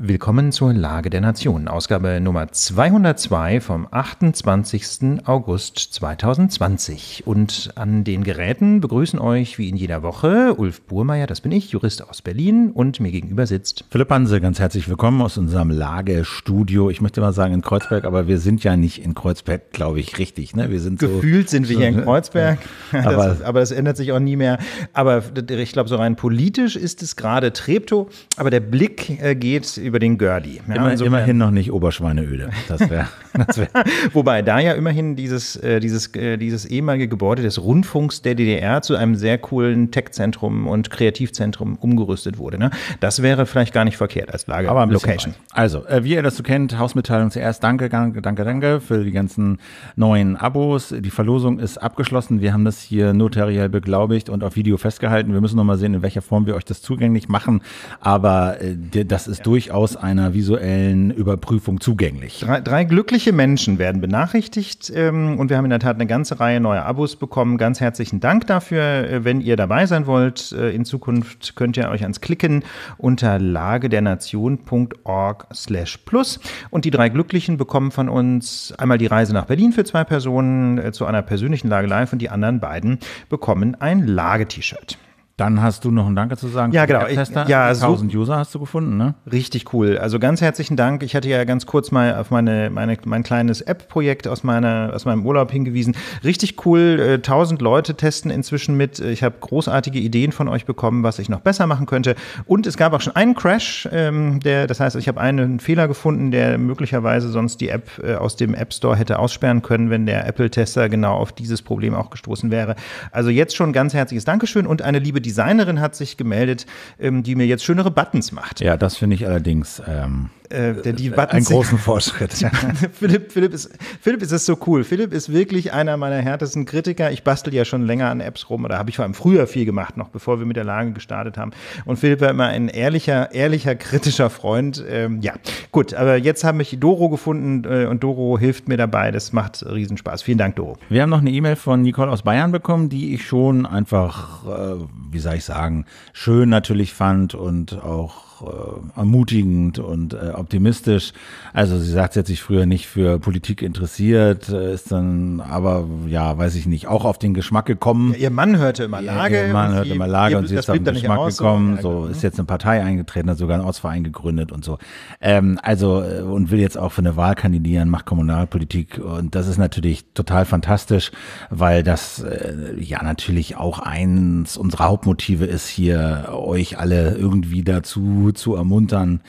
Willkommen zur Lage der Nation, Ausgabe Nummer 202 vom 28. August 2020. Und an den Geräten begrüßen euch wie in jeder Woche Ulf Burmeier, das bin ich, Jurist aus Berlin und mir gegenüber sitzt Philipp Hanse, ganz herzlich willkommen aus unserem Lagestudio. Ich möchte mal sagen in Kreuzberg, aber wir sind ja nicht in Kreuzberg, glaube ich, richtig. Ne? Wir sind Gefühlt so, sind wir hier in Kreuzberg, ja, aber, das, aber das ändert sich auch nie mehr. Aber ich glaube, so rein politisch ist es gerade Treptow, aber der Blick äh, geht über den Gördi. Ja, Immer, immerhin noch nicht Oberschweineöde. Das wär, das wär. Wobei da ja immerhin dieses, äh, dieses, äh, dieses ehemalige Gebäude des Rundfunks der DDR zu einem sehr coolen Tech-Zentrum und Kreativzentrum umgerüstet wurde. Ne? Das wäre vielleicht gar nicht verkehrt als Lage. Aber Location. Also, äh, wie ihr das so kennt, Hausmitteilung zuerst. Danke, danke, danke für die ganzen neuen Abos. Die Verlosung ist abgeschlossen. Wir haben das hier notariell beglaubigt und auf Video festgehalten. Wir müssen noch mal sehen, in welcher Form wir euch das zugänglich machen. Aber äh, das ist ja. durchaus aus einer visuellen Überprüfung zugänglich. Drei, drei glückliche Menschen werden benachrichtigt ähm, und wir haben in der Tat eine ganze Reihe neuer Abos bekommen. Ganz herzlichen Dank dafür. Äh, wenn ihr dabei sein wollt, äh, in Zukunft könnt ihr euch ans Klicken unter lagedernation.org slash plus und die drei Glücklichen bekommen von uns einmal die Reise nach Berlin für zwei Personen äh, zu einer persönlichen Lage live und die anderen beiden bekommen ein Lage-T-Shirt. Dann hast du noch ein Danke zu sagen. Ja, genau. Ich, ja, 1000 so, User hast du gefunden, ne? Richtig cool. Also ganz herzlichen Dank. Ich hatte ja ganz kurz mal auf meine, meine mein kleines App-Projekt aus meiner aus meinem Urlaub hingewiesen. Richtig cool. 1000 äh, Leute testen inzwischen mit. Ich habe großartige Ideen von euch bekommen, was ich noch besser machen könnte. Und es gab auch schon einen Crash. Ähm, der, das heißt, ich habe einen Fehler gefunden, der möglicherweise sonst die App äh, aus dem App Store hätte aussperren können, wenn der Apple-Tester genau auf dieses Problem auch gestoßen wäre. Also jetzt schon ganz herzliches Dankeschön und eine liebe Designerin hat sich gemeldet, ähm, die mir jetzt schönere Buttons macht. Ja, das finde ich allerdings. Ähm äh, äh, der äh, die Buttons Ein großen Fortschritt. Philipp, Philipp, ist, Philipp ist das so cool. Philipp ist wirklich einer meiner härtesten Kritiker. Ich bastel ja schon länger an Apps rum oder habe ich vor allem früher viel gemacht, noch bevor wir mit der Lage gestartet haben. Und Philipp war immer ein ehrlicher, ehrlicher, kritischer Freund. Ähm, ja, gut, aber jetzt habe ich Doro gefunden äh, und Doro hilft mir dabei. Das macht Riesenspaß. Vielen Dank, Doro. Wir haben noch eine E-Mail von Nicole aus Bayern bekommen, die ich schon einfach, äh, wie soll ich sagen, schön natürlich fand und auch äh, ermutigend und äh, optimistisch. Also sie sagt, sie hat sich früher nicht für Politik interessiert, äh, ist dann aber, ja, weiß ich nicht, auch auf den Geschmack gekommen. Ja, ihr Mann hörte immer Lage. Ihr, Mann hörte immer Lage ihr, und sie ist auf den Geschmack aus, gekommen. So, ist jetzt eine Partei eingetreten, hat sogar einen Ortsverein gegründet und so. Ähm, also, äh, und will jetzt auch für eine Wahl kandidieren, macht Kommunalpolitik und das ist natürlich total fantastisch, weil das äh, ja natürlich auch eins unserer Hauptmotive ist, hier euch alle irgendwie dazu zu ermuntern,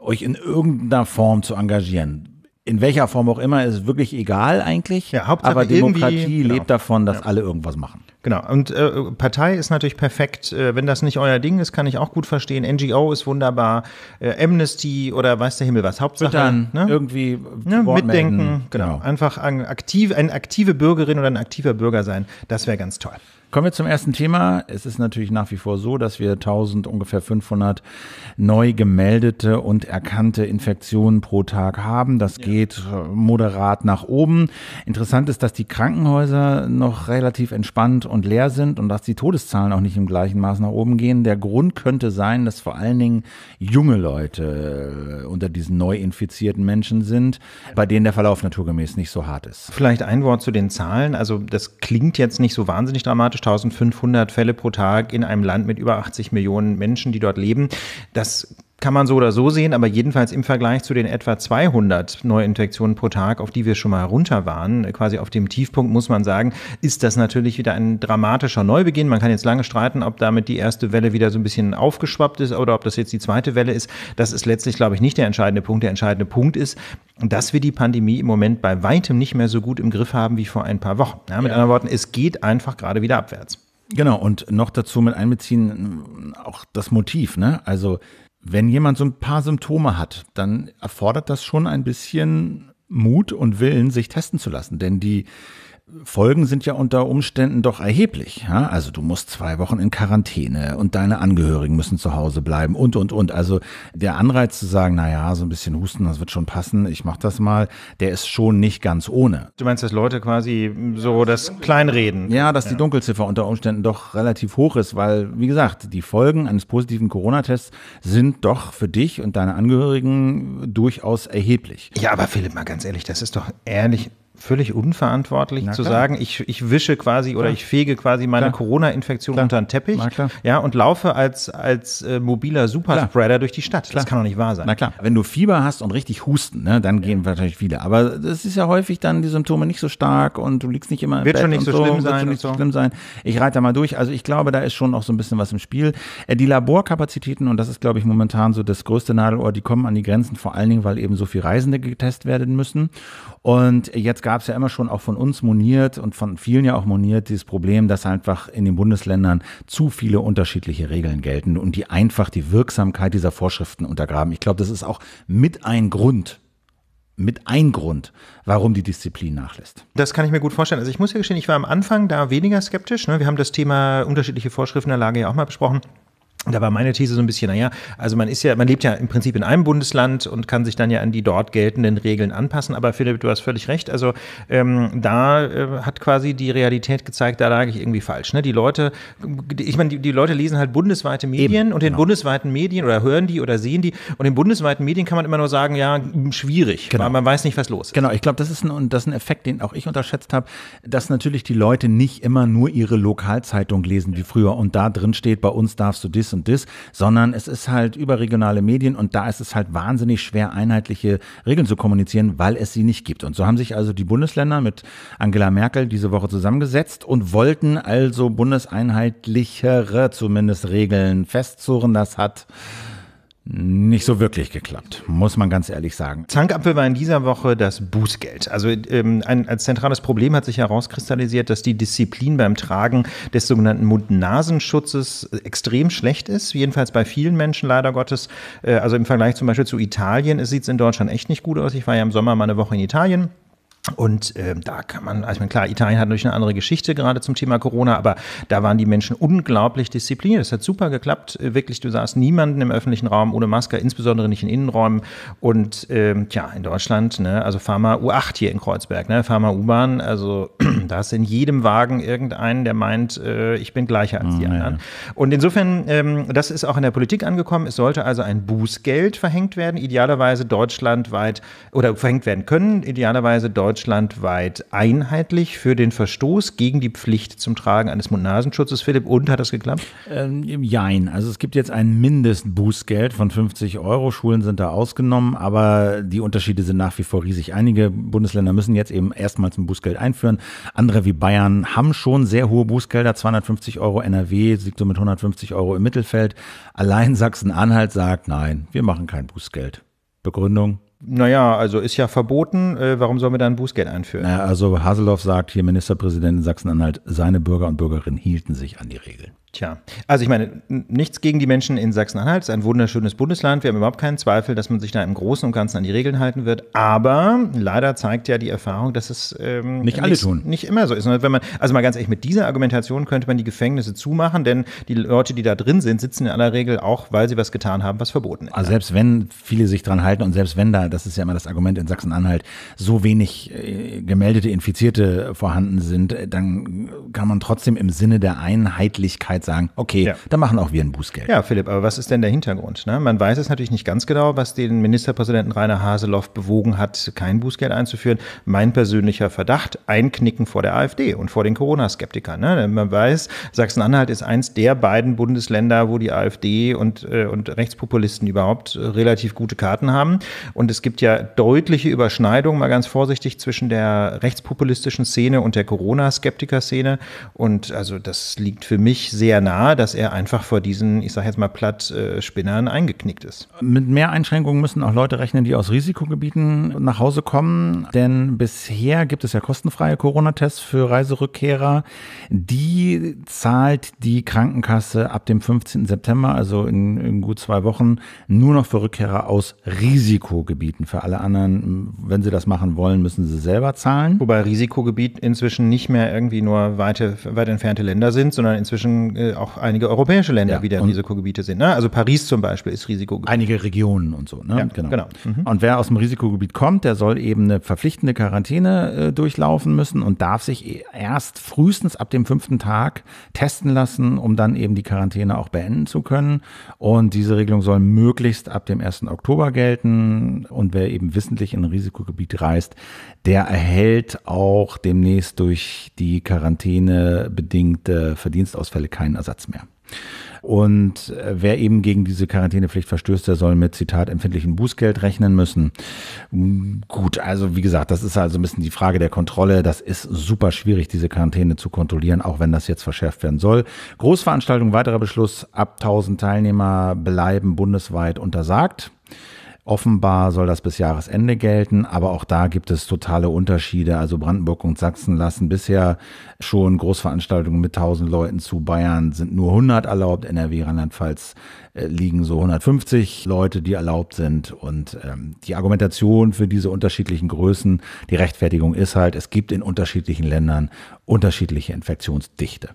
euch in irgendeiner Form zu engagieren in welcher Form auch immer, ist wirklich egal eigentlich. Ja, Hauptsache aber Demokratie genau. lebt davon, dass ja. alle irgendwas machen. Genau. Und äh, Partei ist natürlich perfekt. Äh, wenn das nicht euer Ding ist, kann ich auch gut verstehen. NGO ist wunderbar. Äh, Amnesty oder weiß der Himmel was. Hauptsache Twittern, ne? irgendwie ja, ne, mitdenken. Genau. genau. Einfach an, aktiv, eine aktive Bürgerin oder ein aktiver Bürger sein. Das wäre ganz toll. Kommen wir zum ersten Thema. Es ist natürlich nach wie vor so, dass wir 1000, ungefähr 500 neu gemeldete und erkannte Infektionen pro Tag haben. Das ja. geht äh, moderat nach oben. Interessant ist, dass die Krankenhäuser noch relativ entspannt und leer sind und dass die Todeszahlen auch nicht im gleichen Maß nach oben gehen. Der Grund könnte sein, dass vor allen Dingen junge Leute äh, unter diesen neu infizierten Menschen sind, bei denen der Verlauf naturgemäß nicht so hart ist. Vielleicht ein Wort zu den Zahlen. Also das klingt jetzt nicht so wahnsinnig dramatisch. 1500 Fälle pro Tag in einem Land mit über 80 Millionen Menschen, die dort leben. Das kann man so oder so sehen, aber jedenfalls im Vergleich zu den etwa 200 Neuinfektionen pro Tag, auf die wir schon mal runter waren, quasi auf dem Tiefpunkt, muss man sagen, ist das natürlich wieder ein dramatischer Neubeginn. Man kann jetzt lange streiten, ob damit die erste Welle wieder so ein bisschen aufgeschwappt ist oder ob das jetzt die zweite Welle ist. Das ist letztlich, glaube ich, nicht der entscheidende Punkt. Der entscheidende Punkt ist, dass wir die Pandemie im Moment bei weitem nicht mehr so gut im Griff haben wie vor ein paar Wochen. Ja, mit ja. anderen Worten, es geht einfach gerade wieder abwärts. Genau, und noch dazu mit einbeziehen auch das Motiv, ne? Also wenn jemand so ein paar Symptome hat, dann erfordert das schon ein bisschen Mut und Willen, sich testen zu lassen. Denn die Folgen sind ja unter Umständen doch erheblich. Ja? Also du musst zwei Wochen in Quarantäne und deine Angehörigen müssen zu Hause bleiben und, und, und. Also der Anreiz zu sagen, naja, so ein bisschen husten, das wird schon passen, ich mach das mal, der ist schon nicht ganz ohne. Du meinst, dass Leute quasi so das Kleinreden? Ja, dass ja. die Dunkelziffer unter Umständen doch relativ hoch ist, weil, wie gesagt, die Folgen eines positiven Corona-Tests sind doch für dich und deine Angehörigen durchaus erheblich. Ja, aber Philipp, mal ganz ehrlich, das ist doch ehrlich völlig unverantwortlich zu sagen, ich, ich wische quasi oder klar. ich fege quasi meine Corona-Infektion unter den Teppich Na, ja, und laufe als, als äh, mobiler Superspreader durch die Stadt. Klar. Das kann doch nicht wahr sein. Na klar, wenn du Fieber hast und richtig husten, ne, dann gehen ja. natürlich viele. Aber das ist ja häufig dann die Symptome nicht so stark und du liegst nicht immer im Wird Bett schon nicht so, so schlimm sein. Wird schon nicht so schlimm sein. Ich reite da mal durch. Also ich glaube, da ist schon auch so ein bisschen was im Spiel. Äh, die Laborkapazitäten, und das ist, glaube ich, momentan so das größte Nadelohr, die kommen an die Grenzen, vor allen Dingen, weil eben so viel Reisende getestet werden müssen. Und jetzt gab es ja immer schon auch von uns moniert und von vielen ja auch moniert dieses Problem, dass einfach in den Bundesländern zu viele unterschiedliche Regeln gelten und die einfach die Wirksamkeit dieser Vorschriften untergraben. Ich glaube, das ist auch mit ein Grund, mit ein Grund, warum die Disziplin nachlässt. Das kann ich mir gut vorstellen. Also ich muss ja gestehen, ich war am Anfang da weniger skeptisch. Ne? Wir haben das Thema unterschiedliche Vorschriften der Lage ja auch mal besprochen da war meine These so ein bisschen, naja, also man ist ja, man lebt ja im Prinzip in einem Bundesland und kann sich dann ja an die dort geltenden Regeln anpassen. Aber Philipp, du hast völlig recht. Also ähm, da äh, hat quasi die Realität gezeigt, da lag ich irgendwie falsch. Ne? Die Leute, ich meine, die, die, Leute lesen halt bundesweite Medien Eben, und in genau. bundesweiten Medien oder hören die oder sehen die. Und in bundesweiten Medien kann man immer nur sagen, ja, schwierig, genau. weil man weiß nicht, was los ist. Genau, ich glaube, das ist ein, das ist ein Effekt, den auch ich unterschätzt habe, dass natürlich die Leute nicht immer nur ihre Lokalzeitung lesen wie früher und da drin steht, bei uns darfst du das und das, sondern es ist halt überregionale Medien und da ist es halt wahnsinnig schwer, einheitliche Regeln zu kommunizieren, weil es sie nicht gibt. Und so haben sich also die Bundesländer mit Angela Merkel diese Woche zusammengesetzt und wollten also bundeseinheitlichere zumindest Regeln festzurren. Das hat nicht so wirklich geklappt, muss man ganz ehrlich sagen. Zankapfel war in dieser Woche das Bußgeld. Also ähm, ein, als zentrales Problem hat sich herauskristallisiert, dass die Disziplin beim Tragen des sogenannten Mund-Nasenschutzes extrem schlecht ist. Jedenfalls bei vielen Menschen leider Gottes. Äh, also im Vergleich zum Beispiel zu Italien sieht es in Deutschland echt nicht gut aus. Ich war ja im Sommer mal eine Woche in Italien. Und äh, da kann man, also ich meine, klar, Italien hat natürlich eine andere Geschichte gerade zum Thema Corona, aber da waren die Menschen unglaublich diszipliniert. Es hat super geklappt. Äh, wirklich, du sahst niemanden im öffentlichen Raum ohne Maske, insbesondere nicht in Innenräumen. Und ähm, tja, in Deutschland, ne, also Pharma U8 hier in Kreuzberg, ne, fahr U-Bahn. Also da ist in jedem Wagen irgendeinen, der meint, äh, ich bin gleicher als mhm, die anderen. Und insofern, ähm, das ist auch in der Politik angekommen. Es sollte also ein Bußgeld verhängt werden, idealerweise deutschlandweit oder verhängt werden können, idealerweise deutschlandweit deutschlandweit einheitlich für den Verstoß gegen die Pflicht zum Tragen eines Mund-Nasenschutzes, Philipp? Und hat das geklappt? Ähm, jein. Also es gibt jetzt ein Mindestbußgeld von 50 Euro. Schulen sind da ausgenommen, aber die Unterschiede sind nach wie vor riesig. Einige Bundesländer müssen jetzt eben erstmals ein Bußgeld einführen. Andere wie Bayern haben schon sehr hohe Bußgelder, 250 Euro NRW liegt so mit 150 Euro im Mittelfeld. Allein Sachsen-Anhalt sagt, nein, wir machen kein Bußgeld. Begründung, naja, also ist ja verboten, äh, warum sollen wir da ein Bußgeld einführen? Naja, also Haseloff sagt hier, Ministerpräsident in Sachsen-Anhalt, seine Bürger und Bürgerinnen hielten sich an die Regeln. Tja, also ich meine, nichts gegen die Menschen in Sachsen-Anhalt. Es ist ein wunderschönes Bundesland. Wir haben überhaupt keinen Zweifel, dass man sich da im Großen und Ganzen an die Regeln halten wird. Aber leider zeigt ja die Erfahrung, dass es ähm, nicht alle tun. Nicht immer so ist. Und wenn man, also mal ganz ehrlich, mit dieser Argumentation könnte man die Gefängnisse zumachen, denn die Leute, die da drin sind, sitzen in aller Regel auch, weil sie was getan haben, was verboten ist. Also selbst wenn viele sich dran halten und selbst wenn da, das ist ja immer das Argument in Sachsen-Anhalt, so wenig äh, gemeldete Infizierte vorhanden sind, äh, dann kann man trotzdem im Sinne der Einheitlichkeit jetzt sagen, okay, ja. dann machen auch wir ein Bußgeld. Ja, Philipp, aber was ist denn der Hintergrund? Ne? Man weiß es natürlich nicht ganz genau, was den Ministerpräsidenten Rainer Haseloff bewogen hat, kein Bußgeld einzuführen. Mein persönlicher Verdacht, einknicken vor der AfD und vor den Corona-Skeptikern. Ne? Man weiß, Sachsen-Anhalt ist eins der beiden Bundesländer, wo die AfD und, äh, und Rechtspopulisten überhaupt äh, relativ gute Karten haben. Und es gibt ja deutliche Überschneidungen, mal ganz vorsichtig, zwischen der rechtspopulistischen Szene und der Corona-Skeptiker-Szene. Und also das liegt für mich sehr sehr nahe, dass er einfach vor diesen, ich sage jetzt mal platt, äh, Spinnern eingeknickt ist. Mit mehr Einschränkungen müssen auch Leute rechnen, die aus Risikogebieten nach Hause kommen, denn bisher gibt es ja kostenfreie Corona-Tests für Reiserückkehrer. Die zahlt die Krankenkasse ab dem 15. September, also in, in gut zwei Wochen, nur noch für Rückkehrer aus Risikogebieten. Für alle anderen, wenn sie das machen wollen, müssen sie selber zahlen. Wobei Risikogebiet inzwischen nicht mehr irgendwie nur weite, weit entfernte Länder sind, sondern inzwischen äh, äh, auch einige europäische Länder ja, wieder Risikogebiete sind. Ne? Also Paris zum Beispiel ist Risikogebiet. Einige Regionen und so. Ne? Ja, genau. genau. Mhm. Und wer aus dem Risikogebiet kommt, der soll eben eine verpflichtende Quarantäne äh, durchlaufen müssen und darf sich e- erst frühestens ab dem fünften Tag testen lassen, um dann eben die Quarantäne auch beenden zu können. Und diese Regelung soll möglichst ab dem 1. Oktober gelten. Und wer eben wissentlich in ein Risikogebiet reist, der erhält auch demnächst durch die Quarantäne bedingte Verdienstausfälle keine keinen Ersatz mehr. Und äh, wer eben gegen diese Quarantänepflicht verstößt, der soll mit Zitat empfindlichem Bußgeld rechnen müssen. Hm, gut, also wie gesagt, das ist also ein bisschen die Frage der Kontrolle. Das ist super schwierig, diese Quarantäne zu kontrollieren, auch wenn das jetzt verschärft werden soll. Großveranstaltung, weiterer Beschluss, ab 1000 Teilnehmer bleiben bundesweit untersagt. Offenbar soll das bis Jahresende gelten, aber auch da gibt es totale Unterschiede. Also Brandenburg und Sachsen lassen bisher schon Großveranstaltungen mit 1000 Leuten zu. Bayern sind nur 100 erlaubt. NRW, Rheinland-Pfalz äh, liegen so 150 Leute, die erlaubt sind. Und ähm, die Argumentation für diese unterschiedlichen Größen, die Rechtfertigung ist halt, es gibt in unterschiedlichen Ländern unterschiedliche Infektionsdichte.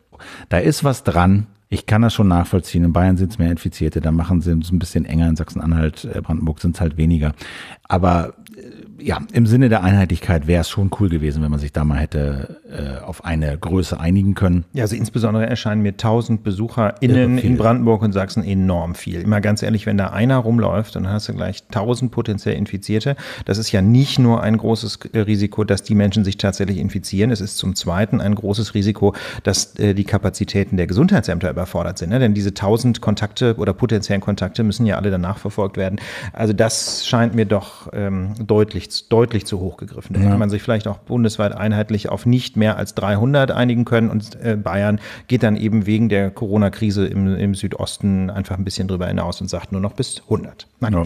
Da ist was dran. Ich kann das schon nachvollziehen. In Bayern sind es mehr Infizierte, da machen sie es ein bisschen enger. In Sachsen-Anhalt, äh, Brandenburg sind es halt weniger. Aber äh, ja, im Sinne der Einheitlichkeit wäre es schon cool gewesen, wenn man sich da mal hätte äh, auf eine Größe einigen können. Ja, also insbesondere erscheinen mir 1000 BesucherInnen in Brandenburg und Sachsen enorm viel. Immer ganz ehrlich, wenn da einer rumläuft, dann hast du gleich 1000 potenziell Infizierte. Das ist ja nicht nur ein großes Risiko, dass die Menschen sich tatsächlich infizieren. Es ist zum Zweiten ein großes Risiko, dass äh, die Kapazitäten der Gesundheitsämter überfordert sind. Ne? Denn diese 1000 Kontakte oder potenziellen Kontakte müssen ja alle danach verfolgt werden. Also das scheint mir doch ähm, deutlich ich deutlich zu hoch gegriffen. Da ja. hätte man sich vielleicht auch bundesweit einheitlich auf nicht mehr als 300 einigen können. Und äh, Bayern geht dann eben wegen der Corona-Krise im, im, Südosten einfach ein bisschen drüber hinaus und sagt nur noch bis 100. Nein. Ja.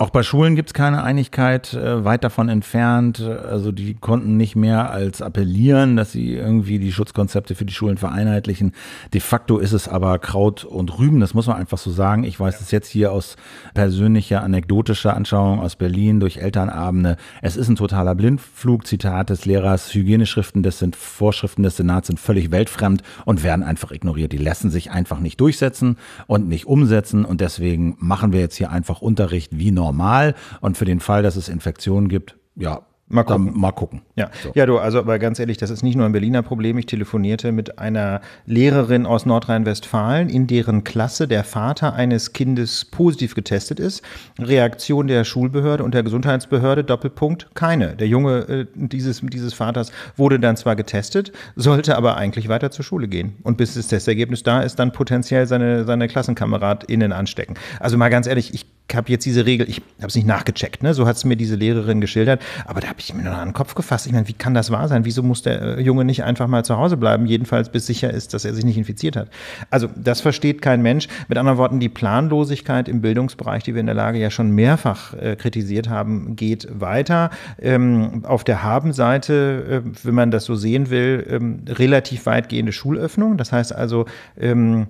Auch bei Schulen gibt es keine Einigkeit, äh, weit davon entfernt. Also die konnten nicht mehr als appellieren, dass sie irgendwie die Schutzkonzepte für die Schulen vereinheitlichen. De facto ist es aber Kraut und Rüben, das muss man einfach so sagen. Ich weiß es jetzt hier aus persönlicher, anekdotischer Anschauung aus Berlin durch Elternabende. Es ist ein totaler Blindflug, Zitat des Lehrers. Hygieneschriften, das sind Vorschriften des Senats, sind völlig weltfremd und werden einfach ignoriert. Die lassen sich einfach nicht durchsetzen und nicht umsetzen. Und deswegen machen wir jetzt hier einfach Unterricht wie normal normal. Und für den Fall, dass es Infektionen gibt, ja, Mal gucken. mal gucken. Ja. So. ja, du, also aber ganz ehrlich, das ist nicht nur ein Berliner Problem. Ich telefonierte mit einer Lehrerin aus Nordrhein-Westfalen, in deren Klasse der Vater eines Kindes positiv getestet ist. Reaktion der Schulbehörde und der Gesundheitsbehörde, Doppelpunkt, keine. Der Junge äh, dieses, dieses Vaters wurde dann zwar getestet, sollte aber eigentlich weiter zur Schule gehen. Und bis das Testergebnis da ist, dann potenziell seine, seine KlassenkameradInnen anstecken. Also mal ganz ehrlich, ich habe jetzt diese Regel, ich habe es nicht nachgecheckt, ne? so hat es mir diese Lehrerin geschildert, aber da habe ich mir noch an den Kopf gefasst. Ich meine, wie kann das wahr sein? Wieso muss der äh, Junge nicht einfach mal zu Hause bleiben, jedenfalls bis sicher ist, dass er sich nicht infiziert hat? Also das versteht kein Mensch. Mit anderen Worten, die Planlosigkeit im Bildungsbereich, die wir in der Lage ja schon mehrfach äh, kritisiert haben, geht weiter. Ähm, auf der Habenseite, äh, wenn man das so sehen will, ähm, relativ weitgehende Schulöffnung. Das heißt also, ähm,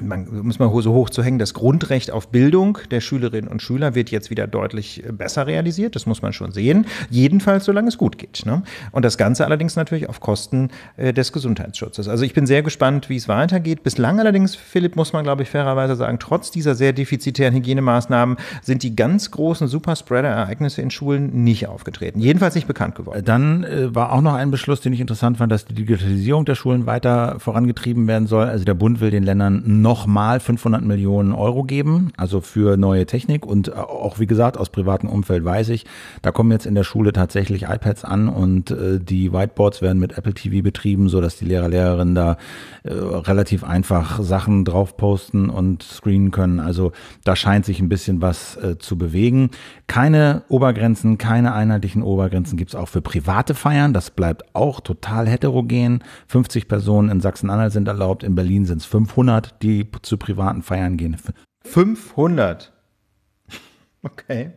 man, muss mal so hoch zu hängen, das Grundrecht auf Bildung der Schülerinnen und Schüler wird jetzt wieder deutlich äh, besser realisiert. Das muss man schon sehen. Jedenfalls, solange es gut geht. Ne? Und das Ganze allerdings natürlich auf Kosten äh, des Gesundheitsschutzes. Also ich bin sehr gespannt, wie es weitergeht. Bislang allerdings, Philipp, muss man, glaube ich, fairerweise sagen, trotz dieser sehr defizitären Hygienemaßnahmen sind die ganz großen Superspreader-Ereignisse in Schulen nicht aufgetreten. Jedenfalls nicht bekannt geworden. Äh, dann äh, war auch noch ein Beschluss, den ich interessant fand, dass die Digitalisierung der Schulen weiter vorangetrieben werden soll. Also der Bund will den Ländern nochmal 500 Millionen Euro geben, also für neue Technik. Und äh, auch wie gesagt, aus privatem Umfeld weiß ich, da kommen jetzt in der Schule tatsächlich iPads an und äh, die Whiteboards werden mit Apple TV betrieben, sodass die Lehrer, Lehrerinnen da äh, relativ einfach Sachen drauf posten und screenen können. Also da scheint sich ein bisschen was äh, zu bewegen. Keine Obergrenzen, keine einheitlichen Obergrenzen gibt es auch für private Feiern. Das bleibt auch total heterogen. 50 Personen in Sachsen-Anhalt sind erlaubt, in Berlin sind es 500, die die zu privaten Feiern gehen. 500. Okay.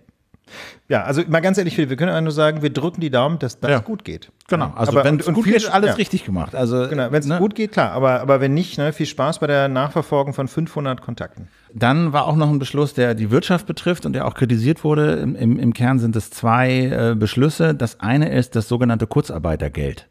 Ja, also mal ganz ehrlich, wir können nur sagen, wir drücken die Daumen, dass das ja. gut geht. Genau, also wenn es gut viel, geht, alles ja. richtig gemacht. Also, genau, wenn es ne? gut geht, klar, aber, aber wenn nicht, ne, viel Spaß bei der Nachverfolgung von 500 Kontakten. Dann war auch noch ein Beschluss, der die Wirtschaft betrifft und der auch kritisiert wurde. Im, im, im Kern sind es zwei äh, Beschlüsse. Das eine ist das sogenannte Kurzarbeitergeld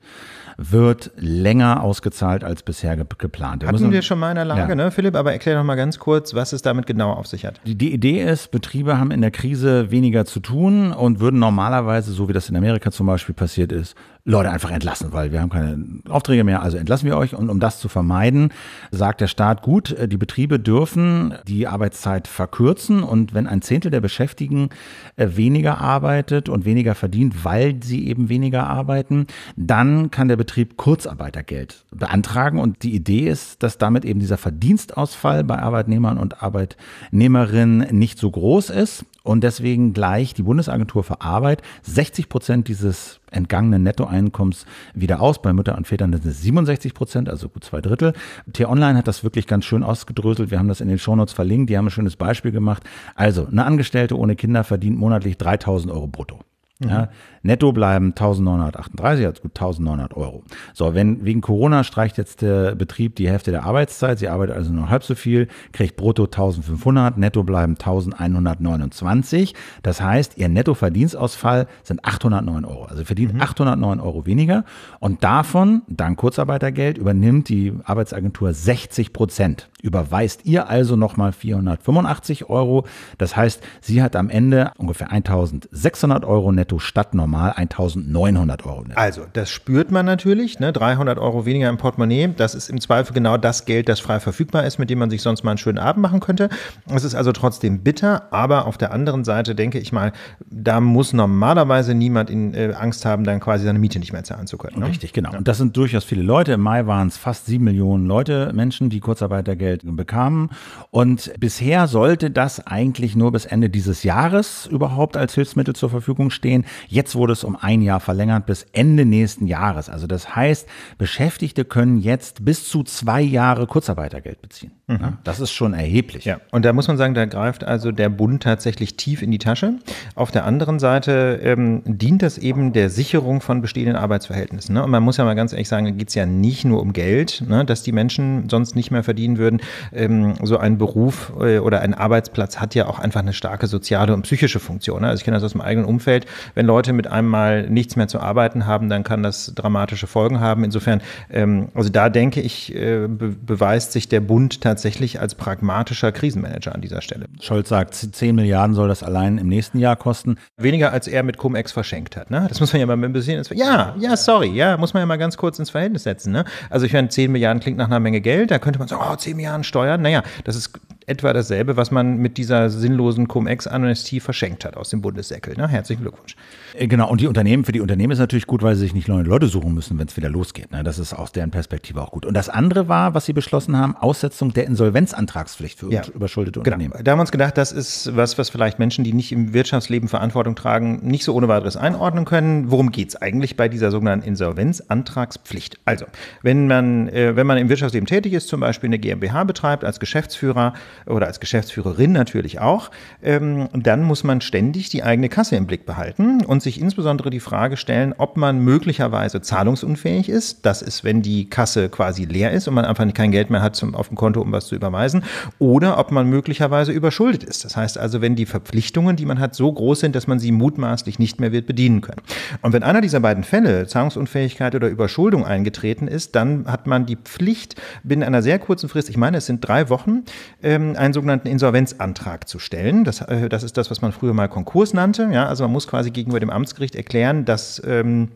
wird länger ausgezahlt als bisher ge geplant. Wir Hatten müssen, wir schon mal in der Lage, ja. ne, Philipp? Aber erklär doch mal ganz kurz, was es damit genau auf sich hat. Die, die Idee ist, Betriebe haben in der Krise weniger zu tun und würden normalerweise, so wie das in Amerika zum Beispiel passiert ist, Leute einfach entlassen, weil wir haben keine Aufträge mehr, also entlassen wir euch. Und um das zu vermeiden, sagt der Staat, gut, äh, die Betriebe dürfen die Arbeitszeit verkürzen und wenn ein Zehntel der Beschäftigten äh, weniger arbeitet und weniger verdient, weil sie eben weniger arbeiten, dann kann der Betrieb Kurzarbeitergeld beantragen. Und die Idee ist, dass damit eben dieser Verdienstausfall bei Arbeitnehmern und Arbeitnehmerinnen nicht so groß ist. Und deswegen gleich die Bundesagentur für Arbeit 60 Prozent dieses entgangenen Nettoeinkommens wieder aus. Bei Müttern und Vätern sind es 67 Prozent, also gut zwei Drittel. T-Online hat das wirklich ganz schön ausgedröselt. Wir haben das in den Shownotes verlinkt. Die haben ein schönes Beispiel gemacht. Also, eine Angestellte ohne Kinder verdient monatlich 3000 Euro brutto. Ja, mhm. Netto bleiben 1938, also gut 1900 Euro. So, wenn wegen Corona streicht jetzt der Betrieb die Hälfte der Arbeitszeit, sie arbeitet also nur halb so viel, kriegt brutto 1500, netto bleiben 1129. Das heißt, ihr Nettoverdienstausfall sind 809 Euro. Also verdient mhm. 809 Euro weniger und davon, dank Kurzarbeitergeld, übernimmt die Arbeitsagentur 60 Prozent. Überweist ihr also nochmal 485 Euro. Das heißt, sie hat am Ende ungefähr 1600 Euro netto statt normal normal 1900 Euro. Netto. Also, das spürt man natürlich. Ne? 300 Euro weniger im Portemonnaie. Das ist im Zweifel genau das Geld, das frei verfügbar ist, mit dem man sich sonst mal einen schönen Abend machen könnte. Es ist also trotzdem bitter. Aber auf der anderen Seite denke ich mal, da muss normalerweise niemand in äh, Angst haben, dann quasi seine Miete nicht mehr zahlen zu können. Ne? Richtig, genau. Ja. Und das sind durchaus viele Leute. Im Mai waren es fast sieben Millionen Leute, Menschen, die Kurzarbeitergeld bekamen. Und bisher sollte das eigentlich nur bis Ende dieses Jahres überhaupt als Hilfsmittel zur Verfügung stehen. Jetzt, wo wurde es um ein Jahr verlängert bis Ende nächsten Jahres. Also das heißt, Beschäftigte können jetzt bis zu zwei Jahre Kurzarbeitergeld beziehen. Mhm. Ne? Das ist schon erheblich. Ja. Und da muss man sagen, da greift also der Bund tatsächlich tief in die Tasche. Auf der anderen Seite ähm, dient das eben der Sicherung von bestehenden Arbeitsverhältnissen. Ne? Und man muss ja mal ganz ehrlich sagen, da geht es ja nicht nur um Geld, ne? dass die Menschen sonst nicht mehr verdienen würden. Ähm, so ein Beruf äh, oder ein Arbeitsplatz hat ja auch einfach eine starke soziale und psychische Funktion. Ne? Also ich kenne das aus meinem eigenen Umfeld. Wenn Leute mit einem mal nichts mehr zu arbeiten haben, dann kann das dramatische Folgen haben. Insofern, ähm, also da denke ich, äh, be beweist sich der Bund tatsächlich tatsächlich als pragmatischer Krisenmanager an dieser Stelle. Scholz sagt, 10 Milliarden soll das allein im nächsten Jahr kosten. Weniger als er mit Cum-Ex verschenkt hat. Ne? Das muss man ja mal ein bisschen. Ja, ja, sorry, ja, muss man ja mal ganz kurz ins Verhältnis setzen. Ne? Also ich meine, 10 Milliarden klingt nach einer Menge Geld. Da könnte man sagen, oh, 10 Milliarden Steuern. Naja, das ist etwa dasselbe, was man mit dieser sinnlosen Cum-Ex-Amnestie verschenkt hat aus dem Bundessäckel. Ne? Herzlichen Glückwunsch. Äh, genau, und die Unternehmen, für die Unternehmen ist natürlich gut, weil sie sich nicht neue Leute suchen müssen, wenn es wieder losgeht. Ne? Das ist aus deren Perspektive auch gut. Und das andere war, was sie beschlossen haben, Aussetzung der Insolvenzantragspflicht für ja. überschuldete genau. Unternehmen. Da haben wir uns gedacht, das ist was, was vielleicht Menschen, die nicht im Wirtschaftsleben Verantwortung tragen, nicht so ohne weiteres einordnen können. Worum geht es eigentlich bei dieser sogenannten Insolvenzantragspflicht? Also, wenn man, äh, wenn man im Wirtschaftsleben tätig ist, zum Beispiel eine GmbH betreibt als Geschäftsführer, oder als Geschäftsführerin natürlich auch, ähm, dann muss man ständig die eigene Kasse im Blick behalten und sich insbesondere die Frage stellen, ob man möglicherweise zahlungsunfähig ist. Das ist, wenn die Kasse quasi leer ist und man einfach kein Geld mehr hat zum, auf dem Konto, um was zu überweisen, oder ob man möglicherweise überschuldet ist. Das heißt also, wenn die Verpflichtungen, die man hat, so groß sind, dass man sie mutmaßlich nicht mehr wird bedienen können. Und wenn einer dieser beiden Fälle, Zahlungsunfähigkeit oder Überschuldung eingetreten ist, dann hat man die Pflicht, binnen einer sehr kurzen Frist, ich meine, es sind drei Wochen, ähm, ähm, einen sogenannten Insolvenzantrag zu stellen. Das, äh, das ist das, was man früher mal Konkurs nannte. Ja? Also man muss quasi gegenüber dem Amtsgericht erklären, dass ähm,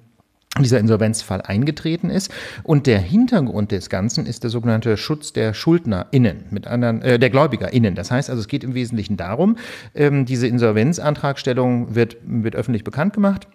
dieser Insolvenzfall eingetreten ist. Und der Hintergrund des Ganzen ist der sogenannte Schutz der SchuldnerInnen, mit anderen, äh, der GläubigerInnen. Das heißt also, es geht im Wesentlichen darum, ähm, diese Insolvenzantragstellung wird, wird öffentlich bekannt gemacht.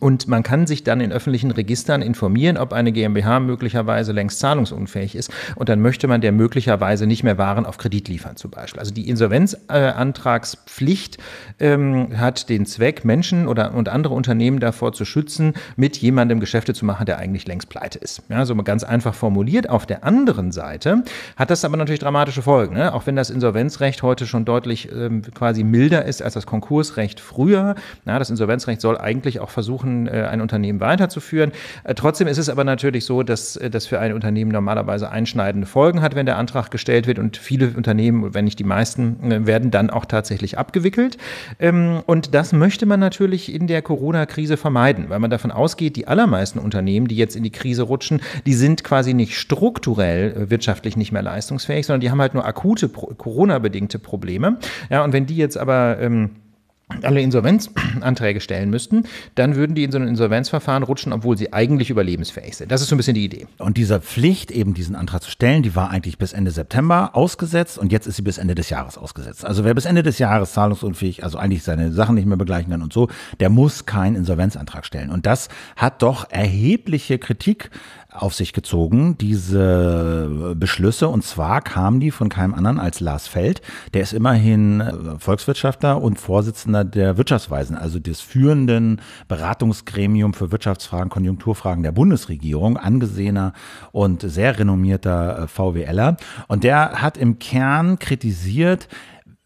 Und man kann sich dann in öffentlichen Registern informieren, ob eine GmbH möglicherweise längst zahlungsunfähig ist. Und dann möchte man der möglicherweise nicht mehr Waren auf Kredit liefern zum Beispiel. Also die Insolvenzantragspflicht ähm, hat den Zweck, Menschen oder, und andere Unternehmen davor zu schützen, mit jemandem Geschäfte zu machen, der eigentlich längst pleite ist. Ja, so ganz einfach formuliert. Auf der anderen Seite hat das aber natürlich dramatische Folgen. Ne? Auch wenn das Insolvenzrecht heute schon deutlich ähm, quasi milder ist als das Konkursrecht früher. Ja, das Insolvenzrecht soll eigentlich auch versuchen, versuchen, äh, ein Unternehmen weiterzuführen. Äh, trotzdem ist es aber natürlich so, dass äh, das für ein Unternehmen normalerweise einschneidende Folgen hat, wenn der Antrag gestellt wird. Und viele Unternehmen, wenn nicht die meisten, werden dann auch tatsächlich abgewickelt. Ähm, und das möchte man natürlich in der Corona-Krise vermeiden, weil man davon ausgeht, die allermeisten Unternehmen, die jetzt in die Krise rutschen, die sind quasi nicht strukturell wirtschaftlich nicht mehr leistungsfähig, sondern die haben halt nur akute Corona-bedingte Probleme. Ja, und wenn die jetzt aber ähm alle Insolvenzanträge stellen müssten, dann würden die in so ein Insolvenzverfahren rutschen, obwohl sie eigentlich überlebensfähig sind. Das ist so ein bisschen die Idee. Und dieser Pflicht, eben diesen Antrag zu stellen, die war eigentlich bis Ende September ausgesetzt und jetzt ist sie bis Ende des Jahres ausgesetzt. Also wer bis Ende des Jahres zahlungsunfähig, also eigentlich seine Sachen nicht mehr begleichen kann und so, der muss keinen Insolvenzantrag stellen. Und das hat doch erhebliche Kritik auf sich gezogen, diese Beschlüsse. Und zwar kamen die von keinem anderen als Lars Feld. Der ist immerhin äh, Volkswirtschaftler und Vorsitzender der Wirtschaftsweisen, also des führenden Beratungsgremium für Wirtschaftsfragen, Konjunkturfragen der Bundesregierung, angesehener und sehr renommierter äh, VWLer. Und der hat im Kern kritisiert,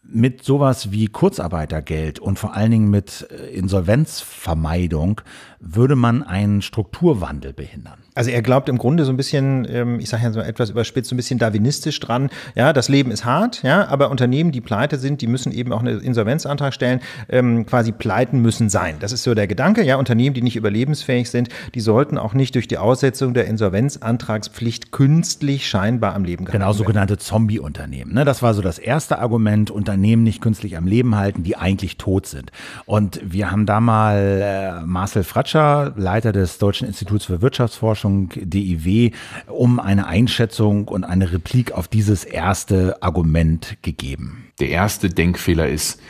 mit sowas wie Kurzarbeitergeld und vor allen Dingen mit äh, Insolvenzvermeidung würde man einen Strukturwandel behindern. Also er glaubt im Grunde so ein bisschen, ähm, ich sage ja so etwas überspitzt, so ein bisschen darwinistisch dran. Ja, das Leben ist hart, ja, aber Unternehmen, die pleite sind, die müssen eben auch einen Insolvenzantrag stellen, ähm, quasi pleiten müssen sein. Das ist so der Gedanke. Ja, Unternehmen, die nicht überlebensfähig sind, die sollten auch nicht durch die Aussetzung der Insolvenzantragspflicht künstlich scheinbar am Leben gehalten Genau, sogenannte Zombie-Unternehmen. Ne? Das war so das erste Argument, Unternehmen nicht künstlich am Leben halten, die eigentlich tot sind. Und wir haben da mal äh, Marcel Fratsch Bratscher, Leiter des Deutschen Instituts für Wirtschaftsforschung, DIW, um eine Einschätzung und eine Replik auf dieses erste Argument gegeben. Der erste Denkfehler ist,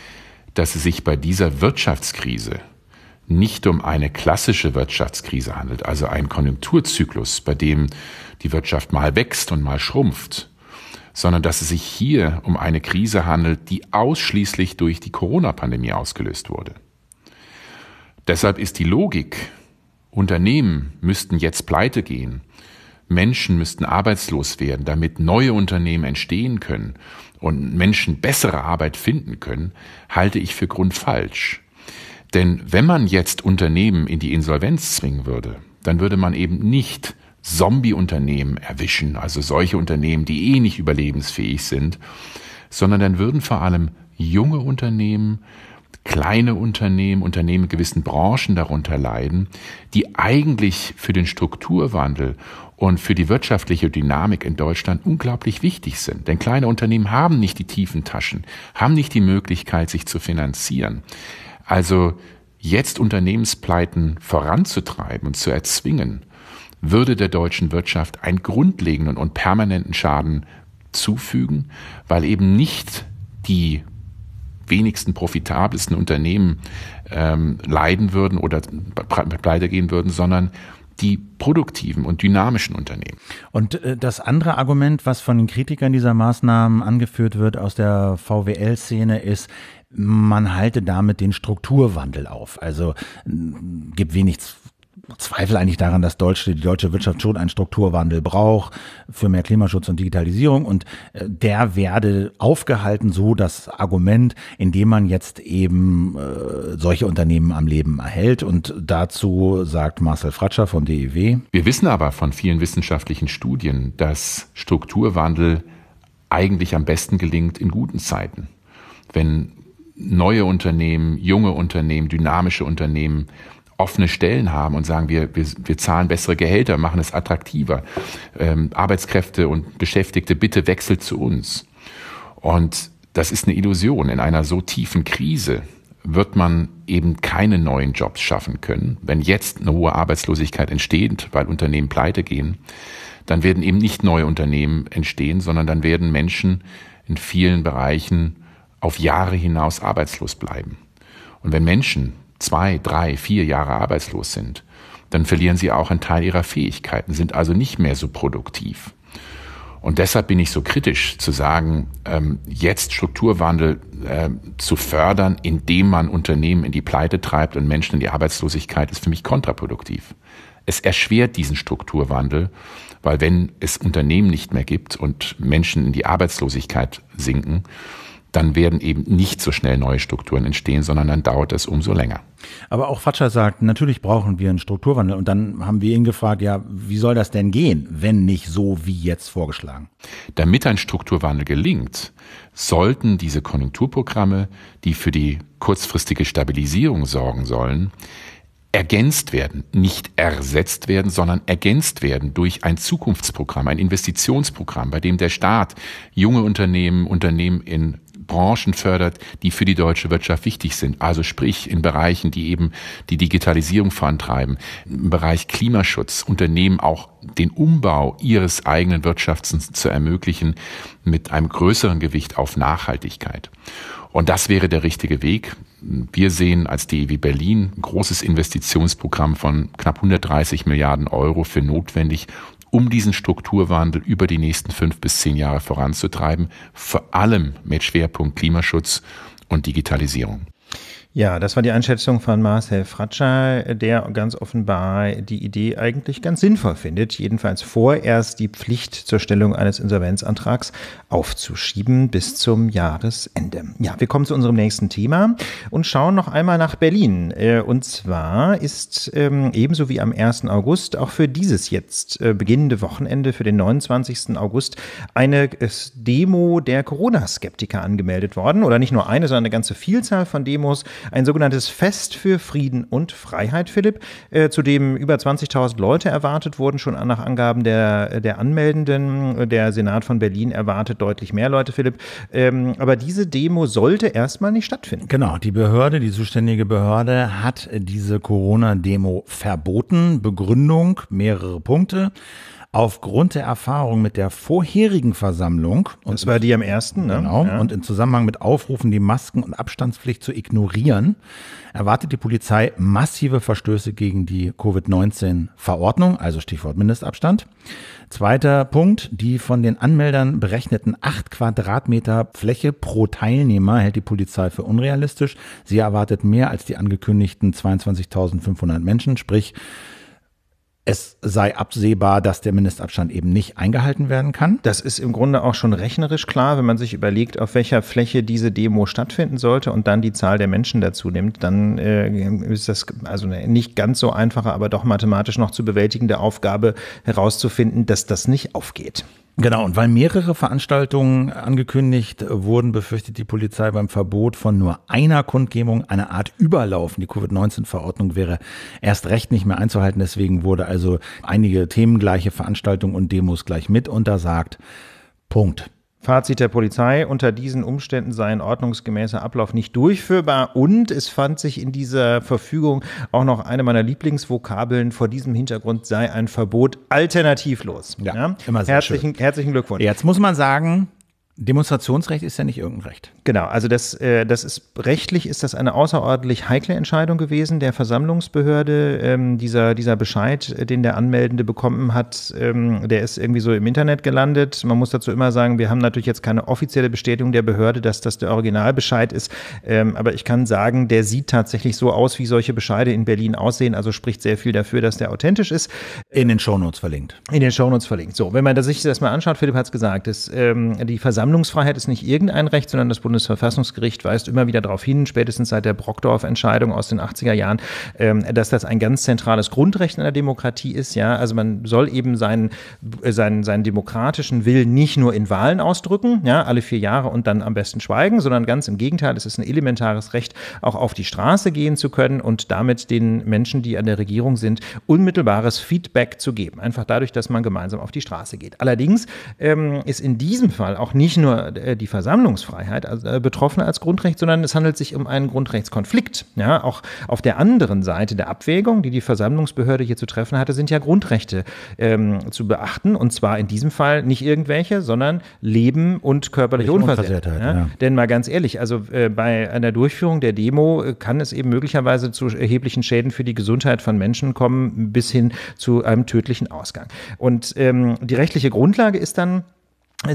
dass es sich bei dieser Wirtschaftskrise nicht um eine klassische Wirtschaftskrise handelt, also ein Konjunkturzyklus, bei dem die Wirtschaft mal wächst und mal schrumpft, sondern dass es sich hier um eine Krise handelt, die ausschließlich durch die Corona-Pandemie ausgelöst wurde. Deshalb ist die Logik, Unternehmen müssten jetzt pleite gehen, Menschen müssten arbeitslos werden, damit neue Unternehmen entstehen können und Menschen bessere Arbeit finden können, halte ich für grundfalsch. Denn wenn man jetzt Unternehmen in die Insolvenz zwingen würde, dann würde man eben nicht Zombie-Unternehmen erwischen, also solche Unternehmen, die eh nicht überlebensfähig sind, sondern dann würden vor allem junge Unternehmen, kleine Unternehmen, Unternehmen in gewissen Branchen darunter leiden, die eigentlich für den Strukturwandel und für die wirtschaftliche Dynamik in Deutschland unglaublich wichtig sind. Denn kleine Unternehmen haben nicht die tiefen Taschen, haben nicht die Möglichkeit, sich zu finanzieren. Also jetzt Unternehmenspleiten voranzutreiben und zu erzwingen, würde der deutschen Wirtschaft einen grundlegenden und permanenten Schaden zufügen, weil eben nicht die wenigsten profitabelsten Unternehmen ähm, leiden würden oder pleite gehen würden, sondern die produktiven und dynamischen Unternehmen. Und äh, das andere Argument, was von den Kritikern dieser Maßnahmen angeführt wird aus der VWL-Szene, ist, man halte damit den Strukturwandel auf. Also gibt wenig zweifle eigentlich daran, dass Deutsche, die deutsche Wirtschaft schon einen Strukturwandel braucht für mehr Klimaschutz und Digitalisierung und äh, der werde aufgehalten, so das Argument, indem man jetzt eben äh, solche Unternehmen am Leben erhält und dazu sagt Marcel Fratscher vom DEW. Wir wissen aber von vielen wissenschaftlichen Studien, dass Strukturwandel eigentlich am besten gelingt in guten Zeiten, wenn neue Unternehmen, junge Unternehmen, dynamische Unternehmen offene Stellen haben und sagen, wir, wir, wir zahlen bessere Gehälter, machen es attraktiver. Ähm, Arbeitskräfte und Beschäftigte, bitte wechselt zu uns. Und das ist eine Illusion. In einer so tiefen Krise wird man eben keine neuen Jobs schaffen können. Wenn jetzt eine hohe Arbeitslosigkeit entsteht, weil Unternehmen pleite gehen, dann werden eben nicht neue Unternehmen entstehen, sondern dann werden Menschen in vielen Bereichen auf Jahre hinaus arbeitslos bleiben. Und wenn Menschen zwei, drei, vier Jahre arbeitslos sind, dann verlieren sie auch einen Teil ihrer Fähigkeiten, sind also nicht mehr so produktiv. Und deshalb bin ich so kritisch zu sagen, ähm, jetzt Strukturwandel ähm, zu fördern, indem man Unternehmen in die Pleite treibt und Menschen in die Arbeitslosigkeit, ist für mich kontraproduktiv. Es erschwert diesen Strukturwandel, weil wenn es Unternehmen nicht mehr gibt und Menschen in die Arbeitslosigkeit sinken, dann werden eben nicht so schnell neue Strukturen entstehen, sondern dann dauert es umso länger. Aber auch Fatscher sagt, natürlich brauchen wir einen Strukturwandel. Und dann haben wir ihn gefragt, ja, wie soll das denn gehen, wenn nicht so wie jetzt vorgeschlagen? Damit ein Strukturwandel gelingt, sollten diese Konjunkturprogramme, die für die kurzfristige Stabilisierung sorgen sollen, ergänzt werden, nicht ersetzt werden, sondern ergänzt werden durch ein Zukunftsprogramm, ein Investitionsprogramm, bei dem der Staat junge Unternehmen, Unternehmen in Branchen fördert, die für die deutsche Wirtschaft wichtig sind. Also sprich in Bereichen, die eben die Digitalisierung vorantreiben, im Bereich Klimaschutz, Unternehmen auch den Umbau ihres eigenen Wirtschaftens zu ermöglichen mit einem größeren Gewicht auf Nachhaltigkeit. Und das wäre der richtige Weg. Wir sehen als DEW Berlin ein großes Investitionsprogramm von knapp 130 Milliarden Euro für notwendig, um diesen Strukturwandel über die nächsten fünf bis zehn Jahre voranzutreiben, vor allem mit Schwerpunkt Klimaschutz und Digitalisierung. Ja, das war die Einschätzung von Marcel Fratscher, der ganz offenbar die Idee eigentlich ganz sinnvoll findet, jedenfalls vorerst die Pflicht zur Stellung eines Insolvenzantrags aufzuschieben bis zum Jahresende. Ja, wir kommen zu unserem nächsten Thema und schauen noch einmal nach Berlin. Äh, und zwar ist ähm, ebenso wie am 1. August auch für dieses jetzt äh, beginnende Wochenende, für den 29. August, eine Demo der Corona-Skeptiker angemeldet worden. Oder nicht nur eine, sondern eine ganze Vielzahl von Demos ein sogenanntes Fest für Frieden und Freiheit, Philipp, äh, zu dem über 20.000 Leute erwartet wurden. Schon nach Angaben der, der Anmeldenden, der Senat von Berlin erwartet deutlich mehr Leute, Philipp. Ähm, aber diese Demo sollte erstmal nicht stattfinden. Genau, die Behörde, die zuständige Behörde hat diese Corona-Demo verboten. Begründung, mehrere Punkte. Aufgrund der Erfahrung mit der vorherigen Versammlung. Und das war die am ersten, ne? Genau. Ja. Und im Zusammenhang mit Aufrufen, die Masken- und Abstandspflicht zu ignorieren, erwartet die Polizei massive Verstöße gegen die Covid-19-Verordnung, also Stichwort Mindestabstand. Zweiter Punkt, die von den Anmeldern berechneten acht Quadratmeter Fläche pro Teilnehmer hält die Polizei für unrealistisch. Sie erwartet mehr als die angekündigten 22.500 Menschen, sprich es sei absehbar, dass der Mindestabstand eben nicht eingehalten werden kann. Das ist im Grunde auch schon rechnerisch klar, wenn man sich überlegt, auf welcher Fläche diese Demo stattfinden sollte und dann die Zahl der Menschen dazu nimmt, dann äh, ist das also eine nicht ganz so einfache, aber doch mathematisch noch zu bewältigende Aufgabe herauszufinden, dass das nicht aufgeht. Genau, und weil mehrere Veranstaltungen angekündigt wurden, befürchtet die Polizei beim Verbot von nur einer Kundgebung eine Art Überlaufen. Die Covid-19-Verordnung wäre erst recht nicht mehr einzuhalten. Deswegen wurde also einige themengleiche Veranstaltungen und Demos gleich mit untersagt. Punkt. Fazit der Polizei, unter diesen Umständen sei ein ordnungsgemäßer Ablauf nicht durchführbar und es fand sich in dieser Verfügung auch noch eine meiner Lieblingsvokabeln, vor diesem Hintergrund sei ein Verbot alternativlos. Ja, ja? immer sehr herzlichen, schön. herzlichen Glückwunsch. Jetzt muss man sagen, Demonstrationsrecht ist ja nicht irgendein Recht. Genau, also das, äh, das ist rechtlich ist das eine außerordentlich heikle Entscheidung gewesen der Versammlungsbehörde. Ähm, dieser, dieser Bescheid, äh, den der Anmeldende bekommen hat, ähm, der ist irgendwie so im Internet gelandet. Man muss dazu immer sagen, wir haben natürlich jetzt keine offizielle Bestätigung der Behörde, dass das der Originalbescheid ist. Ähm, aber ich kann sagen, der sieht tatsächlich so aus, wie solche Bescheide in Berlin aussehen. Also spricht sehr viel dafür, dass der authentisch ist. In den Shownotes verlinkt. In den Shownotes verlinkt. So, wenn man sich das mal anschaut, Philipp hat es gesagt, dass die Versammlung Versammlungsfreiheit ist nicht irgendein Recht, sondern das Bundesverfassungsgericht weist immer wieder darauf hin, spätestens seit der Brockdorf-Entscheidung aus den 80er Jahren, ähm, dass das ein ganz zentrales Grundrecht in der Demokratie ist. Ja, also man soll eben seinen, äh, seinen, seinen demokratischen Willen nicht nur in Wahlen ausdrücken, ja, alle vier Jahre und dann am besten schweigen, sondern ganz im Gegenteil, es ist ein elementares Recht, auch auf die Straße gehen zu können und damit den Menschen, die an der Regierung sind, unmittelbares Feedback zu geben. Einfach dadurch, dass man gemeinsam auf die Straße geht. Allerdings ähm, ist in diesem Fall auch nicht nicht nur äh, die Versammlungsfreiheit also, äh, betroffen als Grundrecht, sondern es handelt sich um einen Grundrechtskonflikt. Ja, auch auf der anderen Seite der Abwägung, die die Versammlungsbehörde hier zu treffen hatte, sind ja Grundrechte ähm, zu beachten. Und zwar in diesem Fall nicht irgendwelche, sondern Leben und körperliche Unversehrtheit. ja? Ja. Denn mal ganz ehrlich, also äh, bei einer Durchführung der Demo äh, kann es eben möglicherweise zu erheblichen Schäden für die Gesundheit von Menschen kommen, bis hin zu einem tödlichen Ausgang. Und ähm, die rechtliche Grundlage ist dann,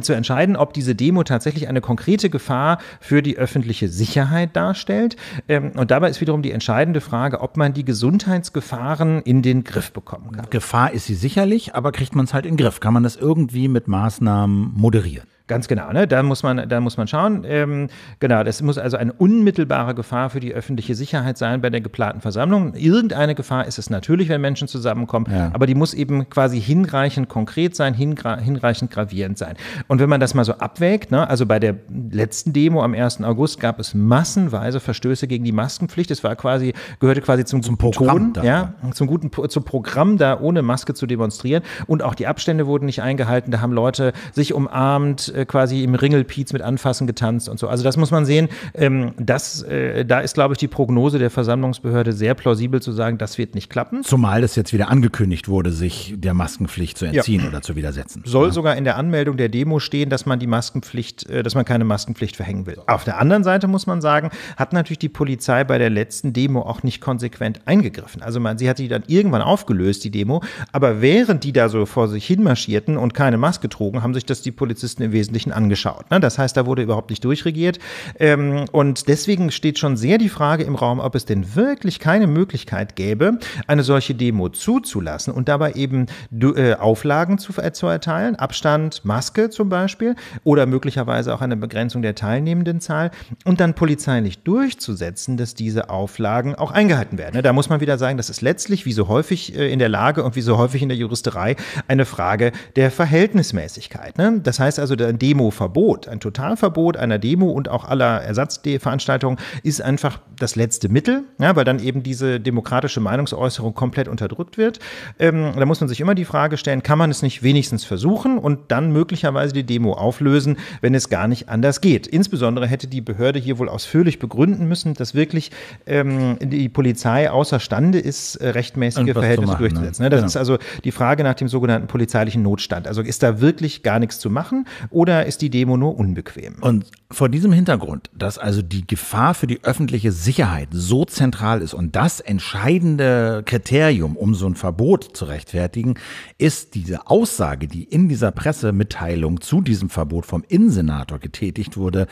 zu entscheiden, ob diese Demo tatsächlich eine konkrete Gefahr für die öffentliche Sicherheit darstellt. Ähm, und dabei ist wiederum die entscheidende Frage, ob man die Gesundheitsgefahren in den Griff bekommen kann. Gefahr ist sie sicherlich, aber kriegt man es halt in den Griff? Kann man das irgendwie mit Maßnahmen moderieren? Ganz genau, ne? da, muss man, da muss man schauen. Ähm, genau, das muss also eine unmittelbare Gefahr für die öffentliche Sicherheit sein bei der geplanten Versammlung. Irgendeine Gefahr ist es natürlich, wenn Menschen zusammenkommen, ja. aber die muss eben quasi hinreichend konkret sein, hinreichend gravierend sein. Und wenn man das mal so abwägt, ne? also bei der letzten Demo am 1. August gab es massenweise Verstöße gegen die Maskenpflicht. Es war quasi, gehörte quasi zum, zum Programm Ton, ja, zum guten zum Programm da, ohne Maske zu demonstrieren. Und auch die Abstände wurden nicht eingehalten. Da haben Leute sich umarmt, äh, quasi im Ringelpiez mit Anfassen getanzt und so. Also das muss man sehen. Ähm, das, äh, da ist, glaube ich, die Prognose der Versammlungsbehörde sehr plausibel zu sagen, das wird nicht klappen. Zumal es jetzt wieder angekündigt wurde, sich der Maskenpflicht zu entziehen ja. oder zu widersetzen. Soll ja. sogar in der Anmeldung der Demo stehen, dass man die Maskenpflicht, äh, dass man keine Maskenpflicht verhängen will. Auf der anderen Seite muss man sagen, hat natürlich die Polizei bei der letzten Demo auch nicht konsequent eingegriffen. Also man, sie hat die dann irgendwann aufgelöst, die Demo. Aber während die da so vor sich hin marschierten und keine Maske trugen, haben sich das die Polizisten im Wesentlichen Wesentlichen angeschaut. Ne? Das heißt, da wurde überhaupt nicht durchregiert. Ähm, und deswegen steht schon sehr die Frage im Raum, ob es denn wirklich keine Möglichkeit gäbe, eine solche Demo zuzulassen und dabei eben äh, Auflagen äh, zu, erteilen, Abstand, Maske zum Beispiel oder möglicherweise auch eine Begrenzung der teilnehmenden Zahl und dann polizeilich durchzusetzen, dass diese Auflagen auch eingehalten werden. Ne? Da muss man wieder sagen, das ist letztlich wie so häufig äh, in der Lage und wie so häufig in der Juristerei eine Frage der Verhältnismäßigkeit. Ne? Das heißt also, da äh, Demoverbot, ein Totalverbot einer Demo und auch aller Ersatzveranstaltungen ist einfach das letzte Mittel, ja, weil dann eben diese demokratische Meinungsäußerung komplett unterdrückt wird. Ähm, da muss man sich immer die Frage stellen, kann man es nicht wenigstens versuchen und dann möglicherweise die Demo auflösen, wenn es gar nicht anders geht. Insbesondere hätte die Behörde hier wohl ausführlich begründen müssen, dass wirklich ähm, die Polizei außerstande ist, äh, rechtmäßige Verhältnisse machen, ne? durchzusetzen. Ne? Das genau. ist also die Frage nach dem sogenannten polizeilichen Notstand. Also ist da wirklich gar nichts zu machen? Oder oder ist die Demo nur unbequem? Und vor diesem Hintergrund, dass also die Gefahr für die öffentliche Sicherheit so zentral ist und das entscheidende Kriterium, um so ein Verbot zu rechtfertigen, ist diese Aussage, die in dieser Pressemitteilung zu diesem Verbot vom Innensenator getätigt wurde,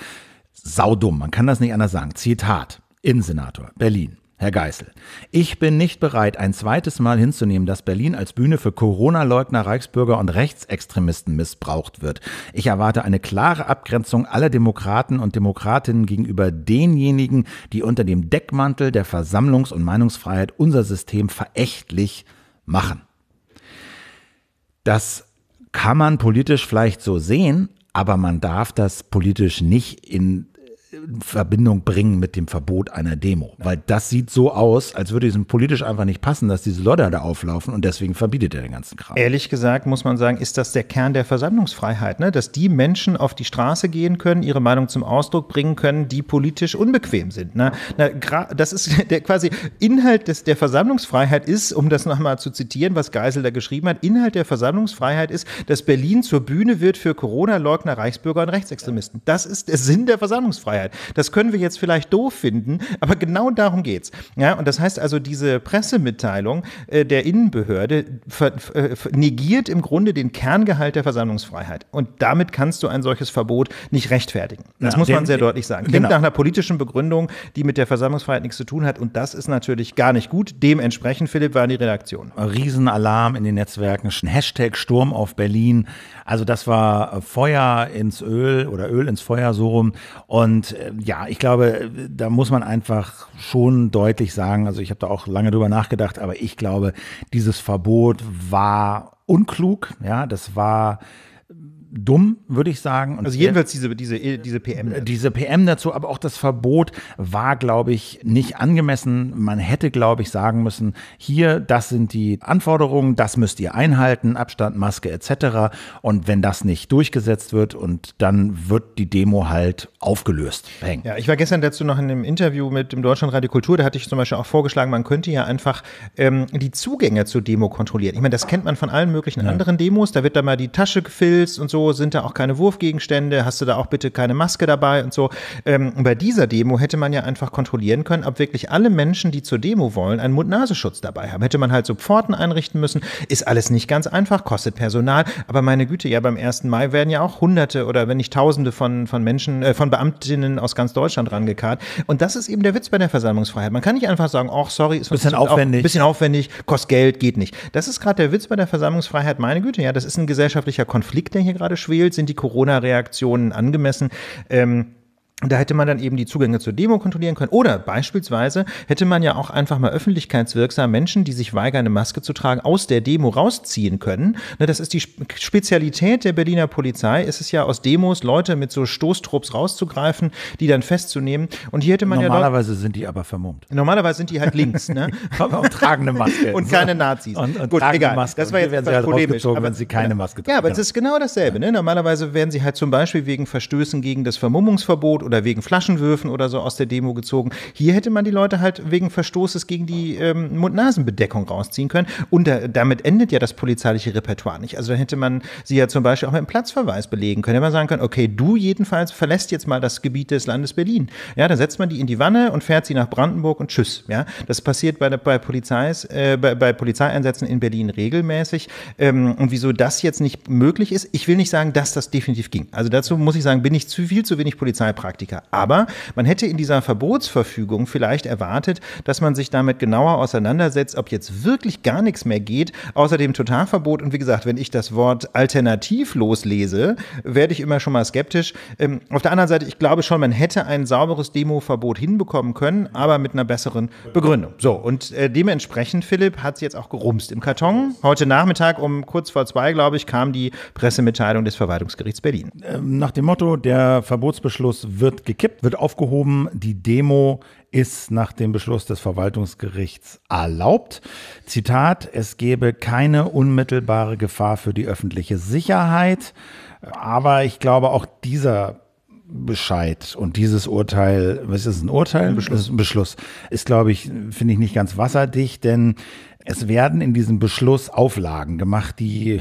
saudumm. Man kann das nicht anders sagen. Zitat. Innensenator, Berlin. Herr Geißel, ich bin nicht bereit, ein zweites Mal hinzunehmen, dass Berlin als Bühne für Corona-Leugner, Reichsbürger und Rechtsextremisten missbraucht wird. Ich erwarte eine klare Abgrenzung aller Demokraten und Demokratinnen gegenüber denjenigen, die unter dem Deckmantel der Versammlungs- und Meinungsfreiheit unser System verächtlich machen. Das kann man politisch vielleicht so sehen, aber man darf das politisch nicht in in Verbindung bringen mit dem Verbot einer Demo. Weil das sieht so aus, als würde es ihm politisch einfach nicht passen, dass diese Leute da auflaufen und deswegen verbietet er den ganzen Kram. Ehrlich gesagt muss man sagen, ist das der Kern der Versammlungsfreiheit, ne? dass die Menschen auf die Straße gehen können, ihre Meinung zum Ausdruck bringen können, die politisch unbequem sind. Ne? Na, das ist der quasi Inhalt des, der Versammlungsfreiheit ist, um das nochmal zu zitieren, was Geisel da geschrieben hat, Inhalt der Versammlungsfreiheit ist, dass Berlin zur Bühne wird für Corona-Leugner, Reichsbürger und Rechtsextremisten. Das ist der Sinn der Versammlungsfreiheit gefeiert. Das können wir jetzt vielleicht doof finden, aber genau darum geht's. Ja, und das heißt also, diese Pressemitteilung äh, der Innenbehörde ver, ver, äh, negiert im Grunde den Kerngehalt der Versammlungsfreiheit. Und damit kannst du ein solches Verbot nicht rechtfertigen. Das ja, muss man sehr äh, deutlich sagen. Klingt genau. nach einer politischen Begründung, die mit der Versammlungsfreiheit nichts zu tun hat. Und das ist natürlich gar nicht gut. Dementsprechend, Philipp, waren die Redaktion. Riesenalarm in den Netzwerken, Hashtag Sturm auf Berlin. Also das war äh, Feuer ins Öl oder Öl ins Feuer so rum. Und äh, ja, ich glaube, da muss man einfach schon deutlich sagen, also ich habe da auch lange drüber nachgedacht, aber ich glaube, dieses Verbot war unklug. Ja, das war dumm, würde ich sagen. Und also jedenfalls diese, diese, äh, diese PM. Äh, dazu. Diese PM dazu, aber auch das Verbot war, glaube ich, nicht angemessen. Man hätte, glaube ich, sagen müssen, hier, das sind die Anforderungen, das müsst ihr einhalten, Abstand, Maske etc. Und wenn das nicht durchgesetzt wird und dann wird die Demo halt aufgelöst. Bang. Ja, ich war gestern dazu noch in einem Interview mit dem Deutschlandradio Kultur, da hatte ich zum Beispiel auch vorgeschlagen, man könnte ja einfach ähm, die Zugänge zur Demo kontrollieren. Ich meine, das kennt man von allen möglichen ja. anderen Demos, da wird da mal die Tasche gefilzt und so so, sind da auch keine Wurfgegenstände, hast du da auch bitte keine Maske dabei und so. Ähm, bei dieser Demo hätte man ja einfach kontrollieren können, ob wirklich alle Menschen, die zur Demo wollen, einen Mund-Nasenschutz dabei haben. Hätte man halt so Pforten einrichten müssen, ist alles nicht ganz einfach, kostet Personal, aber meine Güte, ja, beim 1. Mai werden ja auch Hunderte oder wenn nicht Tausende von, von Menschen, äh, von Beamtinnen aus ganz Deutschland rangekarrt. Und das ist eben der Witz bei der Versammlungsfreiheit. Man kann nicht einfach sagen, ach, sorry, ist ein bisschen aufwendig. Auf, bisschen aufwendig, kostet Geld, geht nicht. Das ist gerade der Witz bei der Versammlungsfreiheit. Meine Güte, ja, das ist ein gesellschaftlicher Konflikt, der hier gerade gerade schwelt, sind die Corona-Reaktionen angemessen? Ähm, da hätte man dann eben die Zugänge zur Demo kontrollieren können. Oder beispielsweise hätte man ja auch einfach mal öffentlichkeitswirksam Menschen, die sich weigern, eine Maske zu tragen, aus der Demo rausziehen können. Ne, das ist die Spezialität der Berliner Polizei. Es ist ja aus Demos, Leute mit so Stoßtrupps rauszugreifen, die dann festzunehmen. Und hier hätte man Normalerweise ja sind die aber vermummt. Normalerweise sind die halt links, ne? aber auch tragende Maske. und keine Nazis. Und, und Gut, egal. Maske. Das war jetzt etwas halt polemisch. Aber wenn sie keine Maske tragen. Ja, aber es ist genau dasselbe. Ne? Normalerweise werden sie halt zum Beispiel wegen Verstößen gegen das Vermummungsverbot oder wegen Flaschenwürfen oder so aus der Demo gezogen. Hier hätte man die Leute halt wegen Verstoßes gegen die ähm, Mund-Nasen-Bedeckung rausziehen können. Und da, damit endet ja das polizeiliche Repertoire nicht. Also dann hätte man sie ja zum Beispiel auch mit einem Platzverweis belegen können. Hätte man sagen können, okay, du jedenfalls verlässt jetzt mal das Gebiet des Landes Berlin. Ja, dann setzt man die in die Wanne und fährt sie nach Brandenburg und tschüss. Ja, das passiert bei, bei, Polizeis, äh, bei, bei Polizeieinsätzen in Berlin regelmäßig. Ähm, und wieso das jetzt nicht möglich ist, ich will nicht sagen, dass das definitiv ging. Also dazu muss ich sagen, bin ich zu viel zu wenig Polizeipraktiker. Heilpraktiker. Aber man hätte in dieser Verbotsverfügung vielleicht erwartet, dass man sich damit genauer auseinandersetzt, ob jetzt wirklich gar nichts mehr geht, außer dem Totalverbot. Und wie gesagt, wenn ich das Wort alternativlos lese, werde ich immer schon mal skeptisch. Ähm, auf der anderen Seite, ich glaube schon, man hätte ein sauberes Demoverbot hinbekommen können, aber mit einer besseren Begründung. So, und äh, dementsprechend, Philipp, hat es jetzt auch gerumst im Karton. Heute Nachmittag um kurz vor zwei, glaube ich, kam die Pressemitteilung des Verwaltungsgerichts Berlin. Ähm, nach dem Motto, der Verbotsbeschluss wird wird gekippt, wird aufgehoben. Die Demo ist nach dem Beschluss des Verwaltungsgerichts erlaubt. Zitat, es gebe keine unmittelbare Gefahr für die öffentliche Sicherheit. Aber ich glaube, auch dieser Bescheid und dieses Urteil, was ist ein Urteil? Beschluss. Ist, Beschluss. Ist, glaube ich, finde ich nicht ganz wasserdicht, denn es werden in diesem Beschluss Auflagen gemacht, die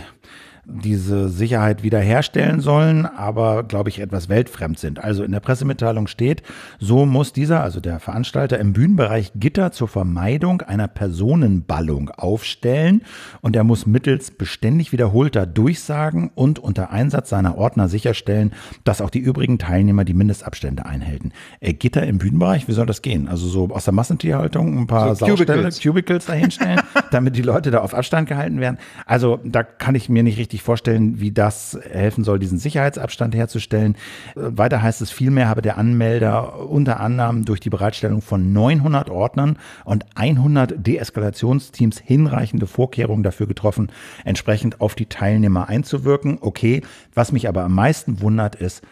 diese Sicherheit wiederherstellen sollen, aber, glaube ich, etwas weltfremd sind. Also in der Pressemitteilung steht, so muss dieser, also der Veranstalter, im Bühnenbereich Gitter zur Vermeidung einer Personenballung aufstellen und er muss mittels beständig wiederholter Durchsagen und unter Einsatz seiner Ordner sicherstellen, dass auch die übrigen Teilnehmer die Mindestabstände einhalten. Äh, Gitter im Bühnenbereich, wie soll das gehen? Also so aus der Massentierhaltung ein paar so Cubicles. Cubicles dahinstellen, damit die Leute da auf Abstand gehalten werden. Also da kann ich mir nicht richtig sich vorstellen, wie das helfen soll, diesen Sicherheitsabstand herzustellen. Äh, weiter heißt es, vielmehr habe der Anmelder unter anderem durch die Bereitstellung von 900 Ordnern und 100 Deeskalationsteams hinreichende Vorkehrungen dafür getroffen, entsprechend auf die Teilnehmer einzuwirken. Okay, was mich aber am meisten wundert ist,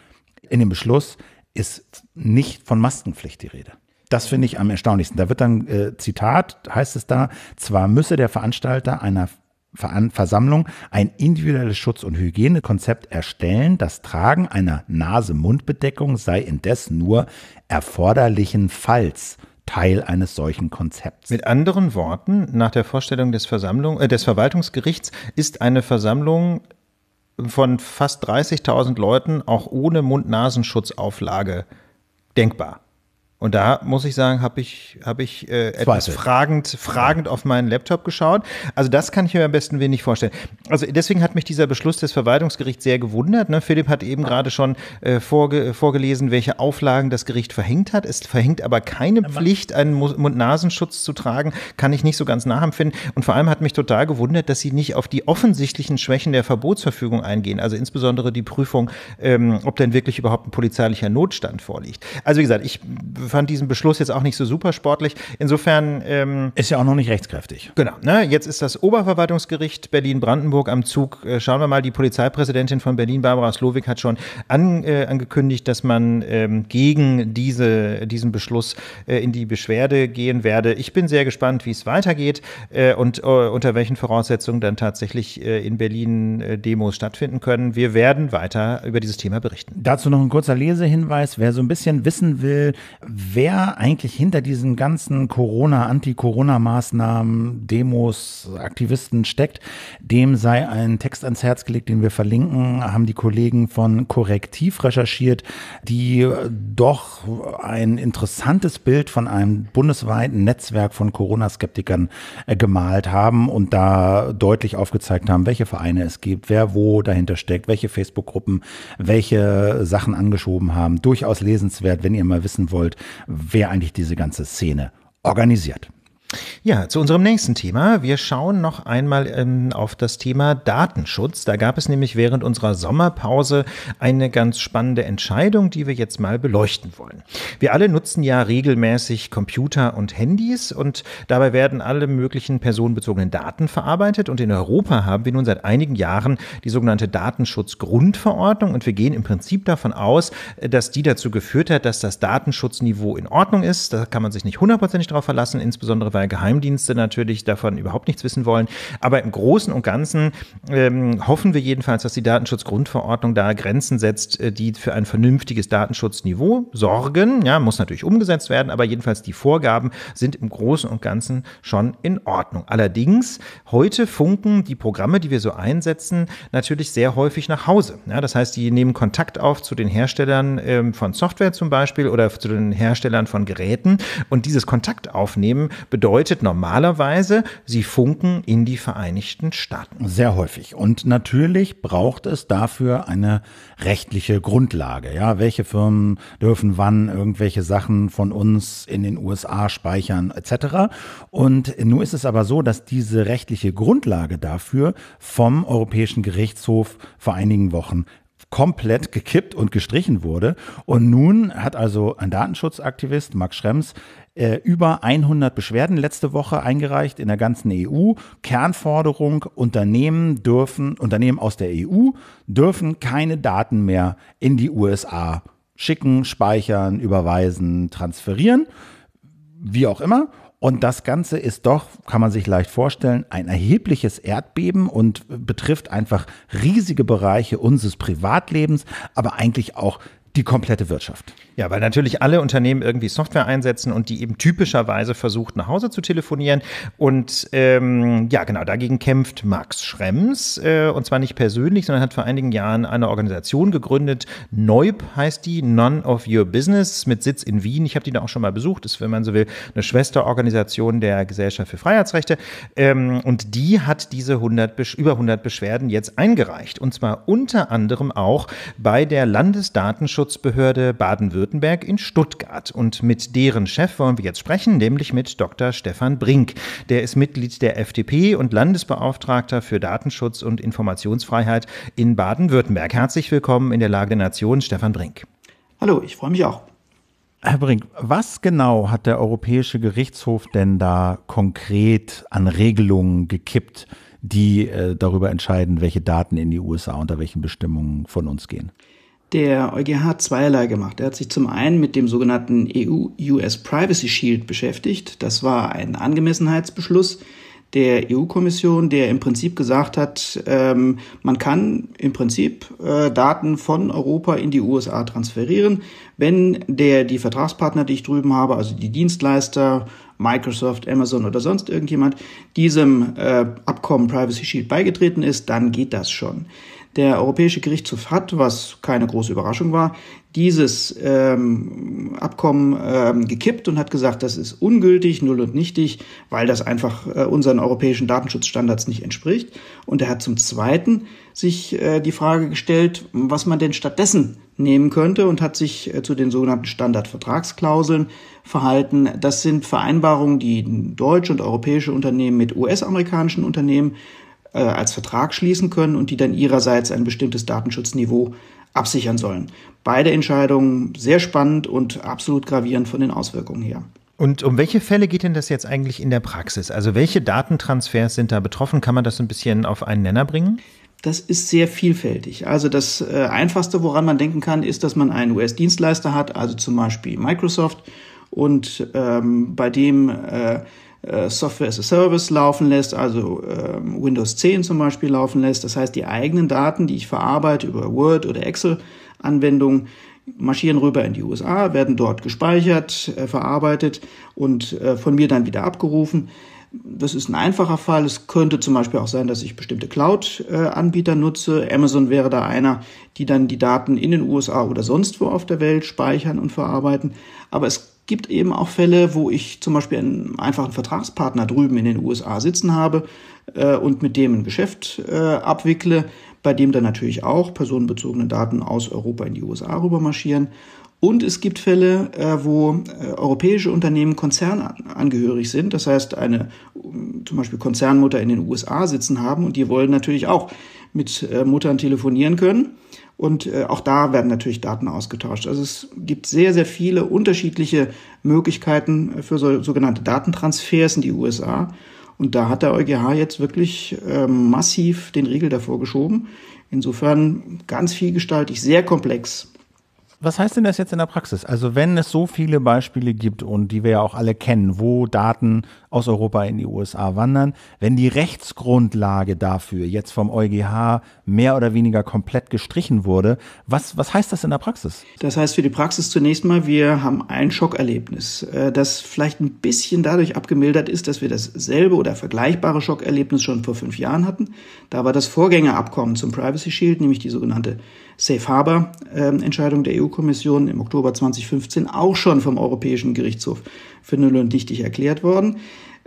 in dem Beschluss ist nicht von Maskenpflicht die Rede. Das finde ich am erstaunlichsten. Da wird dann, äh, Zitat, heißt es da, zwar müsse der Veranstalter einer Versammlung ein individuelles Schutz- und Hygienekonzept erstellen. Das Tragen einer Nase-Mund-Bedeckung sei indes nur erforderlichenfalls Teil eines solchen Konzepts. Mit anderen Worten, nach der Vorstellung des, Versammlung, äh, des Verwaltungsgerichts ist eine Versammlung von fast 30.000 Leuten auch ohne Mund-Nasenschutzauflage denkbar. Und da muss ich sagen, habe ich, hab ich äh, etwas Zweifel. fragend, fragend auf meinen Laptop geschaut. Also das kann ich mir am besten wenig vorstellen. Also deswegen hat mich dieser Beschluss des Verwaltungsgerichts sehr gewundert. Ne? Philipp hat eben gerade schon äh, vorge vorgelesen, welche Auflagen das Gericht verhängt hat. Es verhängt aber keine aber Pflicht, einen Mund-Nasenschutz zu tragen. Kann ich nicht so ganz nachempfinden. Und vor allem hat mich total gewundert, dass sie nicht auf die offensichtlichen Schwächen der Verbotsverfügung eingehen. Also insbesondere die Prüfung, ähm, ob denn wirklich überhaupt ein polizeilicher Notstand vorliegt. Also wie gesagt, ich fand diesen Beschluss jetzt auch nicht so super sportlich. Insofern. Ähm, ist ja auch noch nicht rechtskräftig. Genau. Ne? Jetzt ist das Oberverwaltungsgericht Berlin-Brandenburg am Zug. Äh, schauen wir mal, die Polizeipräsidentin von Berlin, Barbara Slowik, hat schon an, äh, angekündigt, dass man ähm, gegen diese, diesen Beschluss äh, in die Beschwerde gehen werde. Ich bin sehr gespannt, wie es weitergeht äh, und äh, unter welchen Voraussetzungen dann tatsächlich äh, in Berlin Demos stattfinden können. Wir werden weiter über dieses Thema berichten. Dazu noch ein kurzer Lesehinweis. Wer so ein bisschen wissen will, wer eigentlich hinter diesen ganzen Corona, Anti-Corona-Maßnahmen, Demos, Aktivisten steckt, dem sei ein Text ans Herz gelegt, den wir verlinken, haben die Kollegen von Korrektiv recherchiert, die äh, doch ein interessantes Bild von einem bundesweiten Netzwerk von Corona-Skeptikern äh, gemalt haben und da deutlich aufgezeigt haben, welche Vereine es gibt, wer wo dahinter steckt, welche Facebook-Gruppen, welche Sachen angeschoben haben. Durchaus lesenswert, wenn ihr mal wissen wollt, wer eigentlich diese ganze Szene organisiert. Ja, zu unserem nächsten Thema. Wir schauen noch einmal ähm, auf das Thema Datenschutz. Da gab es nämlich während unserer Sommerpause eine ganz spannende Entscheidung, die wir jetzt mal beleuchten wollen. Wir alle nutzen ja regelmäßig Computer und Handys und dabei werden alle möglichen personenbezogenen Daten verarbeitet. Und in Europa haben wir nun seit einigen Jahren die sogenannte Datenschutzgrundverordnung und wir gehen im Prinzip davon aus, dass die dazu geführt hat, dass das Datenschutzniveau in Ordnung ist. Da kann man sich nicht hundertprozentig darauf verlassen, insbesondere weil weil Geheimdienste natürlich davon überhaupt nichts wissen wollen. Aber im Großen und Ganzen ähm, hoffen wir jedenfalls, dass die Datenschutzgrundverordnung da Grenzen setzt, äh, die für ein vernünftiges Datenschutzniveau sorgen. Ja, muss natürlich umgesetzt werden, aber jedenfalls die Vorgaben sind im Großen und Ganzen schon in Ordnung. Allerdings, heute funken die Programme, die wir so einsetzen, natürlich sehr häufig nach Hause. Ja, das heißt, die nehmen Kontakt auf zu den Herstellern ähm, von Software zum Beispiel oder zu den Herstellern von Geräten. Und dieses Kontakt aufnehmen bedeutet, bedeutet normalerweise, sie funken in die Vereinigten Staaten. Sehr häufig. Und natürlich braucht es dafür eine rechtliche Grundlage. Ja, welche Firmen dürfen wann irgendwelche Sachen von uns in den USA speichern etc. Und nun ist es aber so, dass diese rechtliche Grundlage dafür vom Europäischen Gerichtshof vor einigen Wochen komplett gekippt und gestrichen wurde. Und nun hat also ein Datenschutzaktivist, Max Schrems, äh, über 100 Beschwerden letzte Woche eingereicht in der ganzen EU. Kernforderung, Unternehmen dürfen, Unternehmen aus der EU dürfen keine Daten mehr in die USA schicken, speichern, überweisen, transferieren, wie auch immer. Und das Ganze ist doch, kann man sich leicht vorstellen, ein erhebliches Erdbeben und betrifft einfach riesige Bereiche unseres Privatlebens, aber eigentlich auch die komplette Wirtschaft. Ja, weil natürlich alle Unternehmen irgendwie Software einsetzen und die eben typischerweise versucht, nach Hause zu telefonieren. Und ähm, ja, genau, dagegen kämpft Max Schrems. Äh, und zwar nicht persönlich, sondern hat vor einigen Jahren eine Organisation gegründet. Neub heißt die, None of Your Business, mit Sitz in Wien. Ich habe die da auch schon mal besucht. Ist, wenn man so will, eine Schwesterorganisation der Gesellschaft für Freiheitsrechte. Ähm, und die hat diese 100, über 100 Beschwerden jetzt eingereicht. Und zwar unter anderem auch bei der Landesdatenschutz Datenschutzbehörde Baden-Württemberg in Stuttgart. Und mit deren Chef wollen wir jetzt sprechen, nämlich mit Dr. Stefan Brink. Der ist Mitglied der FDP und Landesbeauftragter für Datenschutz und Informationsfreiheit in Baden-Württemberg. Herzlich willkommen in der Lage der Nation, Stefan Brink. Hallo, ich freue mich auch. Herr Brink, was genau hat der Europäische Gerichtshof denn da konkret an Regelungen gekippt, die äh, darüber entscheiden, welche Daten in die USA unter welchen Bestimmungen von uns gehen? der EuGH hat zweierlei gemacht. Er hat sich zum einen mit dem sogenannten EU-US Privacy Shield beschäftigt. Das war ein Angemessenheitsbeschluss der EU-Kommission, der im Prinzip gesagt hat, ähm, man kann im Prinzip äh, Daten von Europa in die USA transferieren, wenn der die Vertragspartner, die ich drüben habe, also die Dienstleister, Microsoft, Amazon oder sonst irgendjemand diesem äh, Abkommen Privacy Shield beigetreten ist, dann geht das schon. Der Europäische Gerichtshof hat, was keine große Überraschung war, dieses ähm, Abkommen ähm, gekippt und hat gesagt, das ist ungültig, null und nichtig, weil das einfach äh, unseren europäischen Datenschutzstandards nicht entspricht. Und er hat zum Zweiten sich äh, die Frage gestellt, was man denn stattdessen nehmen könnte und hat sich äh, zu den sogenannten Standardvertragsklauseln verhalten. Das sind Vereinbarungen, die deutsche und europäische Unternehmen mit US-amerikanischen Unternehmen äh, als Vertrag schließen können und die dann ihrerseits ein bestimmtes Datenschutzniveau absichern sollen. Beide Entscheidungen sehr spannend und absolut gravierend von den Auswirkungen her. Und um welche Fälle geht denn das jetzt eigentlich in der Praxis? Also welche Datentransfers sind da betroffen? Kann man das ein bisschen auf einen Nenner bringen? Das ist sehr vielfältig. Also das äh, Einfachste, woran man denken kann, ist, dass man einen US-Dienstleister hat, also zum Beispiel Microsoft, und ähm, bei dem äh, äh, Software as a Service laufen lässt, also ähm, Windows 10 zum Beispiel laufen lässt. Das heißt, die eigenen Daten, die ich verarbeite über Word oder Excel-Anwendungen, marschieren rüber in die USA, werden dort gespeichert, äh, verarbeitet und äh, von mir dann wieder abgerufen. Das ist ein einfacher Fall. Es könnte zum Beispiel auch sein, dass ich bestimmte Cloud-Anbieter nutze. Amazon wäre da einer, die dann die Daten in den USA oder sonst wo auf der Welt speichern und verarbeiten. Aber es gibt eben auch Fälle, wo ich zum Beispiel einen einfachen Vertragspartner drüben in den USA sitzen habe äh, und mit dem ein Geschäft äh, abwickle, bei dem dann natürlich auch personenbezogene Daten aus Europa in die USA rüber marschieren. Und es gibt Fälle, äh, wo äh, europäische Unternehmen konzernangehörig sind, das heißt eine äh, zum Beispiel Konzernmutter in den USA sitzen haben und die wollen natürlich auch mit äh, Muttern telefonieren können und äh, auch da werden natürlich Daten ausgetauscht. Also es gibt sehr, sehr viele unterschiedliche Möglichkeiten äh, für so, sogenannte Datentransfers in die USA. Und da hat der EuGH jetzt wirklich äh, massiv den Riegel davor geschoben. Insofern ganz vielgestaltig, sehr komplex was heißt denn das jetzt in der Praxis? Also wenn es so viele Beispiele gibt und die wir ja auch alle kennen, wo Daten aus Europa in die USA wandern, wenn die Rechtsgrundlage dafür jetzt vom EuGH mehr oder weniger komplett gestrichen wurde, was, was heißt das in der Praxis? Das heißt für die Praxis zunächst mal, wir haben ein Schockerlebnis, äh, das vielleicht ein bisschen dadurch abgemildert ist, dass wir dasselbe oder vergleichbare Schockerlebnis schon vor fünf Jahren hatten. Da war das Vorgängerabkommen zum Privacy Shield, nämlich die sogenannte Safe Harbor ähm, Entscheidung der EU-Kommission im Oktober 2015 auch schon vom Europäischen Gerichtshof für null und nichtig erklärt worden.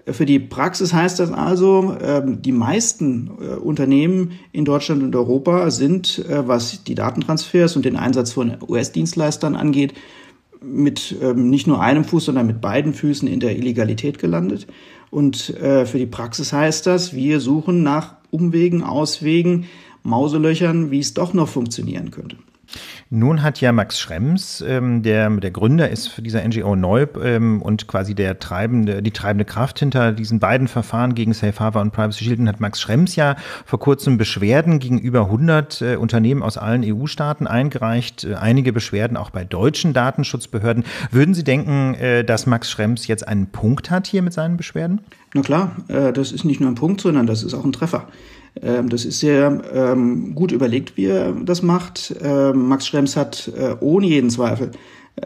Äh, für die Praxis heißt das also, ähm, die meisten äh, Unternehmen in Deutschland und Europa sind, äh, was die Datentransfers und den Einsatz von US-Dienstleistern angeht, mit ähm, nicht nur einem Fuß, sondern mit beiden Füßen in der Illegalität gelandet. Und für die Praxis heißt das, wir suchen nach Umwegen, Auswegen, Mauselöchern, wie es doch noch funktionieren könnte. Nun hat ja Max Schrems, ähm, der, der Gründer ist für dieser NGO Neub ähm, und quasi der treibende, die treibende Kraft hinter diesen beiden Verfahren gegen Safe Harbor und Privacy Shield, hat Max Schrems ja vor kurzem Beschwerden gegenüber 100 äh, Unternehmen aus allen EU-Staaten eingereicht, äh, einige Beschwerden auch bei deutschen Datenschutzbehörden. Würden Sie denken, äh, dass Max Schrems jetzt einen Punkt hat hier mit seinen Beschwerden? Na klar, äh, das ist nicht nur ein Punkt, sondern das ist auch ein Treffer. Ähm, das ist sehr ähm, gut überlegt, wie er das macht. Ähm, Max Schrems hat äh, ohne jeden Zweifel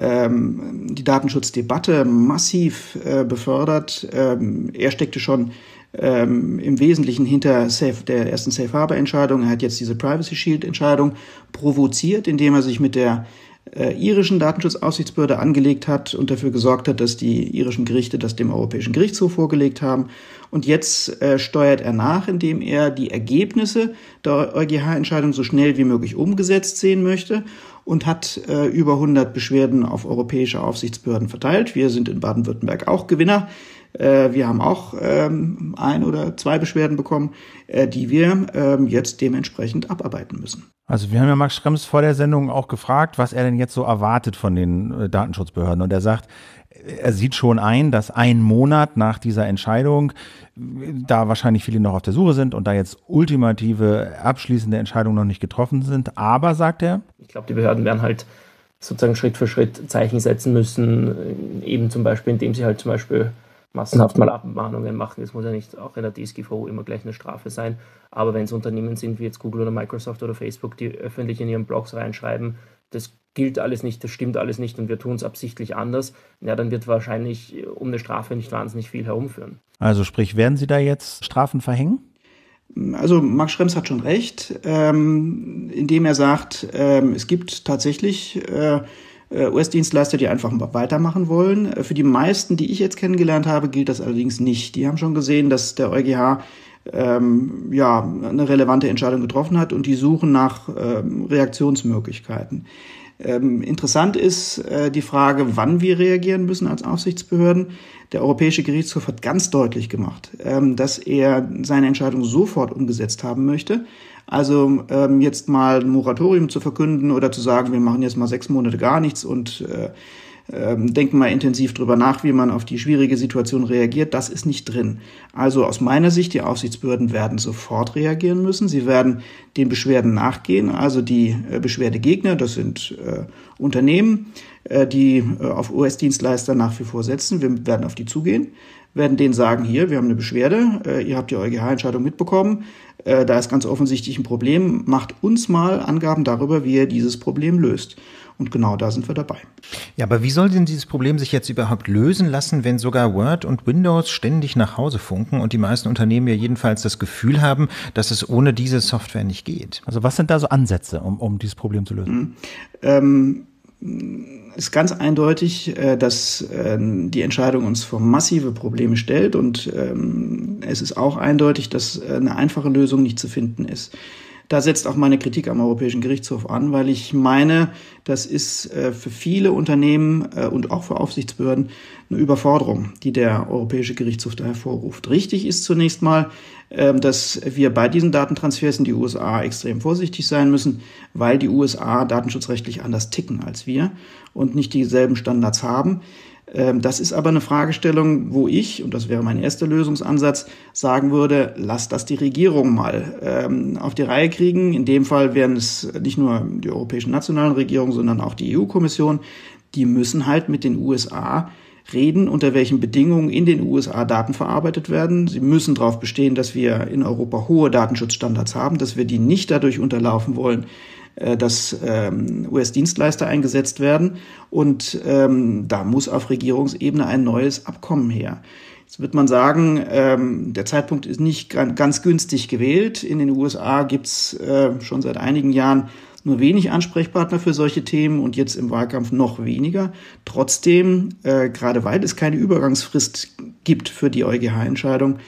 ähm, die Datenschutzdebatte massiv äh, befördert. Ähm, er steckte schon ähm, im Wesentlichen hinter Safe, der ersten Safe Harbor Entscheidung. Er hat jetzt diese Privacy Shield Entscheidung provoziert, indem er sich mit der äh, irischen Datenschutzaufsichtsbehörde angelegt hat und dafür gesorgt hat, dass die irischen Gerichte das dem Europäischen Gerichtshof vorgelegt haben. Und jetzt äh, steuert er nach, indem er die Ergebnisse der EuGH-Entscheidung so schnell wie möglich umgesetzt sehen möchte und hat äh, über 100 Beschwerden auf europäische Aufsichtsbehörden verteilt. Wir sind in Baden-Württemberg auch Gewinner. Äh, wir haben auch ähm, ein oder zwei Beschwerden bekommen, äh, die wir ähm, jetzt dementsprechend abarbeiten müssen. Also wir haben ja Max Schrems vor der Sendung auch gefragt, was er denn jetzt so erwartet von den äh, Datenschutzbehörden. Und er sagt, er sieht schon ein, dass ein Monat nach dieser Entscheidung, äh, da wahrscheinlich viele noch auf der Suche sind und da jetzt ultimative, abschließende Entscheidungen noch nicht getroffen sind. Aber, sagt er. Ich glaube, die Behörden werden halt sozusagen Schritt für Schritt Zeichen setzen müssen, äh, eben zum Beispiel, indem sie halt zum Beispiel massenhaft mal Abmahnungen machen. Es muss ja nicht auch in der DSGVO immer gleich eine Strafe sein. Aber wenn es Unternehmen sind wie jetzt Google oder Microsoft oder Facebook, die öffentlich in ihren Blogs reinschreiben, das gilt alles nicht, das stimmt alles nicht und wir tun es absichtlich anders, ja, dann wird wahrscheinlich äh, um eine Strafe nicht wahnsinnig viel herumführen. Also sprich, werden Sie da jetzt Strafen verhängen? Also Max Schrems hat schon recht, ähm, indem er sagt, ähm, es gibt tatsächlich äh, äh, US-Dienstleister, die einfach weitermachen wollen. Äh, für die meisten, die ich jetzt kennengelernt habe, gilt das allerdings nicht. Die haben schon gesehen, dass der EuGH ähm, ja, eine relevante Entscheidung getroffen hat und die suchen nach ähm, Reaktionsmöglichkeiten. Ähm, interessant ist äh, die Frage, wann wir reagieren müssen als Aufsichtsbehörden. Der Europäische Gerichtshof hat ganz deutlich gemacht, ähm, dass er seine Entscheidung sofort umgesetzt haben möchte. Also ähm, jetzt mal ein Moratorium zu verkünden oder zu sagen, wir machen jetzt mal sechs Monate gar nichts und äh, ähm, denken mal intensiv drüber nach, wie man auf die schwierige Situation reagiert. Das ist nicht drin. Also aus meiner Sicht, die Aufsichtsbehörden werden sofort reagieren müssen. Sie werden den Beschwerden nachgehen. Also die äh, Beschwerdegegner, das sind äh, Unternehmen, äh, die äh, auf US-Dienstleister nach wie vor setzen. Wir werden auf die zugehen, werden denen sagen, hier, wir haben eine Beschwerde, Äh, ihr habt die EuGH-Entscheidung mitbekommen. Äh, da ist ganz offensichtlich ein Problem, macht uns mal Angaben darüber, wie ihr dieses Problem löst. Und genau da sind wir dabei. Ja, aber wie soll denn dieses Problem sich jetzt überhaupt lösen lassen, wenn sogar Word und Windows ständig nach Hause funken und die meisten Unternehmen ja jedenfalls das Gefühl haben, dass es ohne diese Software nicht geht? Also was sind da so Ansätze, um, um dieses Problem zu lösen? Mhm. Ähm ist ganz eindeutig, äh, dass ähm, die Entscheidung uns vor massive Probleme stellt und ähm, es ist auch eindeutig, dass äh, eine einfache Lösung nicht zu finden ist da setzt auch meine Kritik am Europäischen Gerichtshof an, weil ich meine, das ist äh, für viele Unternehmen äh, und auch für Aufsichtsbehörden eine Überforderung, die der Europäische Gerichtshof da hervorruft. Richtig ist zunächst mal, ähm, dass wir bei diesen Datentransfers in die USA extrem vorsichtig sein müssen, weil die USA datenschutzrechtlich anders ticken als wir und nicht dieselben Standards haben. Ähm, das ist aber eine Fragestellung, wo ich, und das wäre mein erster Lösungsansatz, sagen würde, lass das die Regierung mal ähm, auf die Reihe kriegen. In dem Fall wären es nicht nur die europäischen nationalen Regierungen, sondern auch die EU-Kommission. Die müssen halt mit den USA reden, unter welchen Bedingungen in den USA Daten verarbeitet werden. Sie müssen darauf bestehen, dass wir in Europa hohe Datenschutzstandards haben, dass wir die nicht dadurch unterlaufen wollen, äh, dass ähm, US-Dienstleister eingesetzt werden. Und ähm, da muss auf Regierungsebene ein neues Abkommen her. Jetzt wird man sagen, ähm, der Zeitpunkt ist nicht ganz günstig gewählt. In den USA gibt's äh, schon seit einigen Jahren nur wenig Ansprechpartner für solche Themen und jetzt im Wahlkampf noch weniger. Trotzdem, äh, gerade weil es keine Übergangsfrist gibt für die EuGH-Entscheidung,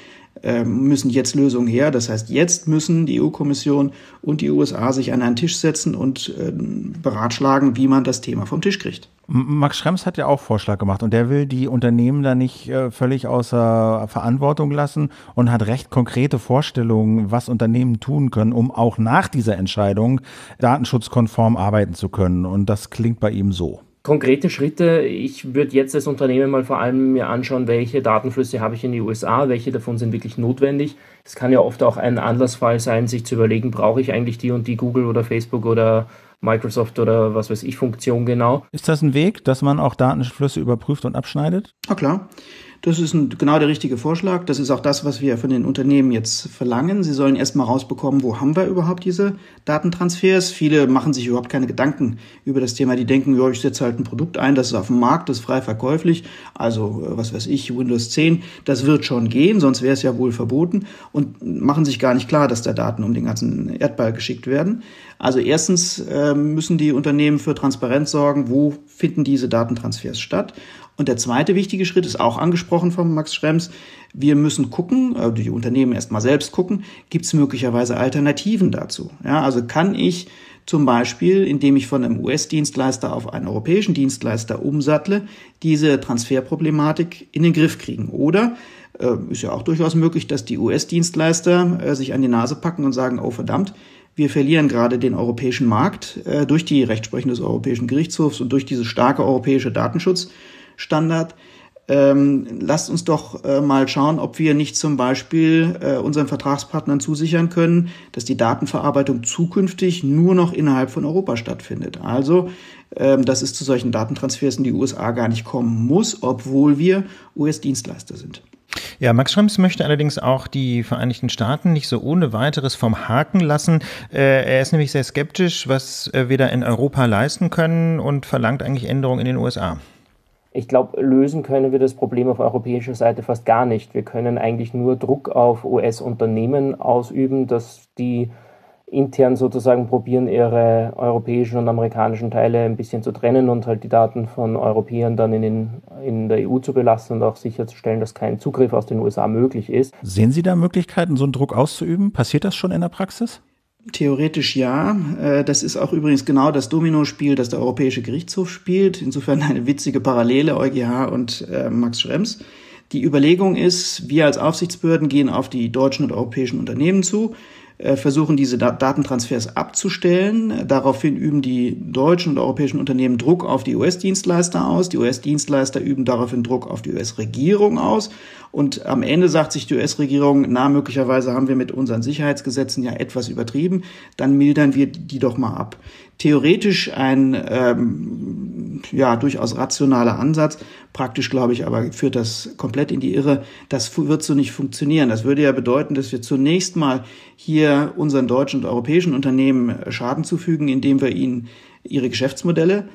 ähm, müssen jetzt Lösungen her. Das heißt, jetzt müssen die EU-Kommission und die USA sich an einen Tisch setzen und ähm, beratschlagen, wie man das Thema vom Tisch kriegt. Max Schrems hat ja auch Vorschlag gemacht und der will die Unternehmen da nicht äh, völlig außer Verantwortung lassen und hat recht konkrete Vorstellungen, was Unternehmen tun können, um auch nach dieser Entscheidung datenschutzkonform arbeiten zu können. Und das klingt bei ihm so konkrete Schritte. Ich würde jetzt als Unternehmen mal vor allem mir anschauen, welche Datenflüsse habe ich in die USA, welche davon sind wirklich notwendig. Es kann ja oft auch ein Anlassfall sein, sich zu überlegen, brauche ich eigentlich die und die Google oder Facebook oder Microsoft oder was weiß ich Funktion genau. Ist das ein Weg, dass man auch Datenflüsse überprüft und abschneidet? Na klar. Das ist ein, genau der richtige Vorschlag. Das ist auch das, was wir von den Unternehmen jetzt verlangen. Sie sollen erstmal rausbekommen, wo haben wir überhaupt diese Datentransfers. Viele machen sich überhaupt keine Gedanken über das Thema. Die denken, ja, ich setze halt ein Produkt ein, das ist auf dem Markt, das ist frei verkäuflich. Also, äh, was weiß ich, Windows 10, das wird schon gehen, sonst wäre es ja wohl verboten. Und machen sich gar nicht klar, dass da Daten um den ganzen Erdball geschickt werden. Also erstens ähm, müssen die Unternehmen für Transparenz sorgen, wo finden diese Datentransfers statt. Und der zweite wichtige Schritt ist auch angesprochen von Max Schrems. Wir müssen gucken, also die Unternehmen erstmal selbst gucken, gibt es möglicherweise Alternativen dazu? Ja, also kann ich zum Beispiel, indem ich von einem US-Dienstleister auf einen europäischen Dienstleister umsattle, diese Transferproblematik in den Griff kriegen. Oder äh, ist ja auch durchaus möglich, dass die US-Dienstleister äh, sich an die Nase packen und sagen, oh verdammt, wir verlieren gerade den europäischen Markt äh, durch die Rechtsprechung des Europäischen Gerichtshofs und durch diese starke europäische Datenschutzstandard. Ähm, lasst uns doch äh, mal schauen, ob wir nicht zum Beispiel äh, unseren Vertragspartnern zusichern können, dass die Datenverarbeitung zukünftig nur noch innerhalb von Europa stattfindet. Also, ähm, dass es zu solchen Datentransfers in die USA gar nicht kommen muss, obwohl wir US-Dienstleister sind. Ja, Max Schrems möchte allerdings auch die Vereinigten Staaten nicht so ohne weiteres vom Haken lassen. Äh, er ist nämlich sehr skeptisch, was äh, wir da in Europa leisten können und verlangt eigentlich Änderungen in den USA. Ich glaube, lösen können wir das Problem auf europäischer Seite fast gar nicht. Wir können eigentlich nur Druck auf US-Unternehmen ausüben, dass die intern sozusagen probieren, ihre europäischen und amerikanischen Teile ein bisschen zu trennen und halt die Daten von Europäern dann in, den, in der EU zu belassen und auch sicherzustellen, dass kein Zugriff aus den USA möglich ist. Sehen Sie da Möglichkeiten, so einen Druck auszuüben? Passiert das schon in der Praxis? Theoretisch ja. Äh, das ist auch übrigens genau das Dominospiel, das der Europäische Gerichtshof spielt. Insofern eine witzige Parallele EuGH und äh, Max Schrems. Die Überlegung ist, wir als Aufsichtsbehörden gehen auf die deutschen und europäischen Unternehmen zu äh, versuchen diese Datentransfers abzustellen. Daraufhin üben die deutschen und europäischen Unternehmen Druck auf die US-Dienstleister aus. Die US-Dienstleister üben daraufhin Druck auf die US-Regierung aus. Und am Ende sagt sich die US-Regierung, na, möglicherweise haben wir mit unseren Sicherheitsgesetzen ja etwas übertrieben, dann mildern wir die doch mal ab. Theoretisch ein ähm, ja, durchaus rationaler Ansatz. Praktisch, glaube ich, aber führt das komplett in die Irre. Das wird so nicht funktionieren. Das würde ja bedeuten, dass wir zunächst mal hier unseren deutschen und europäischen Unternehmen äh, Schaden zufügen, indem wir ihnen ihre Geschäftsmodelle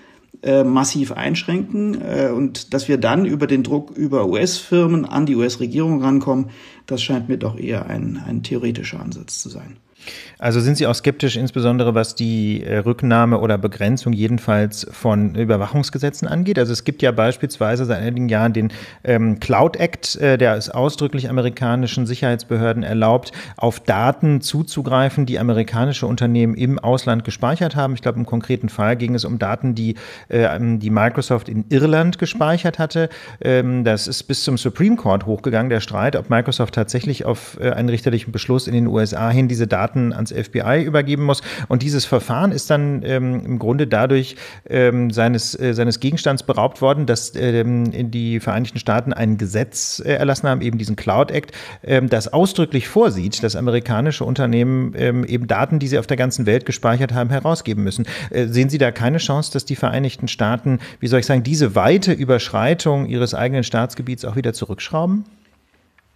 äh, massiv einschränken äh, und dass wir dann über den Druck über US-Firmen an die US-Regierung rankommen, das scheint mir doch eher ein, ein theoretischer Ansatz zu sein. Also sind Sie auch skeptisch, insbesondere was die äh, Rücknahme oder Begrenzung jedenfalls von Überwachungsgesetzen angeht? Also es gibt ja beispielsweise seit einigen Jahren den ähm, Cloud Act, äh, der es ausdrücklich amerikanischen Sicherheitsbehörden erlaubt, auf Daten zuzugreifen, die amerikanische Unternehmen im Ausland gespeichert haben. Ich glaube, im konkreten Fall ging es um Daten, die, äh, ähm, die Microsoft in Irland gespeichert hatte. Ähm, das ist bis zum Supreme Court hochgegangen, der Streit, ob Microsoft tatsächlich auf äh, einen richterlichen Beschluss in den USA hin diese Daten Daten ans FBI übergeben muss. Und dieses Verfahren ist dann ähm, im Grunde dadurch ähm, seines, äh, seines Gegenstands beraubt worden, dass ähm, die Vereinigten Staaten ein Gesetz äh, erlassen haben, eben diesen Cloud Act, ähm, das ausdrücklich vorsieht, dass amerikanische Unternehmen ähm, eben Daten, die sie auf der ganzen Welt gespeichert haben, herausgeben müssen. Äh, sehen Sie da keine Chance, dass die Vereinigten Staaten, wie soll ich sagen, diese weite Überschreitung ihres eigenen Staatsgebiets auch wieder zurückschrauben?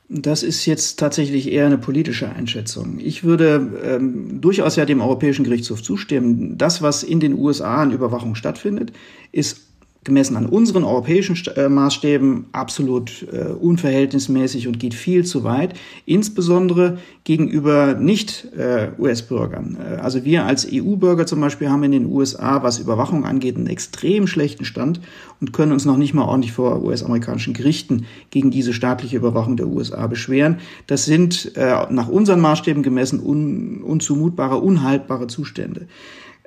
Das ist jetzt tatsächlich eher eine politische Einschätzung. Ich würde ähm, durchaus ja dem Europäischen Gerichtshof zustimmen. Das, was in den USA an Überwachung stattfindet, ist gemessen an unseren europäischen äh, Maßstäben absolut äh, unverhältnismäßig und geht viel zu weit, insbesondere gegenüber Nicht-US-Bürgern. Äh, äh, also wir als EU-Bürger zum Beispiel haben in den USA, was Überwachung angeht, einen extrem schlechten Stand und können uns noch nicht mal ordentlich vor US-amerikanischen Gerichten gegen diese staatliche Überwachung der USA beschweren. Das sind äh, nach unseren Maßstäben gemessen un unzumutbare, unhaltbare Zustände.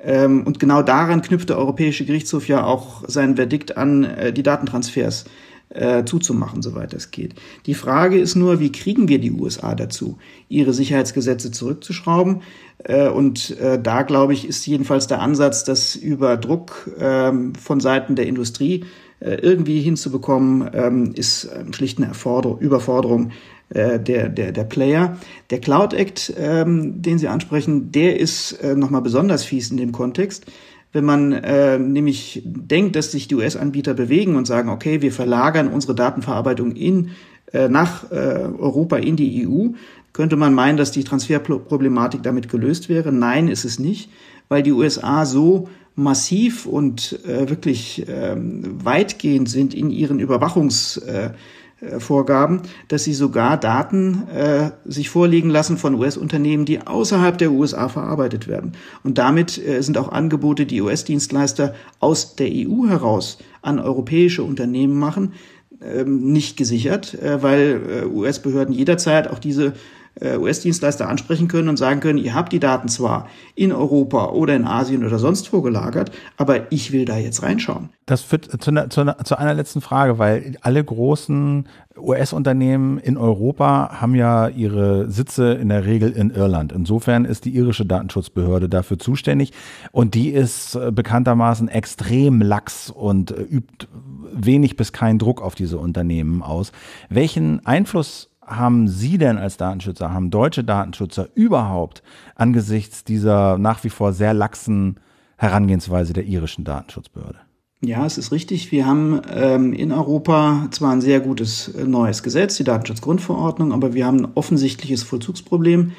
Ähm, und genau daran knüpft der Europäische Gerichtshof ja auch sein Verdikt an, äh, die Datentransfers äh, zuzumachen, soweit das geht. Die Frage ist nur, wie kriegen wir die USA dazu, ihre Sicherheitsgesetze zurückzuschrauben? Äh, und äh, da, glaube ich, ist jedenfalls der Ansatz, das über Druck ähm, von Seiten der Industrie äh, irgendwie hinzubekommen, ähm, ist äh, schlicht eine Erforder Überforderung äh, der, der, der Player. Der Cloud Act, ähm, den Sie ansprechen, der ist äh, nochmal besonders fies in dem Kontext. Wenn man äh, nämlich denkt, dass sich die US-Anbieter bewegen und sagen, okay, wir verlagern unsere Datenverarbeitung in, äh, nach äh, Europa in die EU, könnte man meinen, dass die Transferproblematik damit gelöst wäre. Nein, ist es nicht, weil die USA so massiv und äh, wirklich ähm, weitgehend sind in ihren Überwachungs- äh, äh, Vorgaben, dass sie sogar Daten äh, sich vorlegen lassen von US-Unternehmen, die außerhalb der USA verarbeitet werden. Und damit äh, sind auch Angebote, die US-Dienstleister aus der EU heraus an europäische Unternehmen machen, ähm, nicht gesichert, äh, weil äh, US-Behörden jederzeit auch diese äh, US-Dienstleister ansprechen können und sagen können, ihr habt die Daten zwar in Europa oder in Asien oder sonst wo gelagert, aber ich will da jetzt reinschauen. Das führt zu einer, zu einer, zu einer letzten Frage, weil alle großen US-Unternehmen in Europa haben ja ihre Sitze in der Regel in Irland. Insofern ist die irische Datenschutzbehörde dafür zuständig und die ist äh, bekanntermaßen extrem lax und äh, übt wenig bis keinen Druck auf diese Unternehmen aus. Welchen Einfluss haben Sie denn als Datenschützer, haben deutsche Datenschützer überhaupt angesichts dieser nach wie vor sehr laxen Herangehensweise der irischen Datenschutzbehörde? Ja, es ist richtig. Wir haben ähm, in Europa zwar ein sehr gutes äh, neues Gesetz, die Datenschutzgrundverordnung, aber wir haben ein offensichtliches Vollzugsproblem,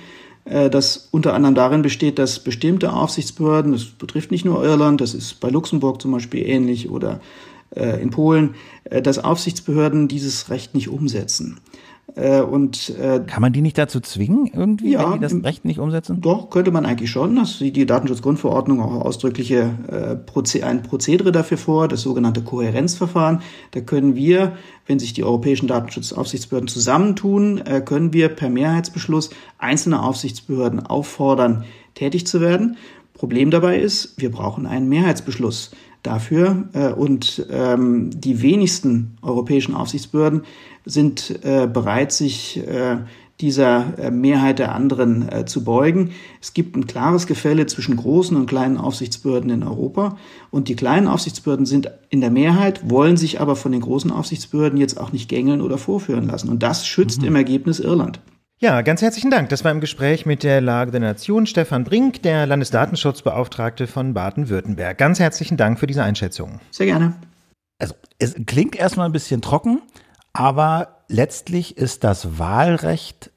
äh, das unter anderem darin besteht, dass bestimmte Aufsichtsbehörden, das betrifft nicht nur Irland, das ist bei Luxemburg zum Beispiel ähnlich oder äh, in Polen, äh, dass Aufsichtsbehörden dieses Recht nicht umsetzen. Äh, und, äh, Kann man die nicht dazu zwingen, irgendwie, ja, wenn die das Recht nicht umsetzen? Doch, könnte man eigentlich schon. Das sieht die Datenschutzgrundverordnung auch ausdrückliche äh, Proze ein Prozedere dafür vor, das sogenannte Kohärenzverfahren. Da können wir, wenn sich die europäischen Datenschutzaufsichtsbehörden zusammentun, äh, können wir per Mehrheitsbeschluss einzelne Aufsichtsbehörden auffordern, tätig zu werden. Problem dabei ist, wir brauchen einen Mehrheitsbeschluss dafür. Äh, und ähm, die wenigsten europäischen Aufsichtsbehörden sind äh, bereit, sich äh, dieser äh, Mehrheit der anderen äh, zu beugen. Es gibt ein klares Gefälle zwischen großen und kleinen Aufsichtsbehörden in Europa. Und die kleinen Aufsichtsbehörden sind in der Mehrheit, wollen sich aber von den großen Aufsichtsbehörden jetzt auch nicht gängeln oder vorführen lassen. Und das schützt mhm. im Ergebnis Irland. Ja, ganz herzlichen Dank. Das war im Gespräch mit der Lage der Nation Stefan Brink, der Landesdatenschutzbeauftragte von Baden-Württemberg. Ganz herzlichen Dank für diese Einschätzung. Sehr gerne. Also, es klingt erstmal ein bisschen trocken, aber letztlich ist das Wahlrecht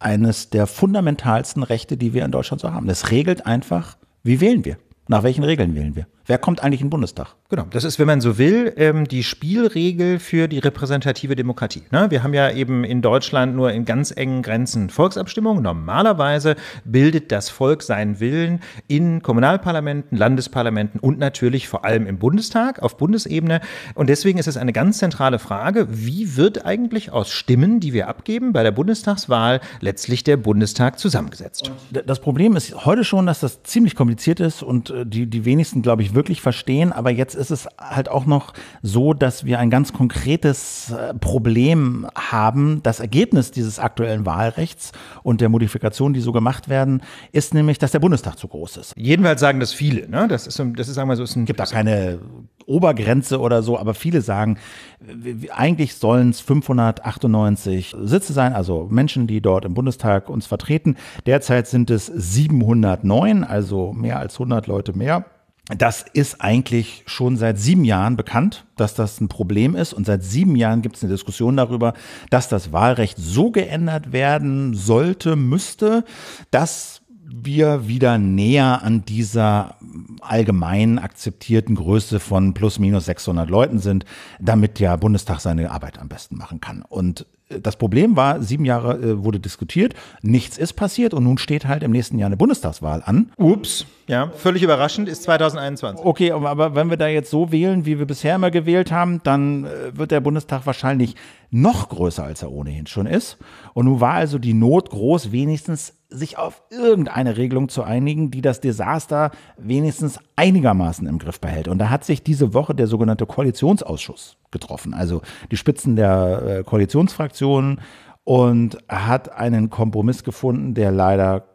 eines der fundamentalsten Rechte, die wir in Deutschland so haben. Das regelt einfach, wie wählen wir? Nach welchen Regeln wählen wir? Wer kommt eigentlich in den Bundestag? Genau, das ist, wenn man so will, ähm, die Spielregel für die repräsentative Demokratie. Ne? Wir haben ja eben in Deutschland nur in ganz engen Grenzen Volksabstimmungen. Normalerweise bildet das Volk seinen Willen in Kommunalparlamenten, Landesparlamenten und natürlich vor allem im Bundestag auf Bundesebene. Und deswegen ist es eine ganz zentrale Frage, wie wird eigentlich aus Stimmen, die wir abgeben bei der Bundestagswahl, letztlich der Bundestag zusammengesetzt? Und das Problem ist heute schon, dass das ziemlich kompliziert ist und äh, die, die wenigsten, glaube ich, wirklich verstehen. Aber jetzt ist es halt auch noch so, dass wir ein ganz konkretes äh, Problem haben. Das Ergebnis dieses aktuellen Wahlrechts und der Modifikationen, die so gemacht werden, ist nämlich, dass der Bundestag zu groß ist. Jedenfalls sagen das viele. Ne? Das ist, das ist sagen wir so, ist ein gibt da keine Obergrenze oder so, aber viele sagen, eigentlich sollen es 598 Sitze sein, also Menschen, die dort im Bundestag uns vertreten. Derzeit sind es 709, also mehr als 100 Leute mehr das ist eigentlich schon seit sieben Jahren bekannt, dass das ein Problem ist. Und seit sieben Jahren gibt es eine Diskussion darüber, dass das Wahlrecht so geändert werden sollte, müsste, dass wir wieder näher an dieser allgemein akzeptierten Größe von plus minus 600 Leuten sind, damit der Bundestag seine Arbeit am besten machen kann. Und das Problem war, sieben Jahre äh, wurde diskutiert, nichts ist passiert und nun steht halt im nächsten Jahr eine Bundestagswahl an. Ups, ja, völlig überraschend ist 2021. Okay, aber, wenn wir da jetzt so wählen, wie wir bisher immer gewählt haben, dann äh, wird der Bundestag wahrscheinlich noch größer, als er ohnehin schon ist. Und nun war also die Not groß, wenigstens sich auf irgendeine Regelung zu einigen, die das Desaster wenigstens einigermaßen im Griff behält. Und da hat sich diese Woche der sogenannte Koalitionsausschuss getroffen, also die Spitzen der äh, Koalitionsfraktionen und hat einen Kompromiss gefunden, der leider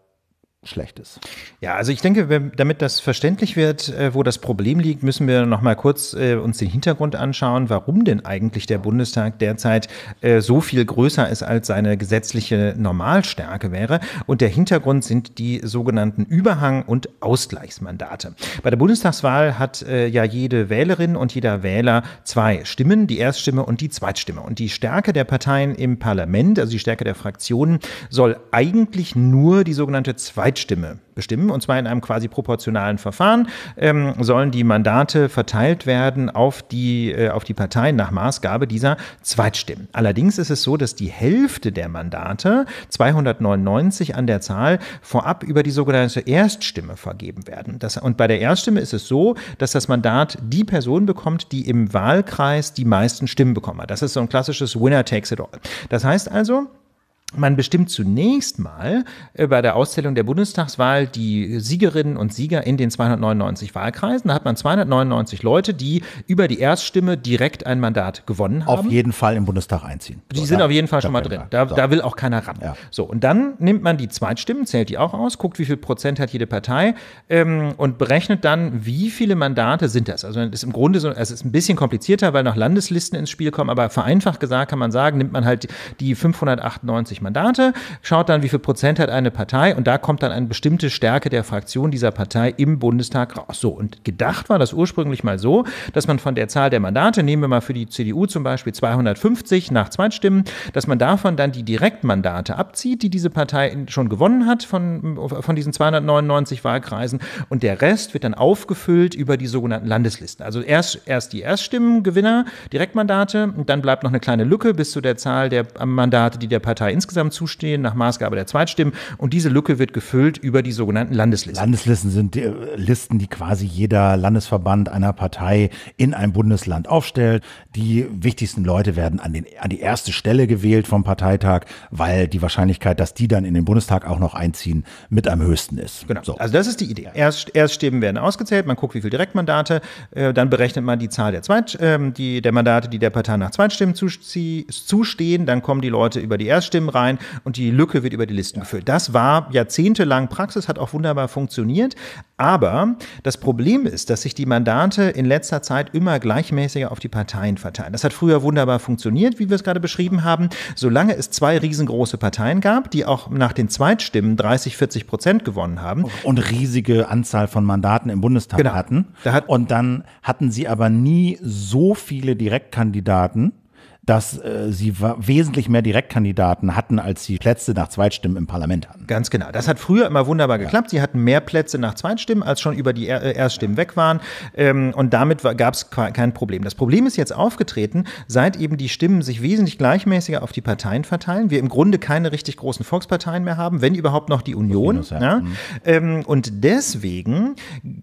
schlecht ist. Ja, also ich denke, wenn, damit das verständlich wird, äh, wo das Problem liegt, müssen wir noch mal kurz äh, uns den Hintergrund anschauen, warum denn eigentlich der Bundestag derzeit äh, so viel größer ist, als seine gesetzliche Normalstärke wäre. Und der Hintergrund sind die sogenannten Überhang- und Ausgleichsmandate. Bei der Bundestagswahl hat äh, ja jede Wählerin und jeder Wähler zwei Stimmen, die Erststimme und die Zweitstimme. Und die Stärke der Parteien im Parlament, also die Stärke der Fraktionen, soll eigentlich nur die sogenannte Zweitstimme Zweitstimme bestimmen. Und zwar in einem quasi proportionalen Verfahren ähm, sollen die Mandate verteilt werden auf die, äh, auf die Parteien nach Maßgabe dieser Zweitstimmen. Allerdings ist es so, dass die Hälfte der Mandate, 299 an der Zahl, vorab über die sogenannte Erststimme vergeben werden. Das, und bei der Erststimme ist es so, dass das Mandat die Person bekommt, die im Wahlkreis die meisten Stimmen bekommen hat. Das ist so ein klassisches Winner takes it all. Das heißt also, man bestimmt zunächst mal äh, bei der Auszählung der Bundestagswahl die Siegerinnen und Sieger in den 299 Wahlkreisen. Da hat man 299 Leute, die über die Erststimme direkt ein Mandat gewonnen haben. Auf jeden Fall im Bundestag einziehen. Die so, sind da, auf jeden Fall schon mal drin. Da, so. da, will auch keiner ran. Ja. So, und dann nimmt man die Zweitstimmen, zählt die auch aus, guckt, wie viel Prozent hat jede Partei ähm, und berechnet dann, wie viele Mandate sind das. Also das ist im Grunde so, es ist ein bisschen komplizierter, weil noch Landeslisten ins Spiel kommen, aber vereinfacht gesagt kann man sagen, nimmt man halt die 598 Mandate, schaut dann, wie viel Prozent hat eine Partei und da kommt dann eine bestimmte Stärke der Fraktion dieser Partei im Bundestag raus. So, und gedacht war das ursprünglich mal so, dass man von der Zahl der Mandate, nehmen wir mal für die CDU zum Beispiel 250 nach Zweitstimmen, dass man davon dann die Direktmandate abzieht, die diese Partei schon gewonnen hat von, von diesen 299 Wahlkreisen und der Rest wird dann aufgefüllt über die sogenannten Landeslisten. Also erst, erst die Erststimmengewinner, Direktmandate und dann bleibt noch eine kleine Lücke bis zu der Zahl der Mandate, die der Partei insgesamt insgesamt zustehen, nach Maßgabe der Zweitstimmen. Und diese Lücke wird gefüllt über die sogenannten Landeslisten. Landeslisten sind die äh, Listen, die quasi jeder Landesverband einer Partei in einem Bundesland aufstellt. Die wichtigsten Leute werden an, den, an die erste Stelle gewählt vom Parteitag, weil die Wahrscheinlichkeit, dass die dann in den Bundestag auch noch einziehen, mit am höchsten ist. Genau. So. Also das ist die Idee. Erst, Erststimmen werden ausgezählt, man guckt, wie viele Direktmandate, äh, dann berechnet man die Zahl der, Zweit, äh, die, der Mandate, die der Partei nach Zweitstimmen zustehen, dann kommen die Leute über die Erststimmen rein rein und die Lücke wird über die Listen ja. gefüllt. Das war jahrzehntelang Praxis, hat auch wunderbar funktioniert. Aber das Problem ist, dass sich die Mandate in letzter Zeit immer gleichmäßiger auf die Parteien verteilen. Das hat früher wunderbar funktioniert, wie wir es gerade beschrieben haben. Solange es zwei riesengroße Parteien gab, die auch nach den Zweitstimmen 30, 40 Prozent gewonnen haben. Und riesige Anzahl von Mandaten im Bundestag genau. hatten. Da hat und dann hatten sie aber nie so viele Direktkandidaten dass äh, sie wesentlich mehr Direktkandidaten hatten, als sie Plätze nach Zweitstimmen im Parlament hatten. Ganz genau. Das hat früher immer wunderbar geklappt. Sie hatten mehr Plätze nach Zweitstimmen, als schon über die er äh, Erststimmen weg waren. Ähm, und damit gab es kein Problem. Das Problem ist jetzt aufgetreten, seit eben die Stimmen sich wesentlich gleichmäßiger auf die Parteien verteilen. Wir im Grunde keine richtig großen Volksparteien mehr haben, wenn überhaupt noch die Union. Minus, ja. Ja? Mhm. Ähm, und deswegen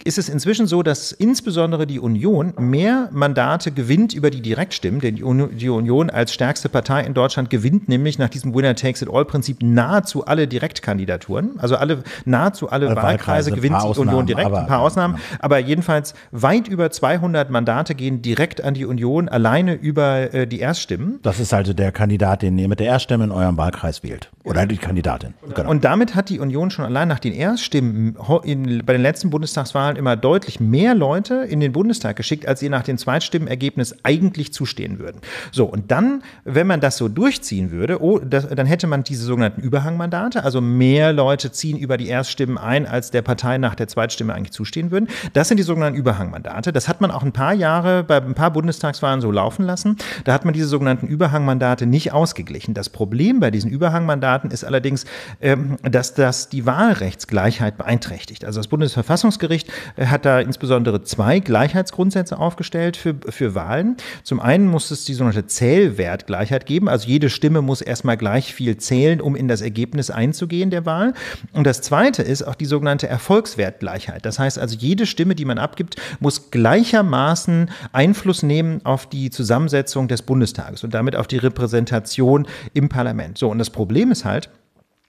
ist es inzwischen so, dass insbesondere die Union mehr Mandate gewinnt über die Direktstimmen, denn die Union Union als stärkste Partei in Deutschland gewinnt nämlich nach diesem Winner-Takes-it-all-Prinzip nahezu alle Direktkandidaturen. Also alle, nahezu alle, alle äh, Wahlkreise, Wahlkreise gewinnt die Union direkt, aber, ein paar Ausnahmen. Ja. Aber jedenfalls weit über 200 Mandate gehen direkt an die Union, alleine über äh, die Erststimmen. Das ist also der Kandidat, den ihr mit der Erststimme in eurem Wahlkreis wählt. Oder die Kandidatin. Genau. Und damit hat die Union schon allein nach den Erststimmen in, bei den letzten Bundestagswahlen immer deutlich mehr Leute in den Bundestag geschickt, als ihr nach dem Zweitstimmenergebnis eigentlich zustehen würden. So, und und dann, wenn man das so durchziehen würde, oh, das, dann hätte man diese sogenannten Überhangmandate, also mehr Leute ziehen über die Erststimmen ein, als der Partei nach der Zweitstimme eigentlich zustehen würden. Das sind die sogenannten Überhangmandate. Das hat man auch ein paar Jahre bei ein paar Bundestagswahlen so laufen lassen. Da hat man diese sogenannten Überhangmandate nicht ausgeglichen. Das Problem bei diesen Überhangmandaten ist allerdings, ähm, dass das die Wahlrechtsgleichheit beeinträchtigt. Also das Bundesverfassungsgericht äh, hat da insbesondere zwei Gleichheitsgrundsätze aufgestellt für, für Wahlen. Zum einen muss es die sogenannte Zähl Zählwertgleichheit geben. Also jede Stimme muss erstmal gleich viel zählen, um in das Ergebnis einzugehen der Wahl. Und das zweite ist auch die sogenannte Erfolgswertgleichheit. Das heißt also, jede Stimme, die man abgibt, muss gleichermaßen Einfluss nehmen auf die Zusammensetzung des Bundestages und damit auf die Repräsentation im Parlament. So, und das Problem ist halt,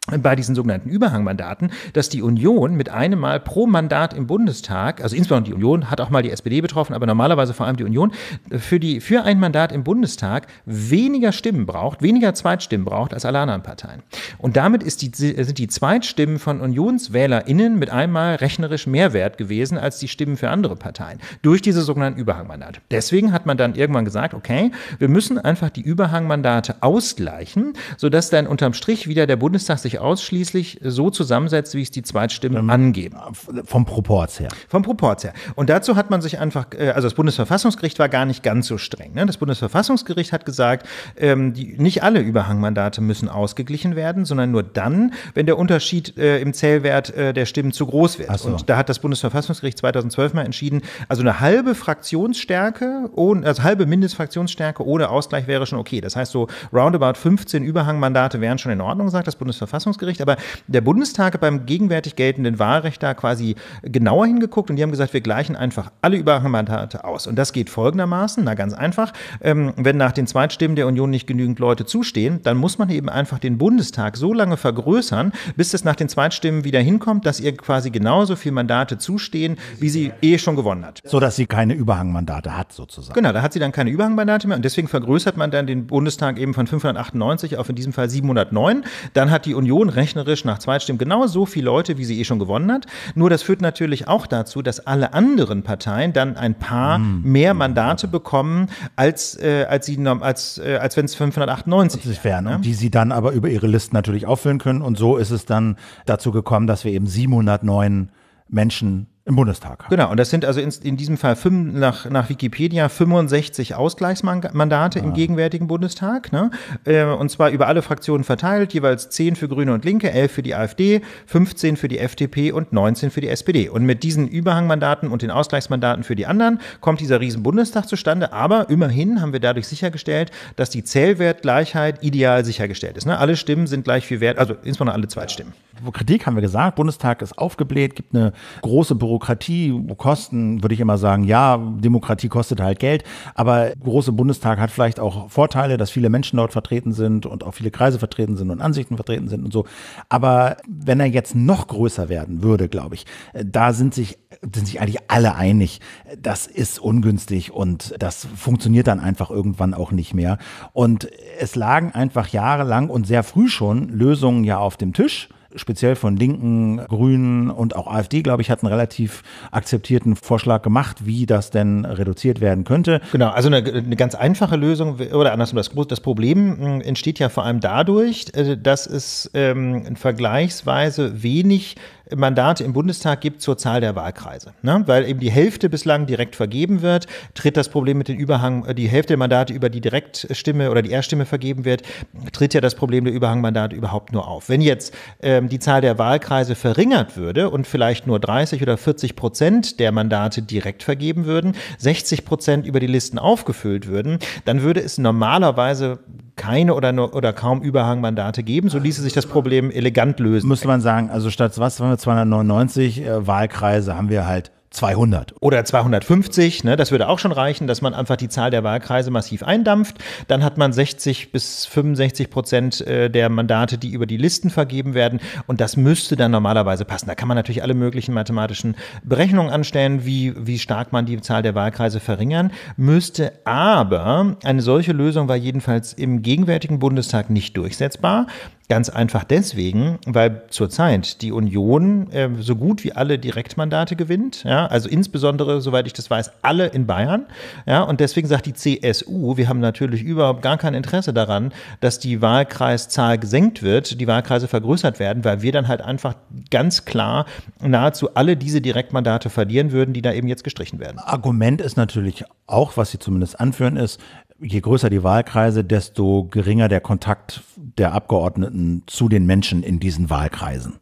bei diesen sogenannten Überhangmandaten, dass die Union mit einem Mal pro Mandat im Bundestag, also insbesondere die Union, hat auch mal die SPD betroffen, aber normalerweise vor allem die Union, für, die, für ein Mandat im Bundestag weniger Stimmen braucht, weniger Zweitstimmen braucht als alle anderen Parteien. Und damit ist die, sind die Zweitstimmen von UnionswählerInnen mit einmal rechnerisch mehr wert gewesen als die Stimmen für andere Parteien durch diese sogenannten Überhangmandate. Deswegen hat man dann irgendwann gesagt, okay, wir müssen einfach die Überhangmandate ausgleichen, sodass dann unterm Strich wieder der Bundestag sich ausschließlich so zusammensetzt, wie es die Zweitstimmen ähm, angeben. Vom Proporz her. Vom Proporz her. Und dazu hat man sich einfach, äh, also das Bundesverfassungsgericht war gar nicht ganz so streng. Ne? Das Bundesverfassungsgericht hat gesagt, ähm, die, nicht alle Überhangmandate müssen ausgeglichen werden, sondern nur dann, wenn der Unterschied äh, im Zählwert äh, der Stimmen zu groß wird. So. Und da hat das Bundesverfassungsgericht 2012 mal entschieden, also eine halbe Fraktionsstärke, ohne, also halbe Mindestfraktionsstärke ohne Ausgleich wäre schon okay. Das heißt so roundabout 15 Überhangmandate wären schon in Ordnung, sagt das Bundesverfassungsgericht. Bundesverfassungsgericht, aber der Bundestag hat beim gegenwärtig geltenden Wahlrecht da quasi genauer hingeguckt und die haben gesagt, wir gleichen einfach alle Überhangmandate aus. Und das geht folgendermaßen, na ganz einfach, ähm, wenn nach den Zweitstimmen der Union nicht genügend Leute zustehen, dann muss man eben einfach den Bundestag so lange vergrößern, bis es nach den Zweitstimmen wieder hinkommt, dass ihr quasi genauso viele Mandate zustehen, wie sie eh schon gewonnen hat. So dass sie keine Überhangmandate hat sozusagen. Genau, da hat sie dann keine Überhangmandate mehr und deswegen vergrößert man dann den Bundestag eben von 598 auf in diesem Fall 709. Dann hat die Union Union rechnerisch nach Zweitstimmen genauso viele Leute, wie sie eh schon gewonnen hat. Nur das führt natürlich auch dazu, dass alle anderen Parteien dann ein paar mhm. mehr hm, Mandate bekommen, als, äh, als, als, äh, als wenn es 598 wären. Ne? Die sie dann aber über ihre Listen natürlich auffüllen können. Und so ist es dann dazu gekommen, dass wir eben 709 Menschen im Bundestag. Halt. Genau, und das sind also in, in diesem Fall fünf, nach, nach Wikipedia 65 Ausgleichsmandate ah. im gegenwärtigen Bundestag. Ne? Äh, und zwar über alle Fraktionen verteilt, jeweils 10 für Grüne und Linke, 11 für die AfD, 15 für die FDP und 19 für die SPD. Und mit diesen Überhangmandaten und den Ausgleichsmandaten für die anderen kommt dieser Riesenbundestag zustande. Aber immerhin haben wir dadurch sichergestellt, dass die Zählwertgleichheit ideal sichergestellt ist. Ne? Alle Stimmen sind gleich viel wert, also insbesondere alle Zweitstimmen. Ja. Kritik haben wir gesagt, Bundestag ist aufgebläht, gibt eine große Bürokratie, Kosten, würde ich immer sagen, ja, Demokratie kostet halt Geld, aber große Bundestag hat vielleicht auch Vorteile, dass viele Menschen dort vertreten sind und auch viele Kreise vertreten sind und Ansichten vertreten sind und so. Aber wenn er jetzt noch größer werden würde, glaube ich, da sind sich, sind sich eigentlich alle einig, das ist ungünstig und das funktioniert dann einfach irgendwann auch nicht mehr. Und es lagen einfach jahrelang und sehr früh schon Lösungen ja auf dem Tisch speziell von Linken, Grünen und auch AfD, glaube ich, hat einen relativ akzeptierten Vorschlag gemacht, wie das denn reduziert werden könnte. Genau, also eine, eine ganz einfache Lösung oder andersrum, das, das Problem hm, entsteht ja vor allem dadurch, äh, dass es ähm, vergleichsweise wenig Mandate im Bundestag gibt zur Zahl der Wahlkreise. Ne? Weil eben die Hälfte bislang direkt vergeben wird, tritt das Problem mit den Überhang, äh, die Hälfte der Mandate über die Direktstimme oder die Erststimme vergeben wird, tritt ja das Problem der Überhangmandate überhaupt nur auf. Wenn jetzt ähm, die Zahl der Wahlkreise verringert würde und vielleicht nur 30 oder 40 Prozent der Mandate direkt vergeben würden, 60 Prozent über die Listen aufgefüllt würden, dann würde es normalerweise keine oder, nur, oder kaum Überhangmandate geben. So ließe sich das Problem elegant lösen. Müsste man sagen, also statt was waren wir 299 äh, Wahlkreise, haben wir halt 200. Oder 250, ne, das würde auch schon reichen, dass man einfach die Zahl der Wahlkreise massiv eindampft. Dann hat man 60 bis 65 Prozent äh, der Mandate, die über die Listen vergeben werden. Und das müsste dann normalerweise passen. Da kann man natürlich alle möglichen mathematischen Berechnungen anstellen, wie, wie stark man die Zahl der Wahlkreise verringern müsste. Aber eine solche Lösung war jedenfalls im gegenwärtigen Bundestag nicht durchsetzbar. Ganz einfach deswegen, weil zurzeit die Union äh, so gut wie alle Direktmandate gewinnt, ja, also insbesondere, soweit ich das weiß, alle in Bayern. Ja, und deswegen sagt die CSU, wir haben natürlich überhaupt gar kein Interesse daran, dass die Wahlkreiszahl gesenkt wird, die Wahlkreise vergrößert werden, weil wir dann halt einfach ganz klar nahezu alle diese Direktmandate verlieren würden, die da eben jetzt gestrichen werden. Argument ist natürlich auch, was sie zumindest anführen, ist, je größer die Wahlkreise, desto geringer der Kontakt der Abgeordneten zu den Menschen in diesen Wahlkreisen.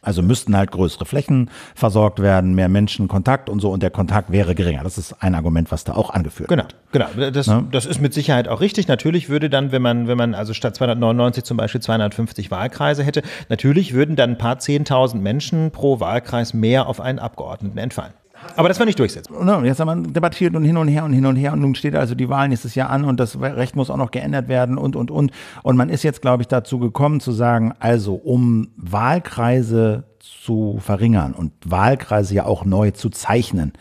Also müssten halt größere Flächen versorgt werden, mehr Menschen Kontakt und so und der Kontakt wäre geringer. Das ist ein Argument, was da auch angeführt genau, wird. Genau, das, ja? Ne? das ist mit Sicherheit auch richtig. Natürlich würde dann, wenn man, wenn man also statt 299 zum Beispiel 250 Wahlkreise hätte, natürlich würden dann ein paar 10.000 Menschen pro Wahlkreis mehr auf einen Abgeordneten entfallen. Aber das war nicht durchsetzbar. Ne, jetzt haben wir debattiert und hin und her und hin und her und nun steht also die Wahl nächstes Jahr an und das Recht muss auch noch geändert werden und und und. Und man ist jetzt, glaube ich, dazu gekommen zu sagen, also um Wahlkreise zu verringern und Wahlkreise ja auch neu zu zeichnen,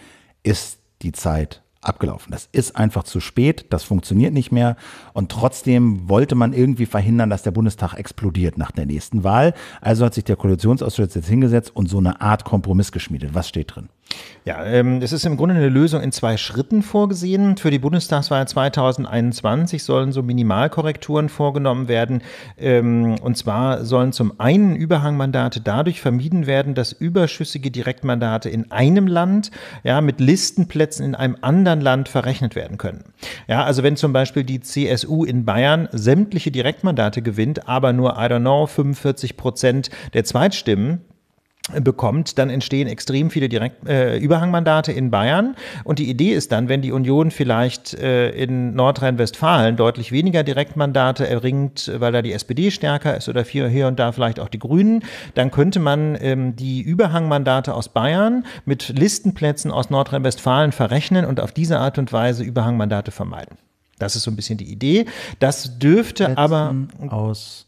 ist die Zeit abgelaufen. Das ist einfach zu spät, das funktioniert nicht mehr und trotzdem wollte man irgendwie verhindern, dass der Bundestag explodiert nach der nächsten Wahl. Also hat sich der Koalitionsausschuss jetzt hingesetzt und so eine Art Kompromiss geschmiedet. Was steht drin? Ja, ähm, es ist im Grunde eine Lösung in zwei Schritten vorgesehen. Für die Bundestagswahl 2021 sollen so Minimalkorrekturen vorgenommen werden. Ähm, und zwar sollen zum einen Überhangmandate dadurch vermieden werden, dass überschüssige Direktmandate in einem Land ja, mit Listenplätzen in einem anderen Land verrechnet werden können. Ja, also wenn zum Beispiel die CSU in Bayern sämtliche Direktmandate gewinnt, aber nur, I don't know, 45 Prozent der Zweitstimmen, bekommt, dann entstehen extrem viele Direkt äh, Überhangmandate in Bayern. Und die Idee ist dann, wenn die Union vielleicht äh, in Nordrhein-Westfalen deutlich weniger Direktmandate erringt, weil da die SPD stärker ist oder hier und da vielleicht auch die Grünen, dann könnte man ähm, die Überhangmandate aus Bayern mit Listenplätzen aus Nordrhein-Westfalen verrechnen und auf diese Art und Weise Überhangmandate vermeiden. Das ist so ein bisschen die Idee. Das dürfte Plätzen aber aus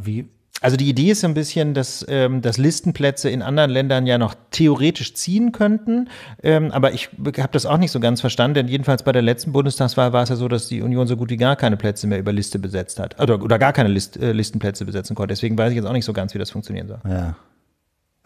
wie also die Idee ist ein bisschen, dass, ähm, dass Listenplätze in anderen Ländern ja noch theoretisch ziehen könnten. Ähm, aber ich habe das auch nicht so ganz verstanden, denn jedenfalls bei der letzten Bundestagswahl war es ja so, dass die Union so gut wie gar keine Plätze mehr über Liste besetzt hat. Oder, also, oder gar keine List, äh, Listenplätze besetzen konnte. Deswegen weiß ich jetzt auch nicht so ganz, wie das funktionieren soll. Ja.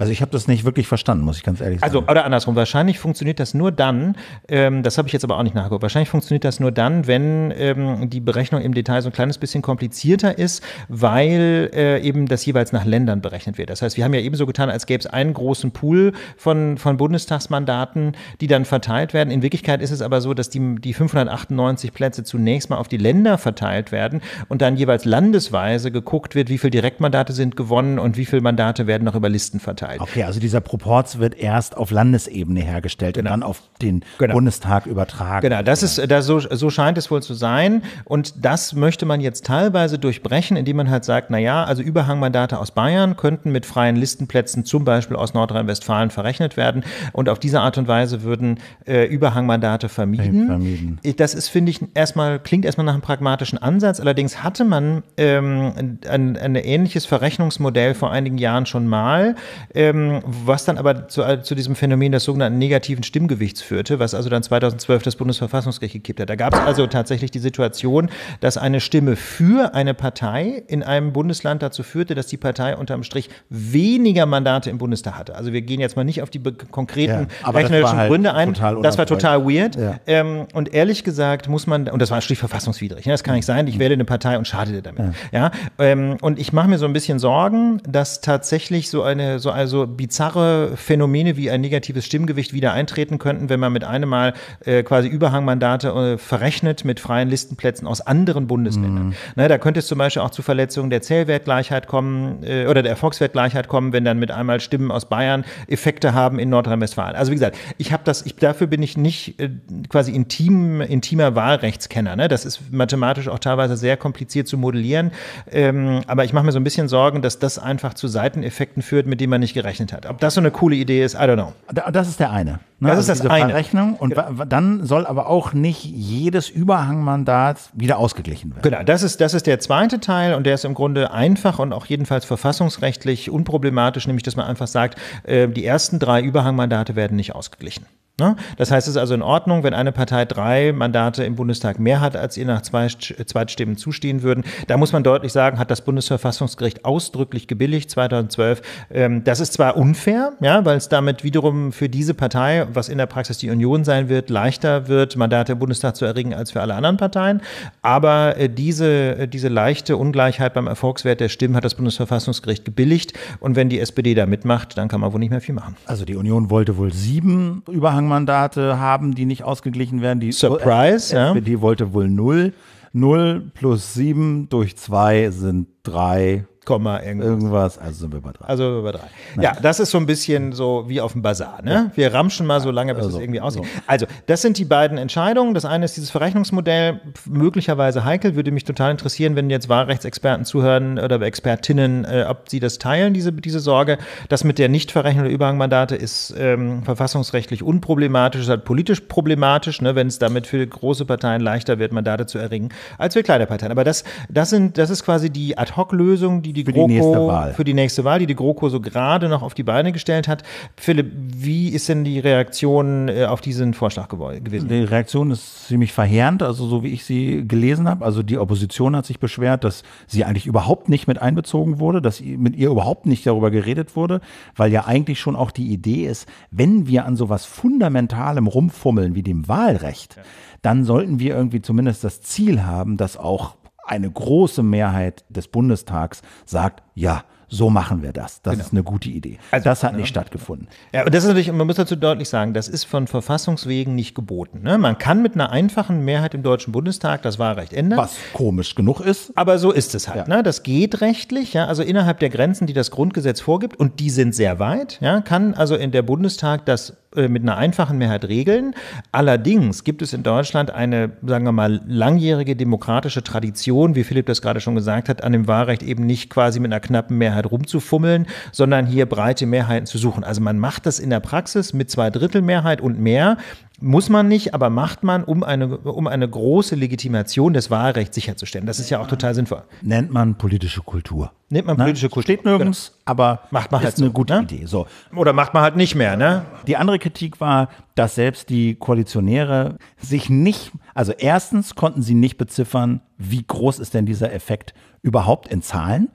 Also ich habe das nicht wirklich verstanden, muss ich ganz ehrlich also, sagen. Also oder andersrum, wahrscheinlich funktioniert das nur dann, ähm, das habe ich jetzt aber auch nicht nachgeguckt, wahrscheinlich funktioniert das nur dann, wenn ähm, die Berechnung im Detail so ein kleines bisschen komplizierter ist, weil äh, eben das jeweils nach Ländern berechnet wird. Das heißt, wir haben ja eben so getan, als gäbe es einen großen Pool von, von Bundestagsmandaten, die dann verteilt werden. In Wirklichkeit ist es aber so, dass die, die 598 Plätze zunächst mal auf die Länder verteilt werden und dann jeweils landesweise geguckt wird, wie viele Direktmandate sind gewonnen und wie viele Mandate werden noch über Listen verteilt. Öffentlichkeit. Okay, also dieser Proporz wird erst auf Landesebene hergestellt genau. und dann auf den genau. Bundestag übertragen. Genau, das ist, genau. das, so, so scheint es wohl zu sein. Und das möchte man jetzt teilweise durchbrechen, indem man halt sagt, naja, also Überhangmandate aus Bayern könnten mit freien Listenplätzen zum Beispiel aus Nordrhein-Westfalen verrechnet werden. Und auf diese Art und Weise würden äh, Überhangmandate vermieden. vermieden. Das ist, finde ich, erstmal, klingt erstmal nach einem pragmatischen Ansatz. Allerdings hatte man ähm, ein, ein ähnliches Verrechnungsmodell vor einigen Jahren schon mal ähm, was dann aber zu, äh, zu, diesem Phänomen des sogenannten negativen Stimmgewichts führte, was also dann 2012 das Bundesverfassungsgericht gekippt hat. Da gab es also tatsächlich die Situation, dass eine Stimme für eine Partei in einem Bundesland dazu führte, dass die Partei unterm Strich weniger Mandate im Bundestag hatte. Also wir gehen jetzt mal nicht auf die konkreten ja, rechnerischen halt Gründe ein. Das war total weird. Ja. Ähm, und ehrlich gesagt muss man, und das war schlicht verfassungswidrig, ne? das kann nicht sein, ich wähle eine Partei und schade dir damit. Ja. ja? Ähm, und ich mache mir so ein bisschen Sorgen, dass tatsächlich so eine, so eine also bizarre Phänomene wie ein negatives Stimmgewicht wieder eintreten könnten, wenn man mit einem Mal äh, quasi Überhangmandate äh, verrechnet mit freien Listenplätzen aus anderen Bundesländern. Mhm. Na, da könnte es zum Beispiel auch zu Verletzungen der Zählwertgleichheit kommen äh, oder der Erfolgswertgleichheit kommen, wenn dann mit einmal Stimmen aus Bayern Effekte haben in Nordrhein-Westfalen. Also wie gesagt, ich habe das, ich, dafür bin ich nicht äh, quasi intim, intimer Wahlrechtskenner. Ne? Das ist mathematisch auch teilweise sehr kompliziert zu modellieren. Ähm, aber ich mache mir so ein bisschen Sorgen, dass das einfach zu Seiteneffekten führt, mit denen man nicht gerechnet hat. Ob das so eine coole Idee ist, I don't know. Das ist der eine. Ne? Das ist also das eine. Verrechnung und genau. dann soll aber auch nicht jedes Überhangmandat wieder ausgeglichen werden. Genau, das ist, das ist der zweite Teil und der ist im Grunde einfach und auch jedenfalls verfassungsrechtlich unproblematisch, nämlich dass man einfach sagt, äh, die ersten drei Überhangmandate werden nicht ausgeglichen. Ne? Das heißt, es ist also in Ordnung, wenn eine Partei drei Mandate im Bundestag mehr hat, als ihr nach zwei Zweitstimmen zustehen würden. Da muss man deutlich sagen, hat das Bundesverfassungsgericht ausdrücklich gebilligt 2012. Ähm, das ist zwar unfair, ja, weil es damit wiederum für diese Partei, was in der Praxis die Union sein wird, leichter wird, Mandate im Bundestag zu erringen als für alle anderen Parteien. Aber äh, diese, äh, diese leichte Ungleichheit beim Erfolgswert der Stimmen hat das Bundesverfassungsgericht gebilligt. Und wenn die SPD da mitmacht, dann kann man wohl nicht mehr viel machen. Also die Union wollte wohl sieben Überhang strong haben, die nicht ausgeglichen werden. Die Surprise, äh, äh, ja. SPD wollte wohl null. Null plus sieben durch zwei sind drei irgendwas. irgendwas. Also sind wir bei drei. Also sind wir bei drei. Nein. Ja, das ist so ein bisschen so wie auf dem Bazar. Ne? Ja. Wir ramschen mal so lange, bis also, es irgendwie aussieht. So. Also, das sind die beiden Entscheidungen. Das eine ist dieses Verrechnungsmodell, möglicherweise heikel. Würde mich total interessieren, wenn jetzt Wahlrechtsexperten zuhören oder Expertinnen, äh, ob sie das teilen, diese, diese Sorge. Das mit der Nichtverrechnung der Überhangmandate ist ähm, verfassungsrechtlich unproblematisch, ist halt politisch problematisch, ne, wenn es damit für große Parteien leichter wird, Mandate zu erringen, als für kleine Parteien. Aber das, das, sind, das ist quasi die Ad-Hoc-Lösung, die die die für GroKo, die nächste Wahl. für die nächste Wahl, die die GroKo so gerade noch auf die Beine gestellt hat. Philipp, wie ist denn die Reaktion äh, auf diesen Vorschlag gewesen? Die Reaktion ist ziemlich verheerend, also so wie ich sie gelesen habe. Also die Opposition hat sich beschwert, dass sie eigentlich überhaupt nicht mit einbezogen wurde, dass mit ihr überhaupt nicht darüber geredet wurde, weil ja eigentlich schon auch die Idee ist, wenn wir an sowas Fundamentalem rumfummeln wie dem Wahlrecht, ja. dann sollten wir irgendwie zumindest das Ziel haben, dass auch eine große Mehrheit des Bundestags sagt, ja, so machen wir das. Das genau. ist eine gute Idee. Also, das hat genau. nicht stattgefunden. Ja, und das ist natürlich, man muss dazu deutlich sagen, das ist von Verfassungswegen nicht geboten. Ne? Man kann mit einer einfachen Mehrheit im Deutschen Bundestag das Wahlrecht ändern. Was komisch genug ist. Aber so ist es halt. Ja. Ne? Das geht rechtlich, ja? also innerhalb der Grenzen, die das Grundgesetz vorgibt, und die sind sehr weit, ja? kann also in der Bundestag das äh, mit einer einfachen Mehrheit regeln. Allerdings gibt es in Deutschland eine, sagen wir mal, langjährige demokratische Tradition, wie Philipp das gerade schon gesagt hat, an dem Wahlrecht eben nicht quasi mit einer knappen Mehrheit rumzufummeln, sondern hier breite Mehrheiten zu suchen. Also man macht das in der Praxis mit zwei Drittel Mehrheit und mehr, muss man nicht, aber macht man, um eine, um eine große Legitimation des Wahlrechts sicherzustellen. Das ist ja auch total sinnvoll. Nennt man politische Kultur. Nennt man ne? politische ne? Kultur. Steht nirgends, genau. aber macht man ist halt so, eine gute ne? Idee. So. Oder macht man halt nicht mehr. Ne? Die andere Kritik war, dass selbst die Koalitionäre sich nicht, also erstens konnten sie nicht beziffern, wie groß ist denn dieser Effekt überhaupt in Zahlen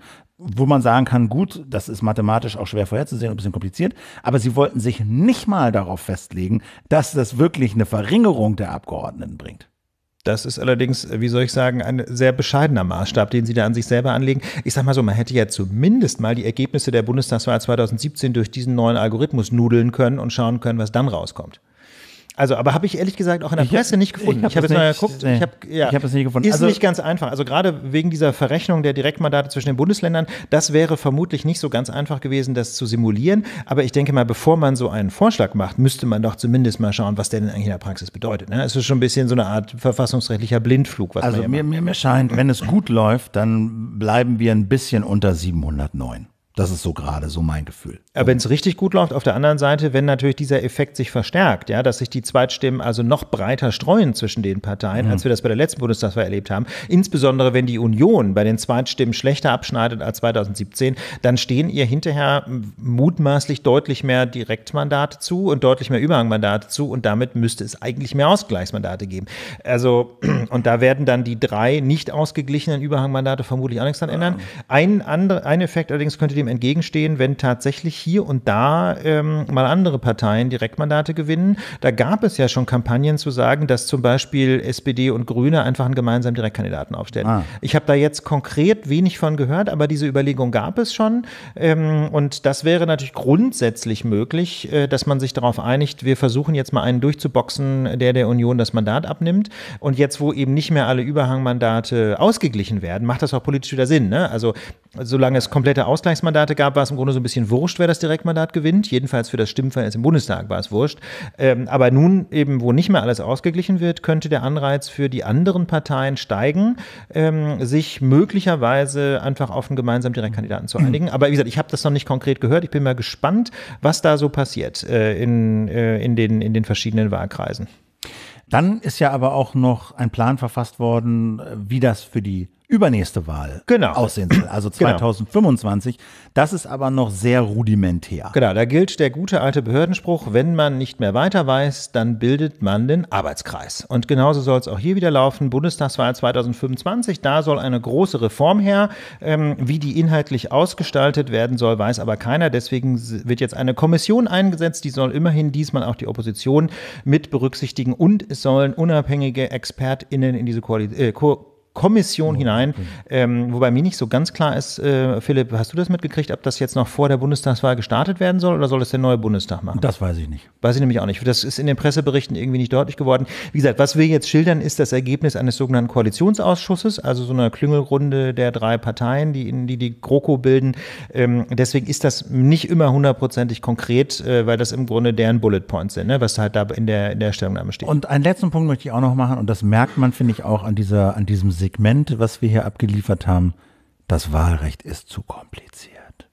wo man sagen kann, gut, das ist mathematisch auch schwer vorherzusehen, ein bisschen kompliziert, aber sie wollten sich nicht mal darauf festlegen, dass das wirklich eine Verringerung der Abgeordneten bringt. Das ist allerdings, äh, wie soll ich sagen, ein sehr bescheidener Maßstab, den Sie da an sich selber anlegen. Ich sag mal so, man hätte ja zumindest mal die Ergebnisse der Bundestagswahl 2017 durch diesen neuen Algorithmus nudeln können und schauen können, was dann rauskommt. Also, aber habe ich ehrlich gesagt auch in der ich Presse hab, nicht gefunden. Ich habe hab jetzt mal geguckt. Nee, ich habe ja, ich hab das nicht gefunden. Ist also, nicht ganz einfach. Also gerade wegen dieser Verrechnung der Direktmandate zwischen den Bundesländern, das wäre vermutlich nicht so ganz einfach gewesen, das zu simulieren. Aber ich denke mal, bevor man so einen Vorschlag macht, müsste man doch zumindest mal schauen, was der denn eigentlich in der Praxis bedeutet. Ne? Es ist schon ein bisschen so eine Art verfassungsrechtlicher Blindflug. Was also mir, mir, mir scheint, wenn es gut läuft, dann bleiben wir ein bisschen unter 709. Das ist so gerade so mein Gefühl. Aber wenn es richtig gut läuft, auf der anderen Seite, wenn natürlich dieser Effekt sich verstärkt, ja, dass sich die Zweitstimmen also noch breiter streuen zwischen den Parteien, mhm. als wir das bei der letzten Bundestagswahl erlebt haben, insbesondere wenn die Union bei den Zweitstimmen schlechter abschneidet als 2017, dann stehen ihr hinterher mutmaßlich deutlich mehr Direktmandate zu und deutlich mehr Überhangmandate zu und damit müsste es eigentlich mehr Ausgleichsmandate geben. Also, und da werden dann die drei nicht ausgeglichenen Überhangmandate vermutlich auch nichts dran ändern. Ein, andere, ein Effekt allerdings könnte dem entgegenstehen, wenn tatsächlich hier und da ähm, mal andere Parteien Direktmandate gewinnen. Da gab es ja schon Kampagnen zu sagen, dass zum Beispiel SPD und Grüne einfach einen gemeinsamen Direktkandidaten aufstellen. Ah. Ich habe da jetzt konkret wenig von gehört, aber diese Überlegung gab es schon. Ähm, und das wäre natürlich grundsätzlich möglich, äh, dass man sich darauf einigt, wir versuchen jetzt mal einen durchzuboxen, äh, der der Union das Mandat abnimmt. Und jetzt, wo eben nicht mehr alle Überhangmandate ausgeglichen werden, macht das auch politisch wieder Sinn. Ne? Also solange es komplette Ausgleichsmandate gab, war es im Grunde so ein bisschen wurscht, wer das das Direktmandat gewinnt. Jedenfalls für das Stimmverhältnis im Bundestag war es wurscht. Ähm, aber nun eben, wo nicht mehr alles ausgeglichen wird, könnte der Anreiz für die anderen Parteien steigen, ähm, sich möglicherweise einfach auf einen gemeinsamen Direktkandidaten zu einigen. Aber wie gesagt, ich habe das noch nicht konkret gehört. Ich bin mal gespannt, was da so passiert äh, in, äh, in, den, in den verschiedenen Wahlkreisen. Dann ist ja aber auch noch ein Plan verfasst worden, äh, wie das für die übernächste Wahl genau. aussehen soll, also 2025. Genau. Das ist aber noch sehr rudimentär. Genau, da gilt der gute alte Behördenspruch, wenn man nicht mehr weiter weiß, dann bildet man den Arbeitskreis. Und genauso soll es auch hier wieder laufen, Bundestagswahl 2025, da soll eine große Reform her. Ähm, wie die inhaltlich ausgestaltet werden soll, weiß aber keiner. Deswegen wird jetzt eine Kommission eingesetzt, die soll immerhin diesmal auch die Opposition mit berücksichtigen und es sollen unabhängige ExpertInnen in diese Koalition, äh, Ko Kommission hinein, ähm, wobei mir nicht so ganz klar ist, äh, Philipp, hast du das mitgekriegt, ob das jetzt noch vor der Bundestagswahl gestartet werden soll oder soll es der neue Bundestag machen? Das weiß ich nicht. Weiß ich nämlich auch nicht. Das ist in den Presseberichten irgendwie nicht deutlich geworden. Wie gesagt, was wir jetzt schildern, ist das Ergebnis eines sogenannten Koalitionsausschusses, also so einer Klüngelrunde der drei Parteien, die in, die, die GroKo bilden. Ähm, deswegen ist das nicht immer hundertprozentig konkret, äh, weil das im Grunde deren Bullet Points sind, ne? was halt da in der, in der Stellungnahme steht. Und einen letzten Punkt möchte ich auch noch machen und das merkt man, finde ich, auch an, dieser, an diesem Segment, was wir hier abgeliefert haben, das Wahlrecht ist zu kompliziert.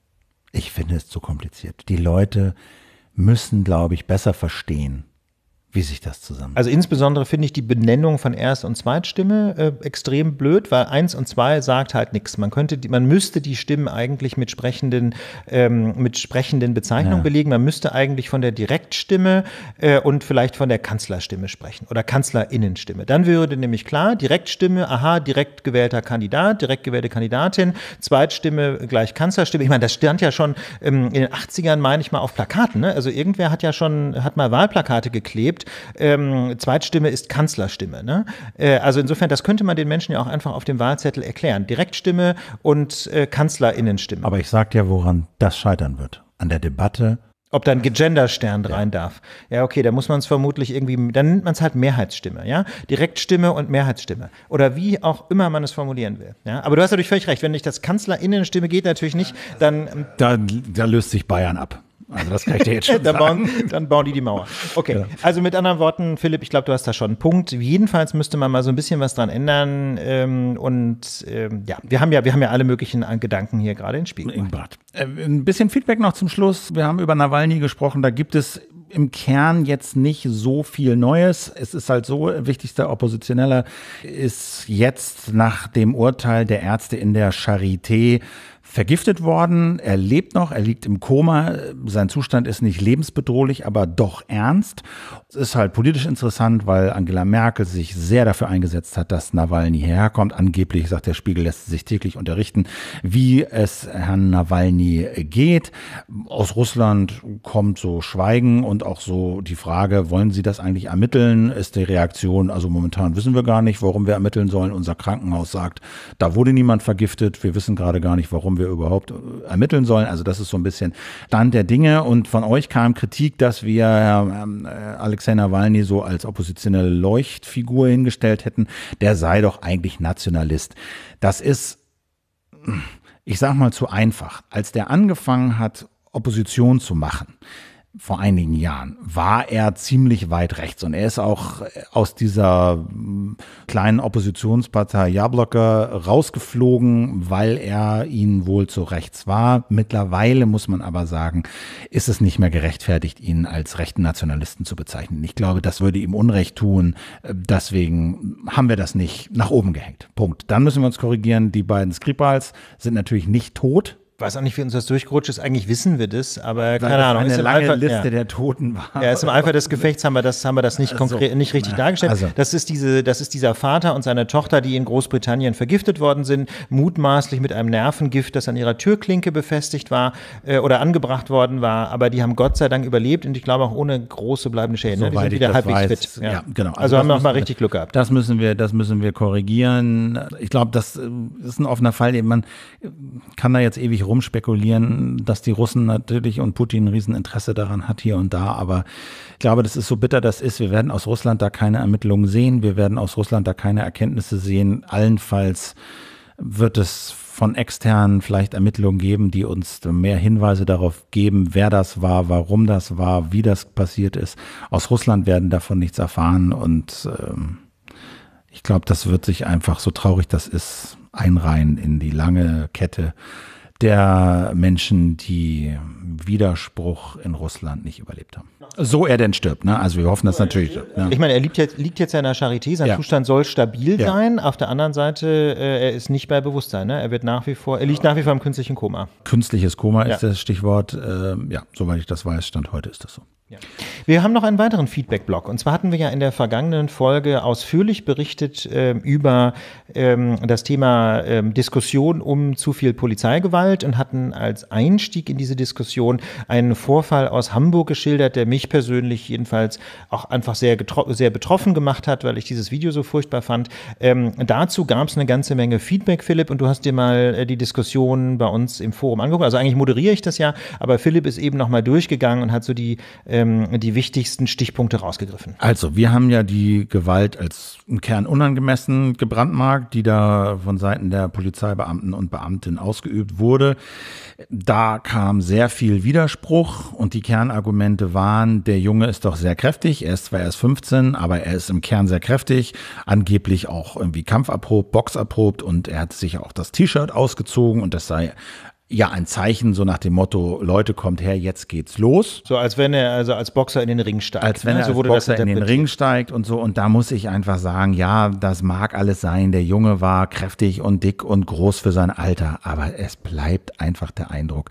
Ich finde es zu kompliziert. Die Leute müssen, glaube ich, besser verstehen, wie sich das zusammen. Also insbesondere finde ich die Benennung von Erst- und Zweitstimme äh, extrem blöd, weil eins und zwei sagt halt nichts. Man könnte, die, man müsste die Stimmen eigentlich mit sprechenden, ähm, mit sprechenden Bezeichnungen ja. belegen. Man müsste eigentlich von der Direktstimme äh, und vielleicht von der Kanzlerstimme sprechen oder Kanzlerinnenstimme. Dann würde nämlich klar, Direktstimme, aha, direkt gewählter Kandidat, direkt gewählte Kandidatin, Zweitstimme gleich Kanzlerstimme. Ich meine, das stand ja schon ähm, in den 80ern, meine ich mal, auf Plakaten. Ne? Also irgendwer hat ja schon, hat mal Wahlplakate geklebt gibt. Ähm, Zweitstimme ist Kanzlerstimme. Ne? Äh, also insofern, das könnte man den Menschen ja auch einfach auf dem Wahlzettel erklären. Direktstimme und äh, Kanzlerinnenstimme. Aber ich sag dir, woran das scheitern wird. An der Debatte ob da ein Gender-Stern ja. rein darf. Ja, okay, da muss man es vermutlich irgendwie, dann nennt man es halt Mehrheitsstimme, ja? Direktstimme und Mehrheitsstimme. Oder wie auch immer man es formulieren will. Ja? Aber du hast natürlich völlig recht, wenn nicht das Kanzlerinnenstimme geht natürlich nicht, dann. Ähm, da, da löst sich Bayern ab. Also das kann ich dir jetzt schon dann sagen. Bauen, dann bauen die die Mauer. Okay, ja. also mit anderen Worten, Philipp, ich glaube, du hast da schon einen Punkt. Jedenfalls müsste man mal so ein bisschen was dran ändern. Ähm, und ähm, ja, wir haben ja, wir haben ja alle möglichen Gedanken hier gerade ins Spiel. Im Bad. Äh, ein bisschen Feedback noch zum Schluss. Wir haben über Nawalny gesprochen. Da gibt es im Kern jetzt nicht so viel Neues. Es ist halt so, wichtigster Oppositioneller ist jetzt nach dem Urteil der Ärzte in der Charité vergiftet worden. Er lebt noch, er liegt im Koma. Sein Zustand ist nicht lebensbedrohlich, aber doch ernst. Es ist halt politisch interessant, weil Angela Merkel sich sehr dafür eingesetzt hat, dass Nawalny hierher Angeblich, sagt der Spiegel, lässt sich täglich unterrichten, wie es Herrn Nawalny geht. Aus Russland kommt so Schweigen und auch so die Frage, wollen Sie das eigentlich ermitteln? Ist die Reaktion, also momentan wissen wir gar nicht, warum wir ermitteln sollen. Unser Krankenhaus sagt, da wurde niemand vergiftet. Wir wissen gerade gar nicht, warum wir überhaupt äh, ermitteln sollen. Also das ist so ein bisschen Stand der Dinge. Und von euch kam Kritik, dass wir ähm, äh, Alexei Nawalny so als oppositionelle Leuchtfigur hingestellt hätten. Der sei doch eigentlich Nationalist. Das ist, ich sag mal, zu einfach. Als der angefangen hat, Opposition zu machen, vor einigen Jahren war er ziemlich weit rechts und er ist auch äh, aus dieser mm, kleinen Oppositionspartei Jablocker rausgeflogen, weil er ihnen wohl zu rechts war. Mittlerweile muss man aber sagen, ist es nicht mehr gerechtfertigt, ihn als rechten Nationalisten zu bezeichnen. Ich glaube, das würde ihm Unrecht tun. Äh, deswegen haben wir das nicht nach oben gehängt. Punkt. Dann müssen wir uns korrigieren. Die beiden Skripals sind natürlich nicht tot, weiß auch nicht, wie uns das durchgerutscht ist. Eigentlich wissen wir das, aber keine Ahnung. Eine ist im lange Alpha, Liste ja. der Toten war. Ja, ist im Eifer des Gefechts haben wir das, haben wir das nicht konkret, nicht richtig dargestellt. Also. Das ist diese, das ist dieser Vater und seine Tochter, die in Großbritannien vergiftet worden sind, mutmaßlich mit einem Nervengift, das an ihrer Türklinke befestigt war äh, oder angebracht worden war. Aber die haben Gott sei Dank überlebt und ich glaube auch ohne große bleibende Schäden. ne? Die sind wieder halbwegs fit. Ja. ja. genau. Also, also haben wir auch mal richtig Glück gehabt. Das müssen wir, das müssen wir korrigieren. Ich glaube, das äh, ist ein offener Fall. Man kann da jetzt ewig rum rumspekulieren, dass die Russen natürlich und Putin ein Rieseninteresse daran hat hier und da. Aber ich glaube, das ist so bitter das ist. Wir werden aus Russland da keine Ermittlungen sehen. Wir werden aus Russland da keine Erkenntnisse sehen. Allenfalls wird es von externen vielleicht Ermittlungen geben, die uns mehr Hinweise darauf geben, wer das war, warum das war, wie das passiert ist. Aus Russland werden davon nichts erfahren und ähm, ich glaube, das wird sich einfach, so traurig das ist, einreihen in die lange Kette der Menschen, die Widerspruch in Russland nicht überlebt haben. So er denn stirbt, ne? Also wir hoffen das natürlich. Ne? Ich meine, er liegt jetzt, liegt jetzt ja in der Charité, sein ja. Zustand soll stabil ja. sein. Auf der anderen Seite, äh, er ist nicht bei Bewusstsein, ne? Er wird nach wie vor, er liegt nach wie vor im künstlichen Koma. Künstliches Koma ja. ist das Stichwort. Äh, ja, soweit ich das weiß, Stand heute ist das so. Wir haben noch einen weiteren Feedback-Block. Und zwar hatten wir ja in der vergangenen Folge ausführlich berichtet äh, über ähm, das Thema ähm, Diskussion um zu viel Polizeigewalt und hatten als Einstieg in diese Diskussion einen Vorfall aus Hamburg geschildert, der mich persönlich jedenfalls auch einfach sehr, sehr betroffen gemacht hat, weil ich dieses Video so furchtbar fand. Ähm, dazu gab es eine ganze Menge Feedback, Philipp, und du hast dir mal äh, die Diskussion bei uns im Forum angeguckt. Also eigentlich moderiere ich das ja, aber Philipp ist eben nochmal durchgegangen und hat so die äh, ähm, die wichtigsten Stichpunkte rausgegriffen? Also, wir haben ja die Gewalt als im Kern unangemessen gebrandmarkt, die da von Seiten der Polizeibeamten und Beamtinnen ausgeübt wurde. Da kam sehr viel Widerspruch und die Kernargumente waren, der Junge ist doch sehr kräftig, er ist zwar erst 15, aber er ist im Kern sehr kräftig, angeblich auch irgendwie kampferprobt, boxerprobt und er hat sich auch das T-Shirt ausgezogen und das sei ja ein Zeichen, so nach dem Motto, Leute, kommt her, jetzt geht's los. So als wenn er also als Boxer in den Ring steigt. Als wenn ne? er so als Boxer in den Ring steigt und so. Und da muss ich einfach sagen, ja, das mag alles sein. Der Junge war kräftig und dick und groß für sein Alter. Aber es bleibt einfach der Eindruck,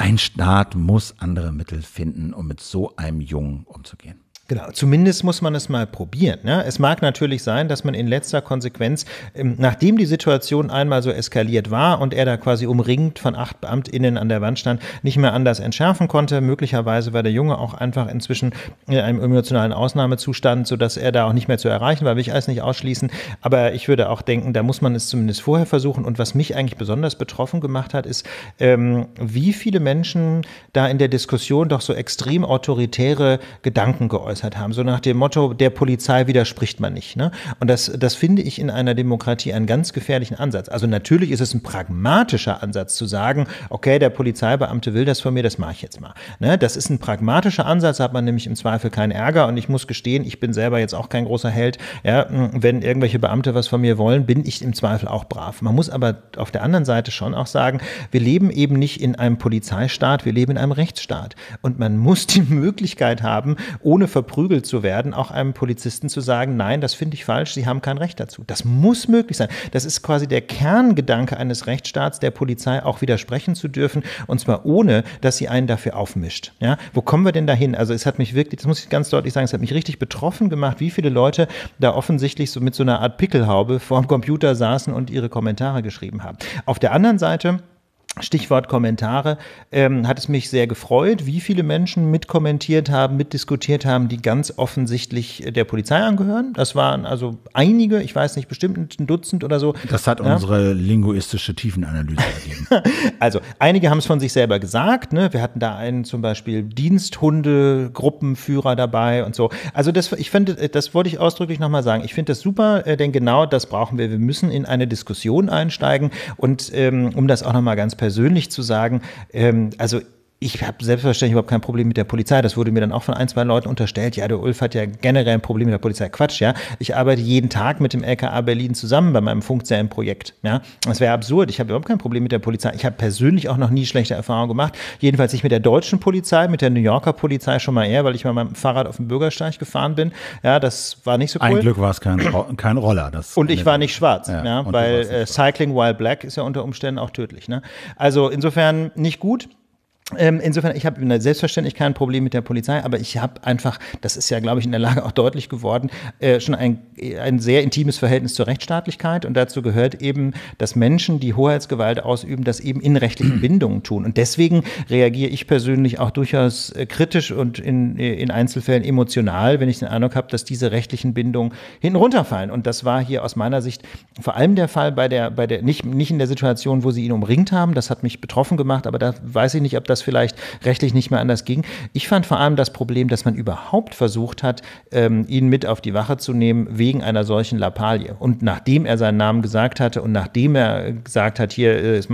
ein Staat muss andere Mittel finden, um mit so einem Jungen umzugehen. Genau, zumindest muss man es mal probieren. Ne? Es mag natürlich sein, dass man in letzter Konsequenz, ähm, nachdem die Situation einmal so eskaliert war und er da quasi umringt von acht BeamtInnen an der Wand stand, nicht mehr anders entschärfen konnte. Möglicherweise war der Junge auch einfach inzwischen in einem emotionalen Ausnahmezustand, sodass er da auch nicht mehr zu erreichen war, will ich alles nicht ausschließen. Aber ich würde auch denken, da muss man es zumindest vorher versuchen. Und was mich eigentlich besonders betroffen gemacht hat, ist, ähm, wie viele Menschen da in der Diskussion doch so extrem autoritäre Gedanken geäußert geäußert haben, so nach dem Motto, der Polizei widerspricht man nicht. Ne? Und das, das finde ich in einer Demokratie einen ganz gefährlichen Ansatz. Also natürlich ist es ein pragmatischer Ansatz zu sagen, okay, der Polizeibeamte will das von mir, das mache ich jetzt mal. Ne? Das ist ein pragmatischer Ansatz, hat man nämlich im Zweifel keinen Ärger und ich muss gestehen, ich bin selber jetzt auch kein großer Held. Ja, wenn irgendwelche Beamte was von mir wollen, bin ich im Zweifel auch brav. Man muss aber auf der anderen Seite schon auch sagen, wir leben eben nicht in einem Polizeistaat, wir leben in einem Rechtsstaat. Und man muss die Möglichkeit haben, ohne Verpflichtung verprügelt zu werden, auch einem Polizisten zu sagen, nein, das finde ich falsch, Sie haben kein Recht dazu. Das muss möglich sein. Das ist quasi der Kerngedanke eines Rechtsstaats, der Polizei auch widersprechen zu dürfen, und zwar ohne, dass sie einen dafür aufmischt. Ja, wo kommen wir denn dahin? Also es hat mich wirklich, das muss ich ganz deutlich sagen, es hat mich richtig betroffen gemacht, wie viele Leute da offensichtlich so mit so einer Art Pickelhaube vorm Computer saßen und ihre Kommentare geschrieben haben. Auf der anderen Seite Stichwort Kommentare, ähm, hat es mich sehr gefreut, wie viele Menschen mitkommentiert haben, mitdiskutiert haben, die ganz offensichtlich äh, der Polizei angehören. Das waren also einige, ich weiß nicht, bestimmt ein Dutzend oder so. Das hat ja. unsere linguistische Tiefenanalyse ergeben. also, einige haben es von sich selber gesagt. Ne? Wir hatten da einen zum Beispiel Diensthunde-Gruppenführer dabei und so. Also, das, ich finde, äh, das wollte ich ausdrücklich nochmal sagen. Ich finde das super, äh, denn genau das brauchen wir. Wir müssen in eine Diskussion einsteigen und ähm, um das auch nochmal ganz persönlich persönlich zu sagen, ähm, also ich habe selbstverständlich überhaupt kein Problem mit der Polizei. Das wurde mir dann auch von ein, zwei Leuten unterstellt. Ja, der Ulf hat ja generell ein Problem mit der Polizei. Quatsch, ja. Ich arbeite jeden Tag mit dem LKA Berlin zusammen bei meinem Funkzellenprojekt. Ja, das wäre absurd. Ich habe überhaupt kein Problem mit der Polizei. Ich habe persönlich auch noch nie schlechte Erfahrungen gemacht. Jedenfalls nicht mit der deutschen Polizei, mit der New Yorker Polizei schon mal eher, weil ich mal mit meinem Fahrrad auf dem Bürgersteig gefahren bin. Ja, das war nicht so cool. Ein Glück war es kein, kein Roller. Das und ich war nicht schwarz, ja, ja weil äh, Cycling While Black ist ja unter Umständen auch tödlich. Ne? Also insofern nicht gut. Ähm, insofern, ich habe selbstverständlich kein Problem mit der Polizei, aber ich habe einfach, das ist ja, glaube ich, in der Lage auch deutlich geworden, äh, schon ein, ein sehr intimes Verhältnis zur Rechtsstaatlichkeit. Und dazu gehört eben, dass Menschen, die Hoheitsgewalt ausüben, das eben in rechtlichen Bindungen tun. Und deswegen reagiere ich persönlich auch durchaus äh, kritisch und in, äh, in Einzelfällen emotional, wenn ich den Eindruck habe, dass diese rechtlichen Bindungen hinten runterfallen. Und das war hier aus meiner Sicht vor allem der Fall bei der, bei der, nicht, nicht in der Situation, wo sie ihn umringt haben. Das hat mich betroffen gemacht, aber da weiß ich nicht, ob das das vielleicht rechtlich nicht mehr anders ging. Ich fand vor allem das Problem, dass man überhaupt versucht hat, ähm, ihn mit auf die Wache zu nehmen wegen einer solchen Lappalie. Und nachdem er seinen Namen gesagt hatte und nachdem er gesagt hat, hier äh, äh, ist,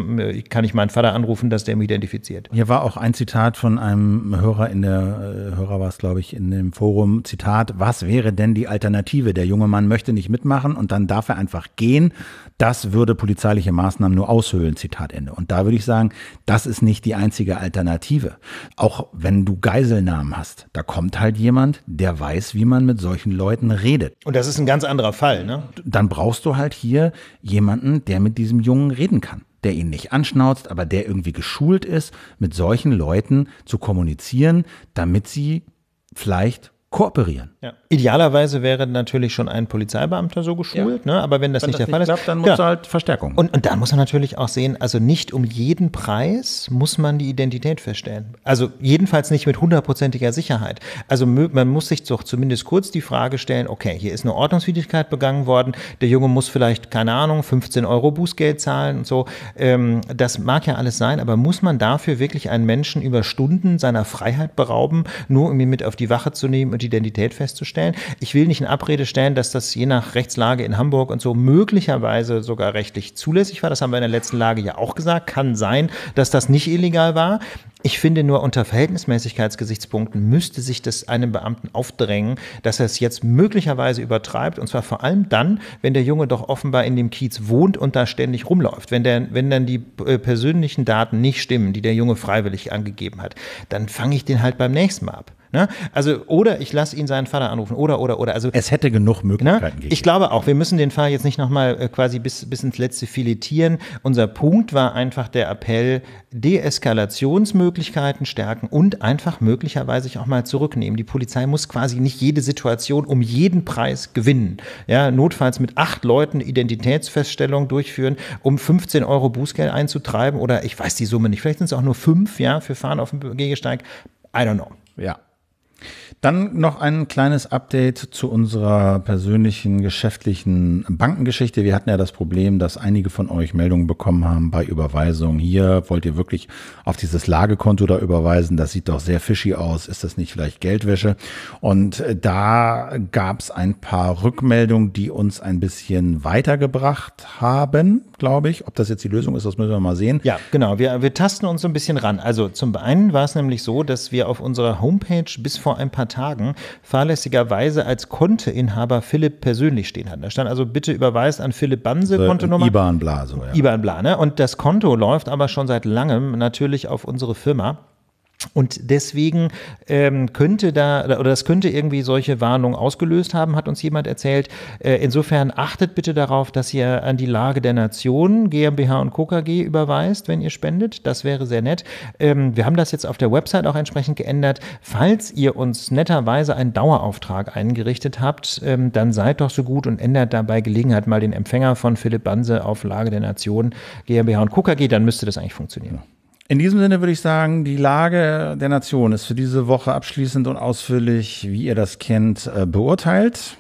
kann ich meinen Vater anrufen, dass der mich identifiziert. Hier war auch ein Zitat von einem Hörer in der, äh, Hörer war es glaube ich, in dem Forum, Zitat, was wäre denn die Alternative? Der junge Mann möchte nicht mitmachen und dann darf er einfach gehen. Das würde polizeiliche Maßnahmen nur aushöhlen, Zitat Ende. Und da würde ich sagen, das ist nicht die einzige Alternative. Auch wenn du Geiselnamen hast, da kommt halt jemand, der weiß, wie man mit solchen Leuten redet. Und das ist ein ganz anderer Fall, ne? Dann brauchst du halt hier jemanden, der mit diesem Jungen reden kann der ihn nicht anschnauzt, aber der irgendwie geschult ist, mit solchen Leuten zu kommunizieren, damit sie vielleicht kooperieren. Idealerweise wäre natürlich schon ein Polizeibeamter so geschult, ja. ne? aber wenn das wenn nicht das der nicht Fall klappt, ist, dann muss ja. halt Verstärkung. Und, und dann muss man natürlich auch sehen, also nicht um jeden Preis muss man die Identität feststellen. Also jedenfalls nicht mit hundertprozentiger Sicherheit. Also man muss sich doch zumindest kurz die Frage stellen, okay, hier ist eine Ordnungswidrigkeit begangen worden, der Junge muss vielleicht, keine Ahnung, 15 Euro Bußgeld zahlen und so. Ähm, das mag ja alles sein, aber muss man dafür wirklich einen Menschen über Stunden seiner Freiheit berauben, nur um ihn mit auf die Wache zu nehmen und die Identität festzustellen? festzustellen. Ich will nicht in Abrede stellen, dass das je nach Rechtslage in Hamburg und so möglicherweise sogar rechtlich zulässig war. Das haben wir in der letzten Lage ja auch gesagt. Kann sein, dass das nicht illegal war. Ich finde nur unter Verhältnismäßigkeitsgesichtspunkten müsste sich das einem Beamten aufdrängen, dass er es jetzt möglicherweise übertreibt. Und zwar vor allem dann, wenn der Junge doch offenbar in dem Kiez wohnt und da ständig rumläuft. Wenn, der, wenn dann die äh, persönlichen Daten nicht stimmen, die der Junge freiwillig angegeben hat, dann fange ich den halt beim nächsten Mal ab. Ne? Also, oder ich lasse ihn seinen Vater anrufen, oder, oder, oder. Also, es hätte genug ne? Möglichkeiten ne? gegeben. Ich glaube auch, wir müssen den Fall jetzt nicht nochmal äh, quasi bis, bis ins Letzte filetieren. Unser Punkt war einfach der Appell, Deeskalationsmöglichkeiten Möglichkeiten stärken und einfach möglicherweise sich auch mal zurücknehmen. Die Polizei muss quasi nicht jede Situation um jeden Preis gewinnen. Ja, notfalls mit acht Leuten Identitätsfeststellung durchführen, um 15 Euro Bußgeld einzutreiben oder ich weiß die Summe nicht. Vielleicht sind es auch nur fünf, ja, für Fahren auf dem Gehsteig. I don't know. Ja, dann noch ein kleines Update zu unserer persönlichen geschäftlichen Bankengeschichte. Wir hatten ja das Problem, dass einige von euch Meldungen bekommen haben bei Überweisungen. Hier wollt ihr wirklich auf dieses Lagekonto da überweisen. Das sieht doch sehr fishy aus. Ist das nicht vielleicht Geldwäsche? Und äh, da gab es ein paar Rückmeldungen, die uns ein bisschen weitergebracht haben, glaube ich. Ob das jetzt die Lösung ist, das müssen wir mal sehen. Ja, genau. Wir, wir tasten uns so ein bisschen ran. Also zum einen war es nämlich so, dass wir auf unserer Homepage bis vor ein paar Tagen fahrlässigerweise als Konteinhaber Philipp persönlich stehen hatten. Da stand also bitte überweist an Philipp Banse so, äh, Kontonummer. IBAN-Bla, so, ja. IBAN-Bla, ne? Und das Konto läuft aber schon seit langem natürlich auf unsere Firma. Und deswegen ähm, könnte da, oder das könnte irgendwie solche Warnungen ausgelöst haben, hat uns jemand erzählt. Äh, insofern achtet bitte darauf, dass ihr an die Lage der Nation GmbH und KKG überweist, wenn ihr spendet. Das wäre sehr nett. Ähm, wir haben das jetzt auf der Website auch entsprechend geändert. Falls ihr uns netterweise einen Dauerauftrag eingerichtet habt, ähm, dann seid doch so gut und ändert dabei Gelegenheit mal den Empfänger von Philipp Banse auf Lage der Nation GmbH und KKG. Dann müsste das eigentlich funktionieren. In diesem Sinne würde ich sagen, die Lage der Nation ist für diese Woche abschließend und ausführlich, wie ihr das kennt, äh, beurteilt.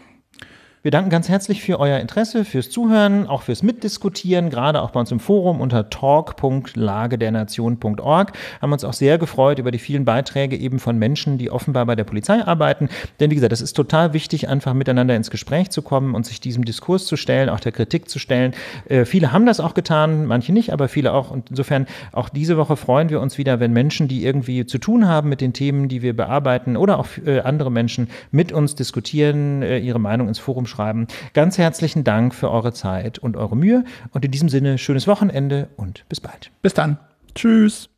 Wir danken ganz herzlich für euer Interesse, fürs Zuhören, auch fürs Mitdiskutieren, gerade auch bei uns im Forum unter talk.lagedernation.org. Haben uns auch sehr gefreut über die vielen Beiträge eben von Menschen, die offenbar bei der Polizei arbeiten. Denn wie gesagt, es ist total wichtig, einfach miteinander ins Gespräch zu kommen und sich diesem Diskurs zu stellen, auch der Kritik zu stellen. Äh, viele haben das auch getan, manche nicht, aber viele auch. Und insofern auch diese Woche freuen wir uns wieder, wenn Menschen, die irgendwie zu tun haben mit den Themen, die wir bearbeiten oder auch äh, andere Menschen mit uns diskutieren, äh, ihre Meinung ins Forum schreiben schreiben. Ganz herzlichen Dank für eure Zeit und eure Mühe. Und in diesem Sinne, schönes Wochenende und bis bald. Bis dann. Tschüss.